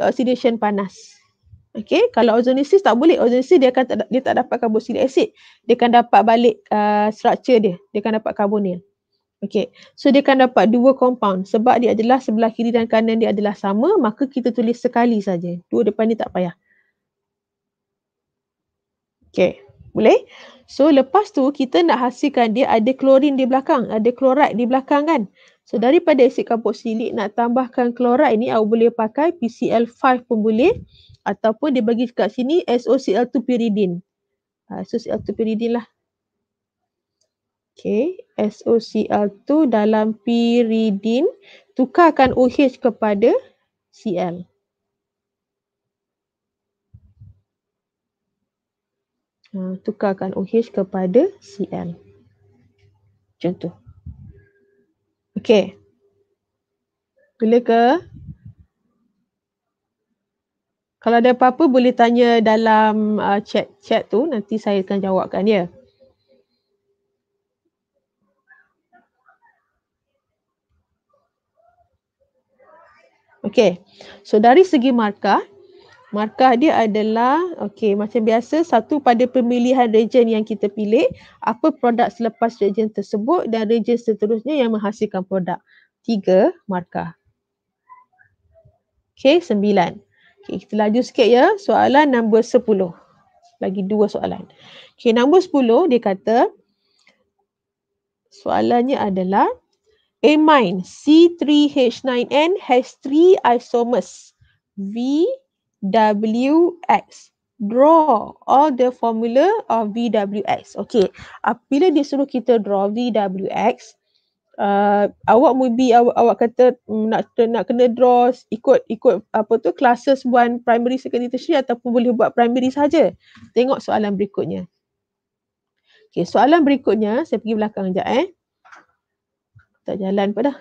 oxidation panas Okay, kalau ozonesis tak boleh. Ozonesis dia akan tak, dia tak dapat carboxylic acid. Dia akan dapat balik uh, structure dia. Dia akan dapat carbonyl. Okay, so dia akan dapat dua compound. Sebab dia adalah sebelah kiri dan kanan dia adalah sama, maka kita tulis sekali saja. Dua depan ni tak payah. Okay, boleh? So lepas tu kita nak hasilkan dia ada klorin di belakang, ada klorat di belakang kan? So daripada asid carboxylic nak tambahkan klorat ni, awak boleh pakai PCl5 pun boleh ataupun dia bagi kat sini SOCl2 pyridine. Uh, ha, SOCl2 pyridine lah. Okay, SOCl2 dalam pyridine tukarkan OH kepada Cl. Ha, tukarkan OH kepada Cl. Contoh. Okay. Bila ke kalau ada apa-apa boleh tanya dalam uh, chat chat tu nanti saya akan jawabkan ya. Okey. So dari segi markah, markah dia adalah okey macam biasa satu pada pemilihan region yang kita pilih, apa produk selepas region tersebut dan region seterusnya yang menghasilkan produk. Tiga markah. Okey, sembilan. Okay, kita laju sikit ya. Soalan nombor 10. Lagi dua soalan. Okay, nombor 10 dia kata soalannya adalah amine C3H9N has three isomers V, W, X. Draw all the formula of VWX. Okay, apabila dia suruh kita draw VWX, uh, awak mubi awak, awak kata nak mm, nak kena draw ikut ikut apa tu classes buat primary secondary tertiary ataupun boleh buat primary saja. Tengok soalan berikutnya. Okay, soalan berikutnya saya pergi belakang je eh. Tak jalan pun dah.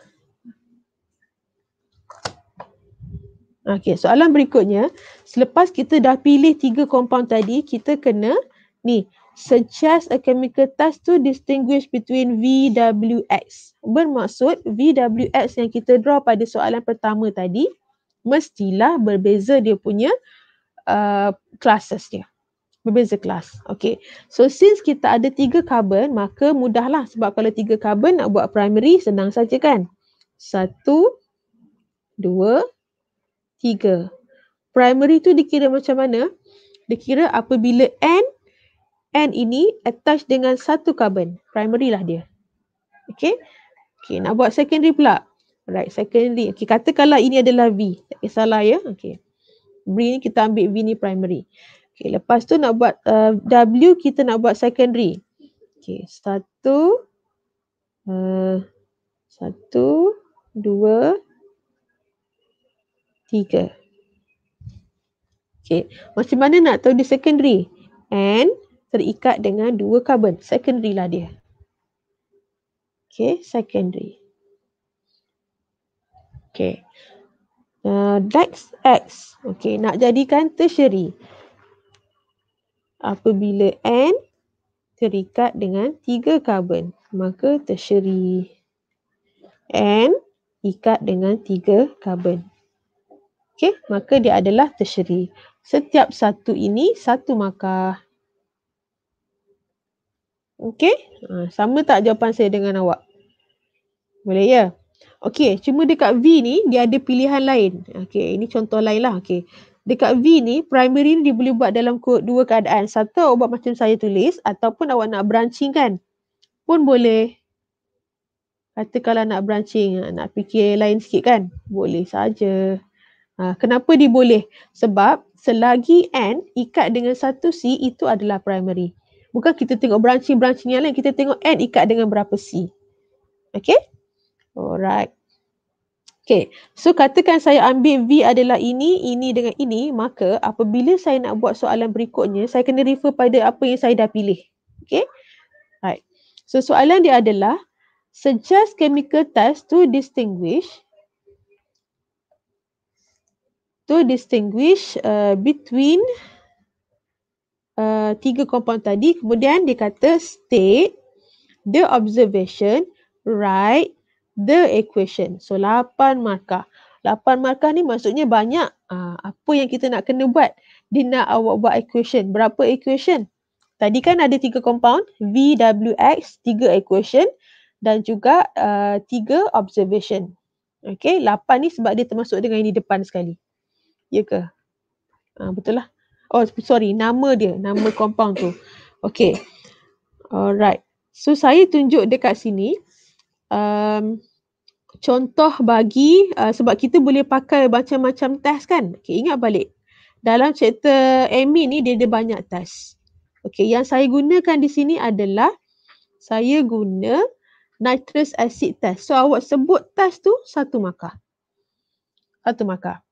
Okay, soalan berikutnya, selepas kita dah pilih tiga compound tadi, kita kena ni, suggest a chemical test to distinguish between VWX. Bermaksud VWX yang kita draw pada soalan pertama tadi mestilah berbeza dia punya uh, classes dia. Berbeza kelas. Okay. So since kita ada tiga carbon maka mudahlah sebab kalau tiga carbon nak buat primary senang saja kan. Satu, dua, tiga. Primary tu dikira macam mana? Dikira apabila N N ini attach dengan satu carbon. Primary lah dia. Okay. Okay, nak buat secondary pula. Right, secondary. Okay, katakanlah ini adalah V. Tak kisahlah ya. Okay. B ni kita ambil V ni primary. Okay, lepas tu nak buat uh, W kita nak buat secondary. Okay, satu. Uh, satu. Dua. Tiga. Okay, macam mana nak tahu di secondary? And terikat dengan dua karbon. Secondary lah dia. Okay, secondary. Okay. Uh, dex X. Okay, nak jadikan tertiary. Apabila N terikat dengan tiga karbon. Maka tertiary N ikat dengan tiga karbon. Okay, maka dia adalah tertiary. Setiap satu ini satu markah. Okey? Ha, sama tak jawapan saya dengan awak? Boleh ya? Okey, cuma dekat V ni dia ada pilihan lain. Okey, ini contoh lain lah. Okey. Dekat V ni, primary ni dia boleh buat dalam dua keadaan. Satu awak buat macam saya tulis ataupun awak nak branching kan? Pun boleh. Kata kalau nak branching, ha, nak fikir lain sikit kan? Boleh saja. Ha, kenapa dia boleh? Sebab selagi N ikat dengan satu C itu adalah primary. Bukan kita tengok branching-branching yang lain, kita tengok N ikat dengan berapa C. Okay? Alright. Okay, so katakan saya ambil V adalah ini, ini dengan ini, maka apabila saya nak buat soalan berikutnya, saya kena refer pada apa yang saya dah pilih. Okay? Alright. So soalan dia adalah, suggest chemical test to distinguish to distinguish uh, between Uh, tiga compound tadi kemudian dia kata state the observation write the equation so 8 markah Lapan markah ni maksudnya banyak uh, apa yang kita nak kena buat dia nak awak buat equation berapa equation tadi kan ada tiga compound v w x tiga equation dan juga uh, tiga observation Okay, lapan ni sebab dia termasuk dengan ini depan sekali. Ya ke? Ha, betul lah. Oh sorry, nama dia, nama compound tu. Okay. Alright. So saya tunjuk dekat sini. Um, contoh bagi, uh, sebab kita boleh pakai macam-macam test kan. Okay, ingat balik. Dalam chapter Amy ni dia ada banyak test. Okay, yang saya gunakan di sini adalah saya guna nitrous acid test. So awak sebut test tu satu markah. Satu markah.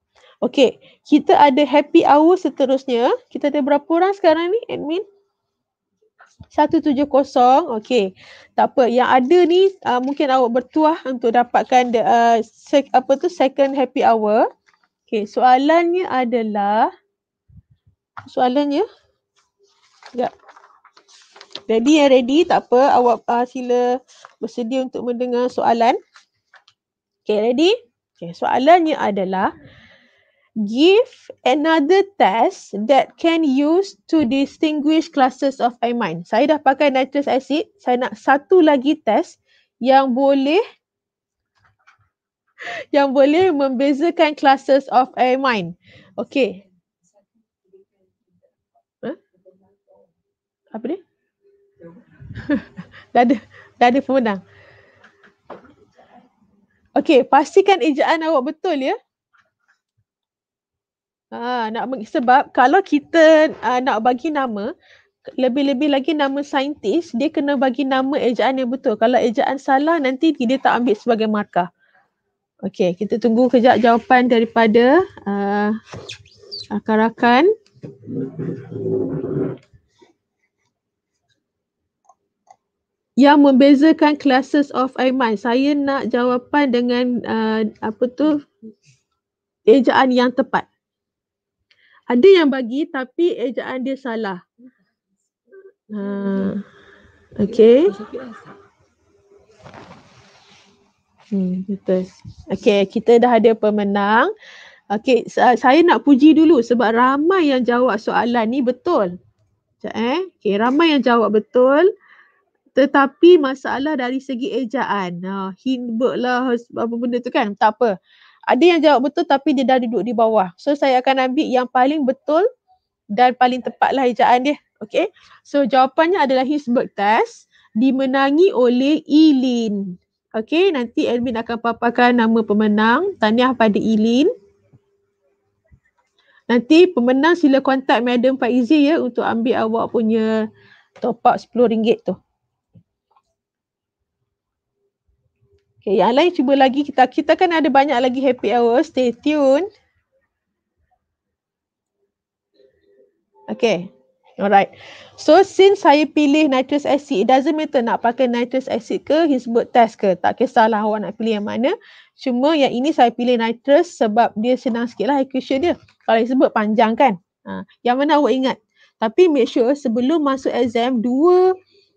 Okay, kita ada happy hour seterusnya. Kita ada berapa orang sekarang ni admin? 170. Okay, tak apa. Yang ada ni uh, mungkin awak bertuah untuk dapatkan the, uh, sec, apa tu second happy hour. Okay, soalannya adalah soalannya. Ya. Ready ya ready tak apa awak uh, sila bersedia untuk mendengar soalan. Okay ready? Okay soalannya adalah hmm give another test that can use to distinguish classes of amine. Saya dah pakai nitrous acid. Saya nak satu lagi test yang boleh yang boleh membezakan classes of amine. Okay. Huh? Ha? Apa ni? dah ada. Dah ada pemenang. Okay, pastikan ejaan awak betul ya. Ah, nak sebab kalau kita ah, nak bagi nama lebih-lebih lagi nama saintis dia kena bagi nama ejaan yang betul. Kalau ejaan salah nanti dia tak ambil sebagai markah. Okey, kita tunggu kejap jawapan daripada uh, ha, akar-akan. Yang membezakan classes of Aiman. Saya nak jawapan dengan uh, apa tu ejaan yang tepat ada yang bagi tapi ejaan dia salah. Ha. Okay. Hmm, betul. Okay, kita dah ada pemenang. Okay, saya nak puji dulu sebab ramai yang jawab soalan ni betul. Sekejap eh. Okay, ramai yang jawab betul. Tetapi masalah dari segi ejaan. Ha, ah, Hindberg lah apa benda tu kan. Tak apa. Ada yang jawab betul tapi dia dah duduk di bawah. So saya akan ambil yang paling betul dan paling tepatlah ejaan dia. Okay. So jawapannya adalah his test dimenangi oleh Ilin. Okay nanti Elmin akan paparkan nama pemenang. Tahniah pada Ilin. Nanti pemenang sila kontak Madam Faizie ya untuk ambil awak punya top up RM10 tu. Okay, yang lain cuba lagi kita kita kan ada banyak lagi happy hour. Stay tune. Okay. Alright. So since saya pilih nitrous acid, it doesn't matter nak pakai nitrous acid ke, hisbut test ke. Tak kisahlah awak nak pilih yang mana. Cuma yang ini saya pilih nitrous sebab dia senang sikit lah equation dia. Kalau hisbut panjang kan. Ha. Yang mana awak ingat. Tapi make sure sebelum masuk exam, dua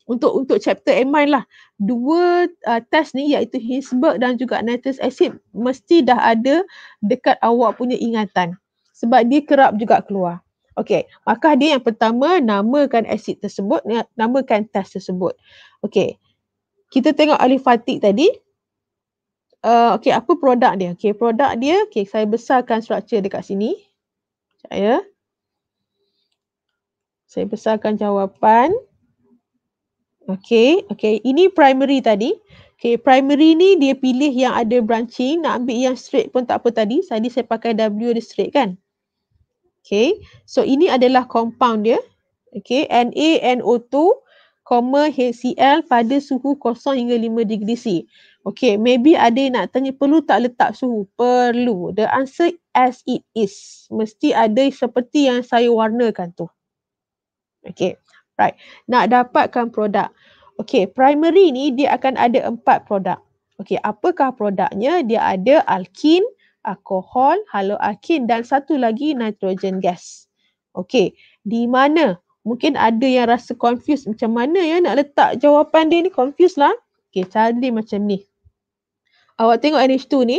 untuk untuk chapter amine lah dua uh, test ni iaitu hisberg dan juga nitrous acid mesti dah ada dekat awak punya ingatan sebab dia kerap juga keluar okey maka dia yang pertama namakan asid tersebut eh, namakan test tersebut okey kita tengok alifatik tadi uh, okey apa produk dia okey produk dia okey saya besarkan structure dekat sini saya saya besarkan jawapan Okay, okay. Ini primary tadi. Okay, primary ni dia pilih yang ada branching. Nak ambil yang straight pun tak apa tadi. Tadi saya pakai W dia straight kan? Okay, so ini adalah compound dia. Okay, NaNO2, HCl pada suhu kosong hingga 5 degree C. Okay, maybe ada yang nak tanya perlu tak letak suhu? Perlu. The answer as it is. Mesti ada seperti yang saya warnakan tu. Okay right nak dapatkan produk okey primary ni dia akan ada empat produk okey apakah produknya dia ada alkin alkohol haloalkin dan satu lagi nitrogen gas okey di mana mungkin ada yang rasa confused macam mana ya nak letak jawapan dia ni confused lah okey cari macam ni awak tengok NH2 ni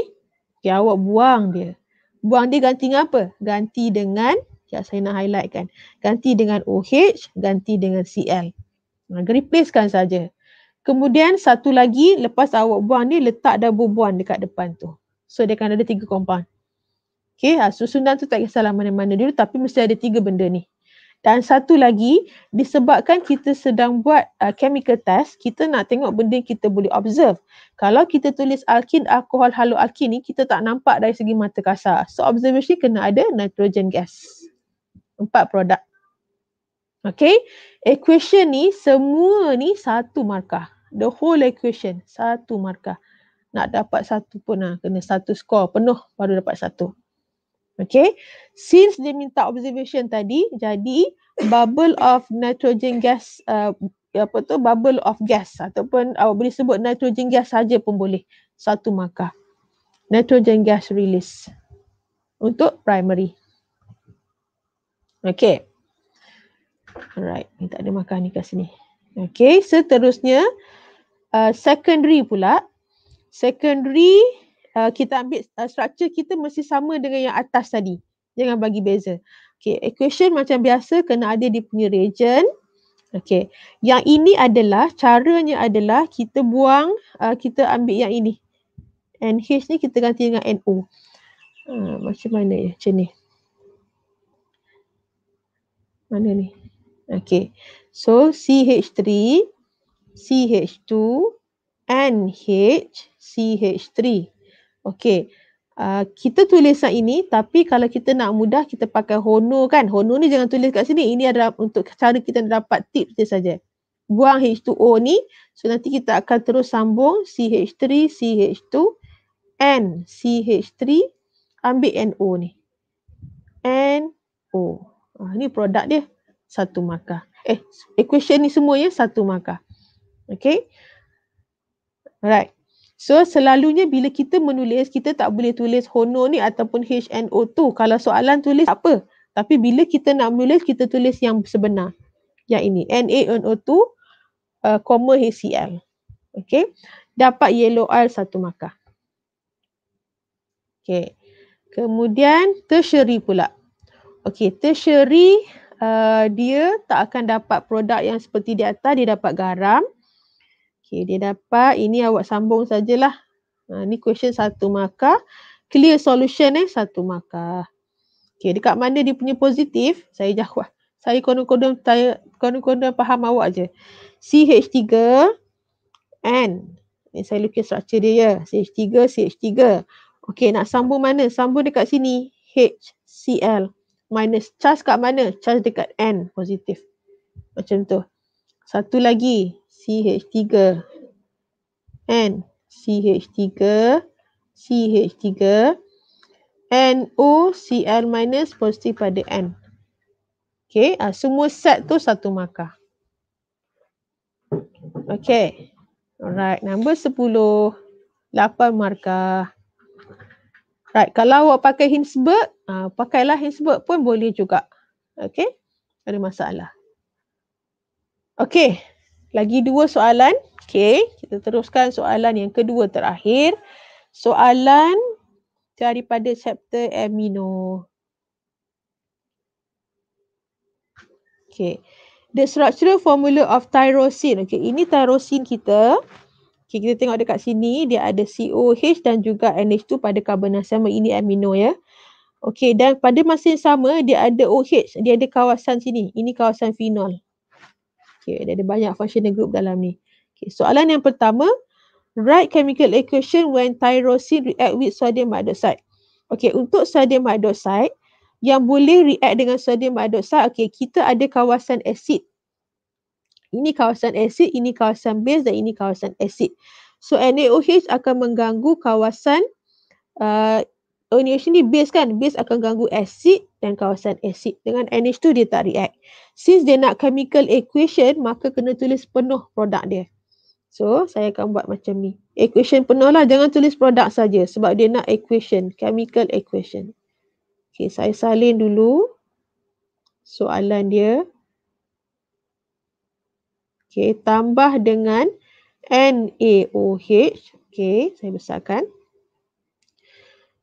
okay, awak buang dia buang dia ganti dengan apa ganti dengan yang saya nak highlight kan. Ganti dengan OH, ganti dengan CL. Ha, replacekan saja. Kemudian satu lagi lepas awak buang ni letak double buang dekat depan tu. So dia akan ada tiga compound. Okay, ha, susunan tu tak kisahlah mana-mana dulu tapi mesti ada tiga benda ni. Dan satu lagi, disebabkan kita sedang buat uh, chemical test, kita nak tengok benda kita boleh observe. Kalau kita tulis alkin, alkohol, halo alkin ni, kita tak nampak dari segi mata kasar. So observation kena ada nitrogen gas empat produk. Okay, equation ni semua ni satu markah. The whole equation satu markah. Nak dapat satu pun lah. Kena satu skor penuh baru dapat satu. Okay, since dia minta observation tadi, jadi bubble of nitrogen gas, uh, apa tu, bubble of gas ataupun awak uh, boleh sebut nitrogen gas saja pun boleh. Satu markah. Nitrogen gas release untuk primary. Okay. Alright, ni tak ada markah ni kat sini. Okay, seterusnya uh, secondary pula. Secondary uh, kita ambil uh, structure kita mesti sama dengan yang atas tadi. Jangan bagi beza. Okay, equation macam biasa kena ada dia punya region. Okay, yang ini adalah caranya adalah kita buang, uh, kita ambil yang ini. NH ni kita ganti dengan NO. Uh, ah, macam mana ya? Macam ni. Mana ni? Okay. So CH3, CH2, N-H, CH3. Okay. Uh, ah, kita tulis yang ini tapi kalau kita nak mudah kita pakai hono kan. hono ni jangan tulis kat sini. Ini adalah untuk cara kita dapat tip dia saja. Buang H2O ni. So nanti kita akan terus sambung CH3, CH2, N, CH3, ambil NO ni. NO. Ah, ni produk dia satu markah. Eh, equation ni semua ya satu markah. Okay. Alright. So selalunya bila kita menulis, kita tak boleh tulis HONO ni ataupun HNO 2 Kalau soalan tulis apa? Tapi bila kita nak menulis, kita tulis yang sebenar. Yang ini, NaNO2, koma uh, HCl. Okay. Dapat yellow R satu markah. Okay. Kemudian tertiary pula. Okey, tertiary uh, dia tak akan dapat produk yang seperti di atas, dia dapat garam. Okey, dia dapat, ini awak sambung sajalah. Uh, ni question satu maka Clear solution eh, satu maka. Okey, dekat mana dia punya positif, saya jawab. Saya kodong-kodong tanya, kodong-kodong faham awak je. CH3 N. Ni eh, saya lukis structure dia ya. CH3, CH3. Okey, nak sambung mana? Sambung dekat sini. HCl minus charge kat mana? Charge dekat N positif. Macam tu. Satu lagi CH3 N CH3 CH3 NO Cl minus positif pada N. Okay. Uh, semua set tu satu markah. Okay. Alright. Nombor sepuluh, lapan markah. Right. Kalau awak pakai Hinsberg, uh, pakailah hisbut pun boleh juga. Okay, ada masalah. Okay, lagi dua soalan. Okay, kita teruskan soalan yang kedua terakhir. Soalan daripada chapter amino. Okay, the structural formula of tyrosine. Okay, ini tyrosine kita. Okay, kita tengok dekat sini dia ada COH dan juga NH2 pada carbon asam ini amino ya. Yeah. Okey dan pada masa yang sama dia ada OH, dia ada kawasan sini. Ini kawasan phenol. Okey, dia ada banyak functional group dalam ni. Okey, soalan yang pertama, write chemical equation when tyrosine react with sodium hydroxide. Okey, untuk sodium hydroxide yang boleh react dengan sodium hydroxide, okey, kita ada kawasan asid. Ini kawasan asid, ini kawasan base dan ini kawasan asid. So NaOH akan mengganggu kawasan uh, Ionisation ni base kan, base akan ganggu asid dan kawasan asid Dengan NH2 dia tak react. Since dia nak chemical equation, maka kena tulis penuh produk dia. So, saya akan buat macam ni. Equation penuh lah, jangan tulis produk saja sebab dia nak equation, chemical equation. Okay, saya salin dulu soalan dia. Okay, tambah dengan NaOH. Okay, saya besarkan.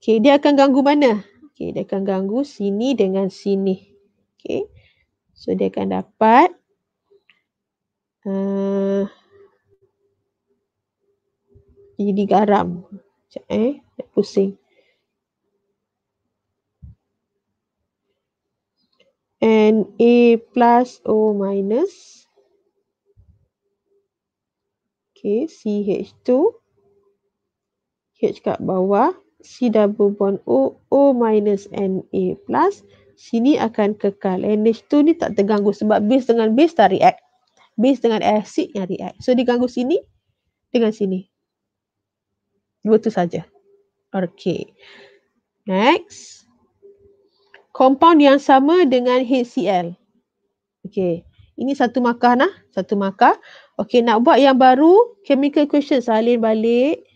Okey, dia akan ganggu mana? Okey, dia akan ganggu sini dengan sini. Okey. So dia akan dapat uh, jadi garam. Sekejap eh, nak pusing. Na plus O minus. Okay, C H 2 H kat bawah. C double bond O, O minus Na plus. Sini akan kekal. NH2 ni tak terganggu sebab base dengan base tak react. Base dengan acid yang react. So diganggu sini dengan sini. Dua tu saja. Okay. Next. Compound yang sama dengan HCl. Okay. Ini satu makah lah. Satu makah. Okay nak buat yang baru. Chemical equation salin balik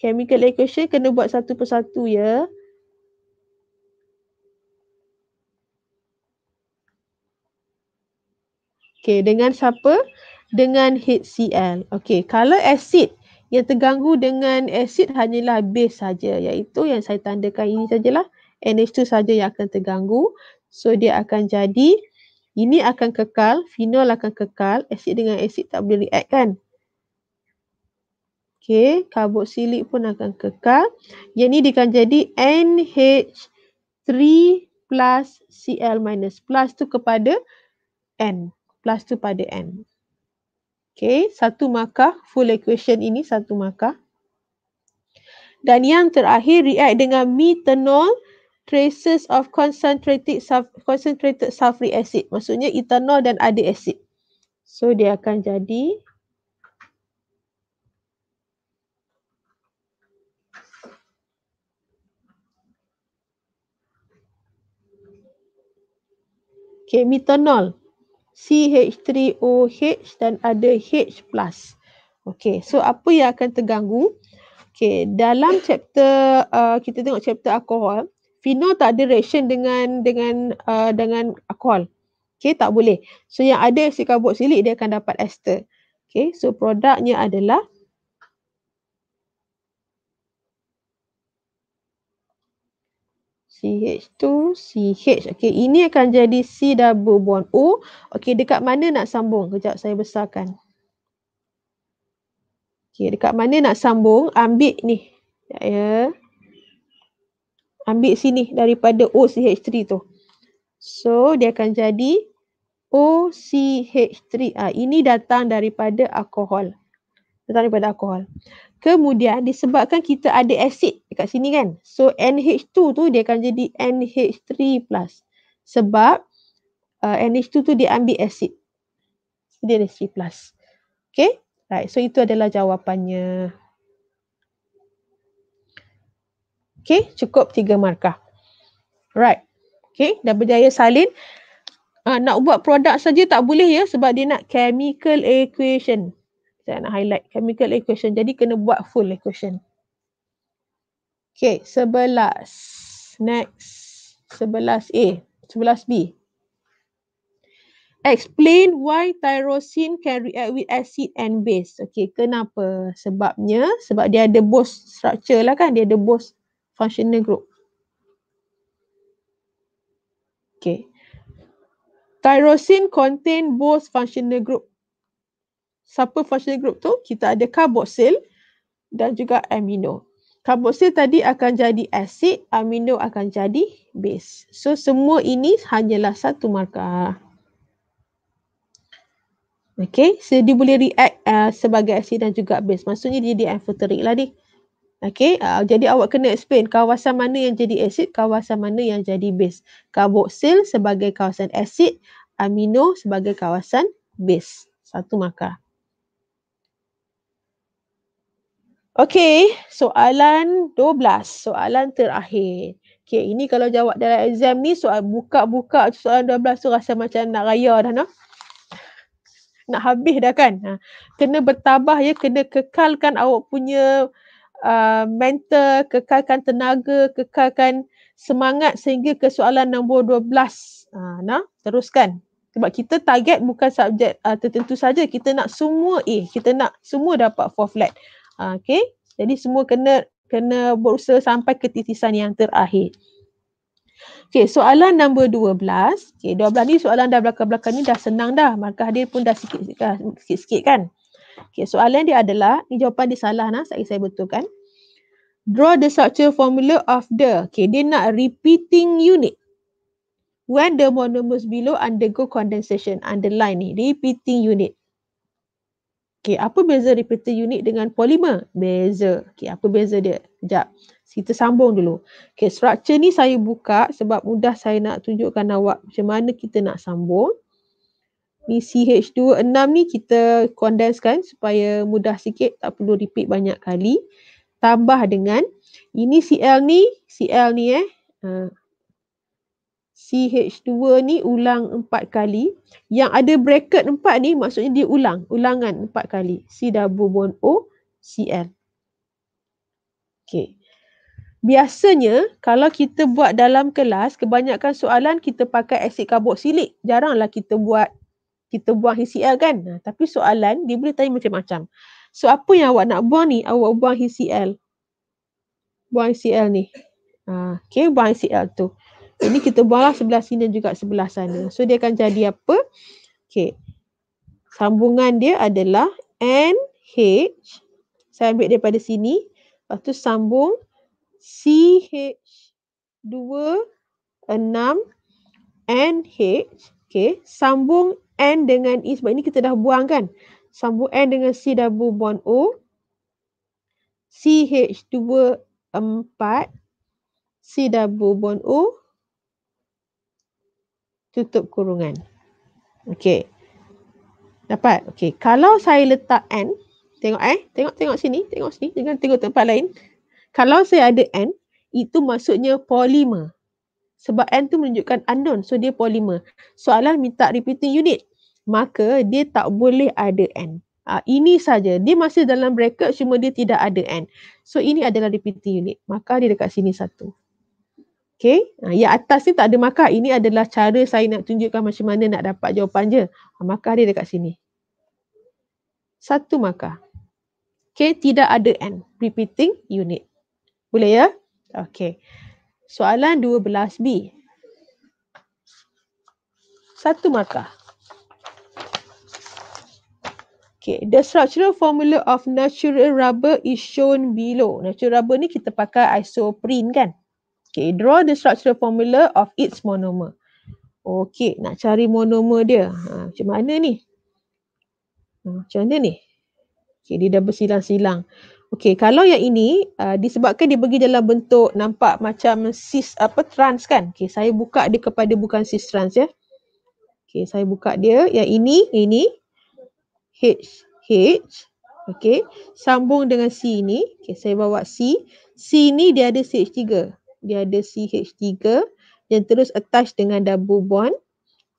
chemical equation kena buat satu persatu ya. Okay dengan siapa? Dengan HCl. Okay, kalau asid yang terganggu dengan asid hanyalah base saja iaitu yang saya tandakan ini sajalah NH2 saja yang akan terganggu. So dia akan jadi ini akan kekal, phenol akan kekal, asid dengan asid tak boleh react kan? Okay, karboksilik pun akan kekal. Yang ni dia akan jadi NH3 plus Cl minus. Plus tu kepada N. Plus tu pada N. Okay, satu markah full equation ini satu markah. Dan yang terakhir react dengan methanol traces of concentrated, sulf concentrated sulfuric acid. Maksudnya ethanol dan ada acid. So dia akan jadi Okay, metanol. CH3OH dan ada H+. Okay, so apa yang akan terganggu? Okay, dalam chapter, uh, kita tengok chapter alkohol, phenol tak ada reaction dengan dengan uh, dengan alkohol. Okay, tak boleh. So yang ada asid karboksilik dia akan dapat ester. Okay, so produknya adalah CH2, CH. Okey, ini akan jadi C double bond O. Okey, dekat mana nak sambung? Kejap saya besarkan. Okey, dekat mana nak sambung? Ambil ni. Ya. Yeah. Ambil sini daripada OCH3 tu. So, dia akan jadi OCH3. Ah, ini datang daripada alkohol datang daripada alkohol. Kemudian disebabkan kita ada asid dekat sini kan. So NH2 tu dia akan jadi NH3+. plus Sebab uh, NH2 tu dia ambil asid. So, dia NH3+. plus Okay. Right. So itu adalah jawapannya. Okay. Cukup tiga markah. Right. Okay. Dah berjaya salin. Uh, nak buat produk saja tak boleh ya sebab dia nak chemical equation saya nak highlight chemical equation. Jadi kena buat full equation. Okay, sebelas. Next. Sebelas A. Sebelas B. Explain why tyrosine can react with acid and base. Okay, kenapa? Sebabnya, sebab dia ada both structure lah kan. Dia ada both functional group. Okay. Tyrosine contain both functional group siapa functional group tu? Kita ada karboksil dan juga amino. Karboksil tadi akan jadi asid, amino akan jadi base. So semua ini hanyalah satu markah. Okay, so dia boleh react uh, sebagai asid dan juga base. Maksudnya dia jadi amphoteric lah ni. Okay, uh, jadi awak kena explain kawasan mana yang jadi asid, kawasan mana yang jadi base. Karboksil sebagai kawasan asid, amino sebagai kawasan base. Satu markah. Okay, soalan 12. Soalan terakhir. Okay, ini kalau jawab dalam exam ni, soal buka-buka soalan 12 tu rasa macam nak raya dah nak. Nak habis dah kan. Ha. Kena bertabah ya, kena kekalkan awak punya uh, mental, kekalkan tenaga, kekalkan semangat sehingga ke soalan nombor 12. Ha, nah, teruskan. Sebab kita target bukan subjek uh, tertentu saja. Kita nak semua Eh, Kita nak semua dapat 4 flat. Okay. Jadi semua kena kena berusaha sampai ke titisan yang terakhir. Okay, soalan nombor dua 12. Okay, belas ni soalan dah belakang-belakang ni dah senang dah. maka dia pun dah sikit-sikit kan. Okay, soalan dia adalah, ni jawapan dia salah lah, saya, saya betul kan. Draw the structure formula of the, okay, dia nak repeating unit. When the monomers below undergo condensation, underline ni, repeating unit. Okay, apa beza repeater unit dengan polymer? Beza. Okay, apa beza dia? Sekejap. Kita sambung dulu. Okay, structure ni saya buka sebab mudah saya nak tunjukkan awak macam mana kita nak sambung. Ni CH26 ni kita condensekan supaya mudah sikit tak perlu repeat banyak kali. Tambah dengan ini CL ni, CL ni eh. Uh, CH2 ni ulang empat kali. Yang ada bracket empat ni maksudnya dia ulang. Ulangan empat kali. C double bond O, CL. Okay. Biasanya kalau kita buat dalam kelas, kebanyakan soalan kita pakai asid karboksilik. Jaranglah kita buat, kita buang HCL kan? Nah, ha, tapi soalan dia boleh tanya macam-macam. So apa yang awak nak buang ni? Awak buang HCL. Buang HCL ni. Ah, ha, okay, buang HCL tu ini kita balas sebelah sini dan juga sebelah sana. So dia akan jadi apa? Okay. Sambungan dia adalah NH. Saya ambil daripada sini. Lepas tu sambung CH2 6 NH. Okay. Sambung N dengan E sebab ini kita dah buang kan? Sambung N dengan C double bond O. CH2 4 C double bond O tutup kurungan. Okey. Dapat? Okey. Kalau saya letak N, tengok eh. Tengok-tengok sini. Tengok sini. Jangan tengok tempat lain. Kalau saya ada N, itu maksudnya polimer. Sebab N tu menunjukkan unknown. So dia polimer. Soalan minta repeating unit. Maka dia tak boleh ada N. Uh, ini saja. Dia masih dalam bracket cuma dia tidak ada N. So ini adalah repeating unit. Maka dia dekat sini satu. Okay, ha, ah, yang atas ni tak ada markah. Ini adalah cara saya nak tunjukkan macam mana nak dapat jawapan je. Ha, ah, markah dia dekat sini. Satu markah. Okay, tidak ada N. Repeating unit. Boleh ya? Okay. Soalan 12B. Satu markah. Okay, the structural formula of natural rubber is shown below. Natural rubber ni kita pakai isoprene kan? Okay, draw the structural formula of each monomer. Okay, nak cari monomer dia. Ha, macam mana ni? Ha, macam mana ni? Okay, dia dah bersilang-silang. Okay, kalau yang ini uh, disebabkan dia bagi dalam bentuk nampak macam cis apa trans kan? Okay, saya buka dia kepada bukan cis trans ya. Okay, saya buka dia. Yang ini, ini H, H. Okay, sambung dengan C ini. Okay, saya bawa C. C ni dia ada CH3 dia ada CH3 yang terus attach dengan double bond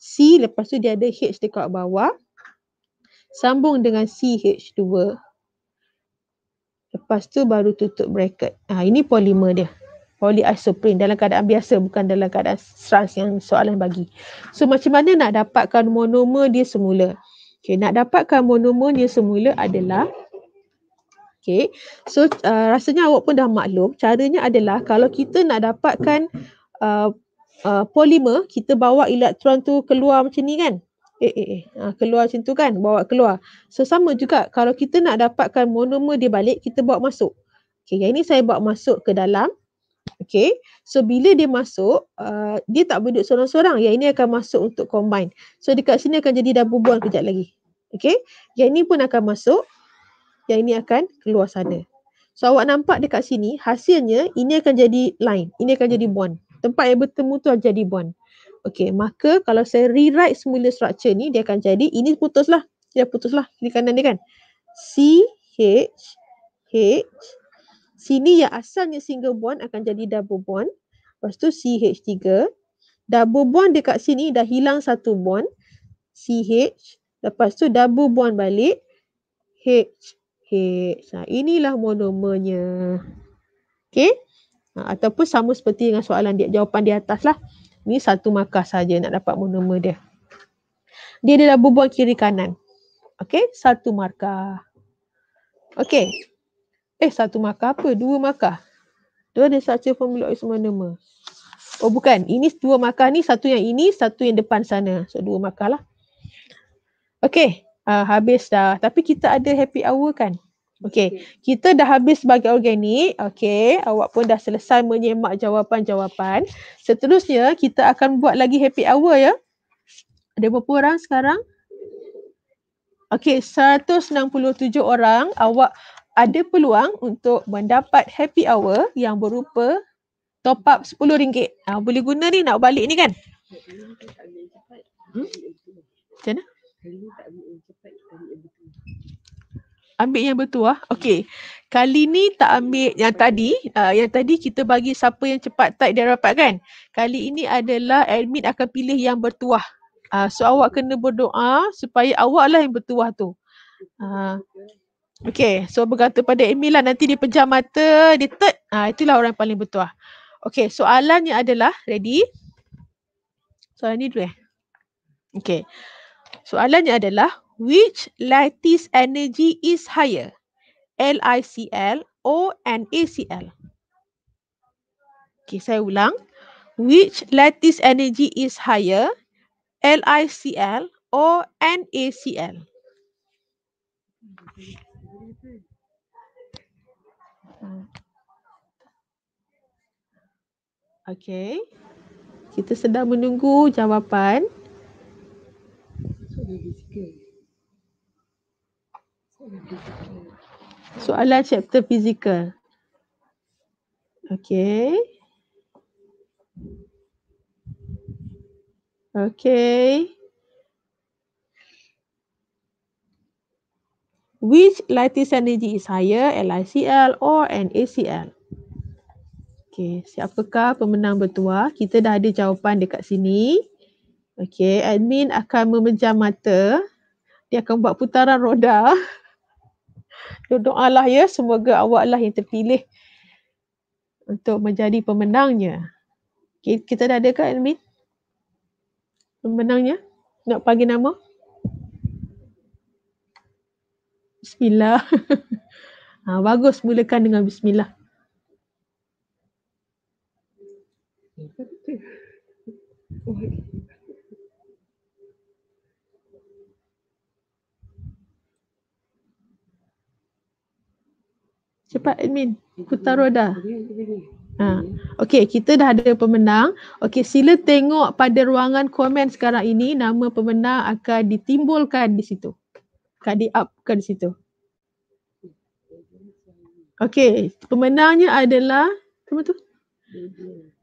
C lepas tu dia ada H dekat bawah sambung dengan CH2 lepas tu baru tutup bracket. Ha, ini polimer dia. Polyisoprene dalam keadaan biasa bukan dalam keadaan stress yang soalan bagi. So macam mana nak dapatkan monomer dia semula? Okay, nak dapatkan monomer dia semula adalah Okay. So uh, rasanya awak pun dah maklum caranya adalah kalau kita nak dapatkan uh, uh, polimer kita bawa elektron tu keluar macam ni kan. Eh eh eh uh, keluar macam tu kan bawa keluar. So sama juga kalau kita nak dapatkan monomer dia balik kita bawa masuk. Okay yang ni saya bawa masuk ke dalam. Okay so bila dia masuk uh, dia tak berduduk seorang-seorang yang ini akan masuk untuk combine. So dekat sini akan jadi double bond kejap lagi. Okay yang ni pun akan masuk yang ini akan keluar sana. So awak nampak dekat sini hasilnya ini akan jadi line, ini akan jadi bond. Tempat yang bertemu tu akan jadi bond. Okey, maka kalau saya rewrite semula structure ni, dia akan jadi, ini putuslah. Dia putuslah, kiri kanan ni kan. C, H, H. Sini yang asalnya single bond akan jadi double bond. Lepas tu C, H, 3. Double bond dekat sini dah hilang satu bond. C, H. Lepas tu double bond balik. H, Nah, inilah monomernya. Okey. Ha, ataupun sama seperti dengan soalan dia, jawapan di atas lah. Ni satu markah saja nak dapat monomer dia. Dia adalah bubuan kiri kanan. Okey, satu markah. Okey. Eh, satu markah apa? Dua markah. Dua ada satu formula is monomer. Oh bukan, ini dua markah ni, satu yang ini, satu yang depan sana. So dua markah lah. Okey, uh, habis dah. Tapi kita ada happy hour kan? Okay. Kita dah habis sebagai organik. Okay. Awak pun dah selesai menyemak jawapan-jawapan. Seterusnya kita akan buat lagi happy hour ya. Ada berapa orang sekarang? Okay. 167 orang. Awak ada peluang untuk mendapat happy hour yang berupa top up RM10. Ha, ah, boleh guna ni nak balik ni kan? Hmm? Macam mana? Ambil yang betul ah. Okey. Kali ni tak ambil yang tadi. Uh, yang tadi kita bagi siapa yang cepat type dia rapat kan. Kali ini adalah admin akan pilih yang bertuah. Uh, so awak kena berdoa supaya awak lah yang bertuah tu. Uh, ah. okay. So bergantung pada admin lah. Nanti dia pejam mata. Dia tert. Uh, itulah orang paling bertuah. Okey, Soalannya adalah. Ready? Soalan ni dulu eh. Okey, Soalannya adalah Which lattice energy is higher? LICL or NaCl? Okay, saya ulang. Which lattice energy is higher? LICL or NaCl? Okay. Kita sedang menunggu jawapan. Okay. Soalan chapter fizikal. Okay. Okay. Which lattice energy is higher, LICL or NACL? Okay, siapakah pemenang bertuah? Kita dah ada jawapan dekat sini. Okay, admin akan memejam mata. Dia akan buat putaran roda. berdoalah ya semoga awaklah yang terpilih untuk menjadi pemenangnya. Kita dah ada ke admin? Pemenangnya? Nak panggil nama? Bismillah. ha, bagus mulakan dengan bismillah. Oh, Cepat admin. Aku taruh Ha. Okay, kita dah ada pemenang. Okay, sila tengok pada ruangan komen sekarang ini nama pemenang akan ditimbulkan di situ. Akan di-upkan di situ. Okay, pemenangnya adalah apa tu?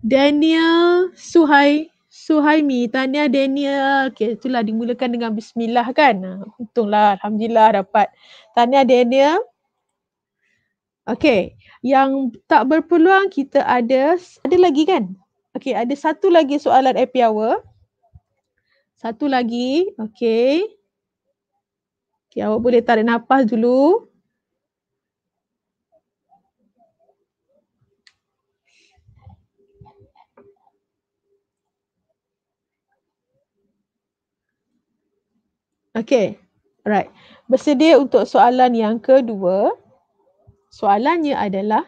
Daniel Suhai Suhaimi. Tanya Daniel. Okay, itulah dimulakan dengan bismillah kan. Ha, untunglah, Alhamdulillah dapat. Tanya Daniel. Okay, yang tak berpeluang kita ada, ada lagi kan? Okay, ada satu lagi soalan happy hour. Satu lagi, okay. Okay, awak boleh tarik nafas dulu. Okay, alright. Bersedia untuk soalan yang kedua. Okay. Soalannya adalah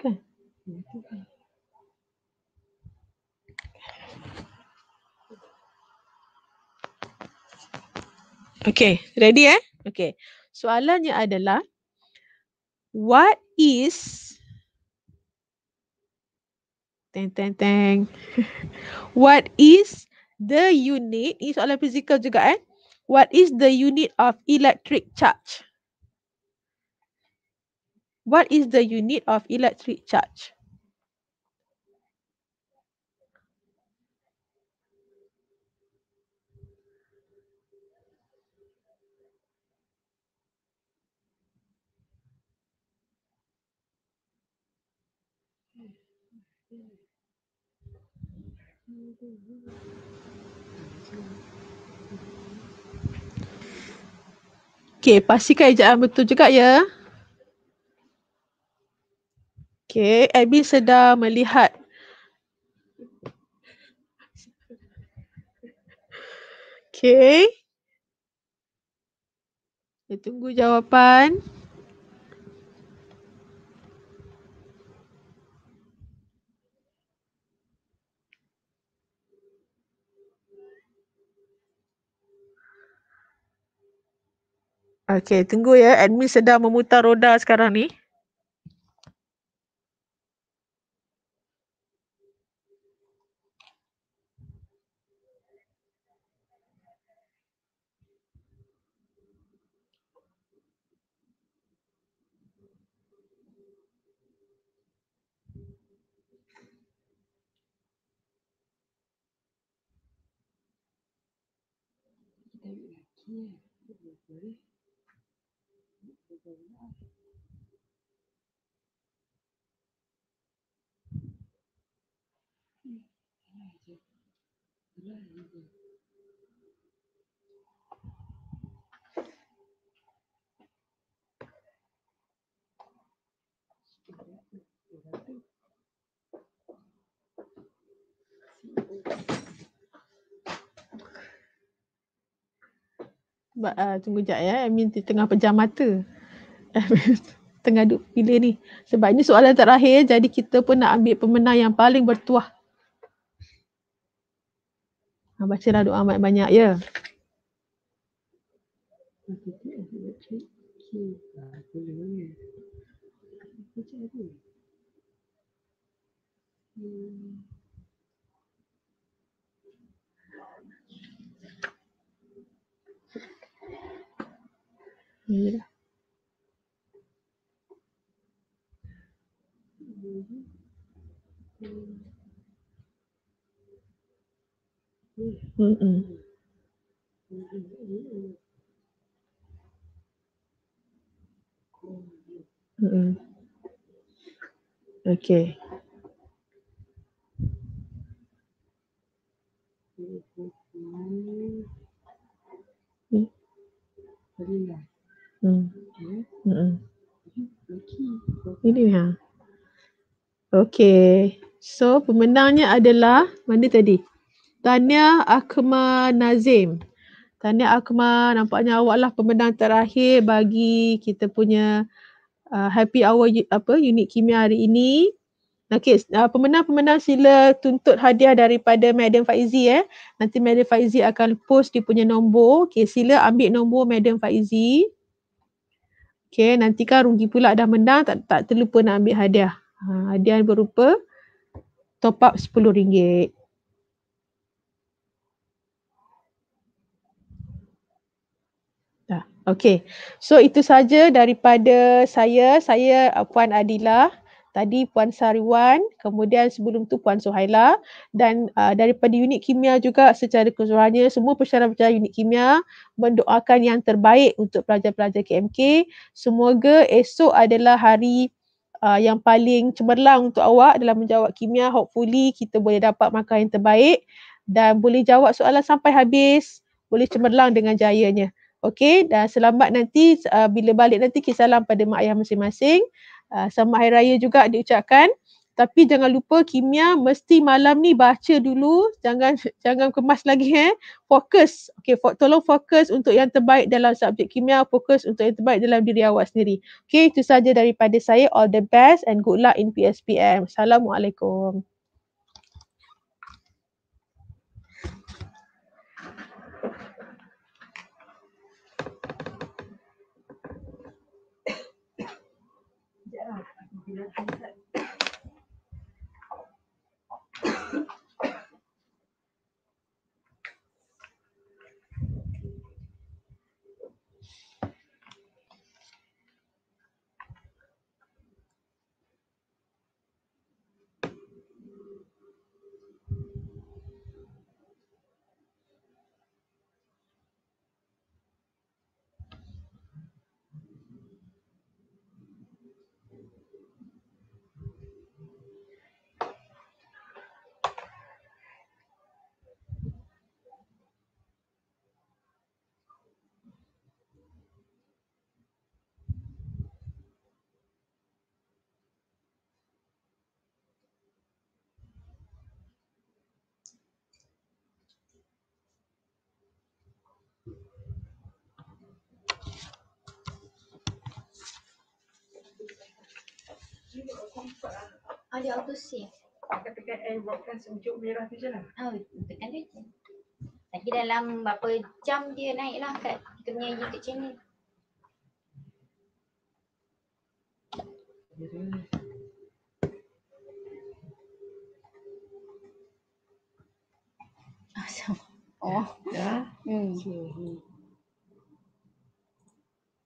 kan? Okay, ready eh? Okay. Soalannya adalah what is teng teng teng what is The unit, ini soalan fizikal juga eh. What is the unit of electric charge? What is the unit of electric charge? Okay, pastikan ejaan betul juga ya. Okay, Abby sedang melihat. Okay. Saya tunggu jawapan. Okay, tunggu ya. Admin sedang memutar roda sekarang ni. Yeah, eh. it Ba, uh, tunggu jap ya. Eh. Amin tengah pejam mata. tengah duk pilih ni. Sebab ini soalan terakhir jadi kita pun nak ambil pemenang yang paling bertuah. Ha, bacalah doa banyak-banyak ya. Yeah. hmm, mm Okay. Hmm. Hmm. hmm, hmm, Ini ha. Okay. So pemenangnya adalah mana tadi? Tahniah Akma Nazim. Tahniah Akma nampaknya awaklah pemenang terakhir bagi kita punya uh, happy hour apa unit kimia hari ini. Okey, uh, pemenang-pemenang sila tuntut hadiah daripada Madam Faizi eh. Nanti Madam Faizi akan post dia punya nombor. Okey, sila ambil nombor Madam Faizi. Okey, nanti kan rugi pula dah menang tak tak terlupa nak ambil hadiah. Ha, hadiah berupa top up RM10. Okay. So itu saja daripada saya. Saya uh, Puan Adila. Tadi Puan Sariwan, kemudian sebelum tu Puan Suhaila dan uh, daripada unit kimia juga secara keseluruhannya semua pesara-pesara unit kimia mendoakan yang terbaik untuk pelajar-pelajar KMK. Semoga esok adalah hari uh, yang paling cemerlang untuk awak dalam menjawab kimia. Hopefully kita boleh dapat markah yang terbaik dan boleh jawab soalan sampai habis, boleh cemerlang dengan jayanya. Okey, dan selamat nanti uh, bila balik nanti kita salam pada mak ayah masing-masing. Uh, selamat hari raya juga diucapkan. Tapi jangan lupa kimia mesti malam ni baca dulu. Jangan jangan kemas lagi eh. Fokus. Okey, fo- tolong fokus untuk yang terbaik dalam subjek kimia, fokus untuk yang terbaik dalam diri awak sendiri. Okey, itu saja daripada saya. All the best and good luck in PSPM. Assalamualaikum. 对啊，你不能太累。Ada auto save. Tekan-tekan air buatkan sejuk merah tu je lah. Oh, ah, tekan dia je. Lagi dalam berapa jam dia naik lah kat kita punya YouTube channel. Awesome. Oh. Ya. Yeah. Hmm.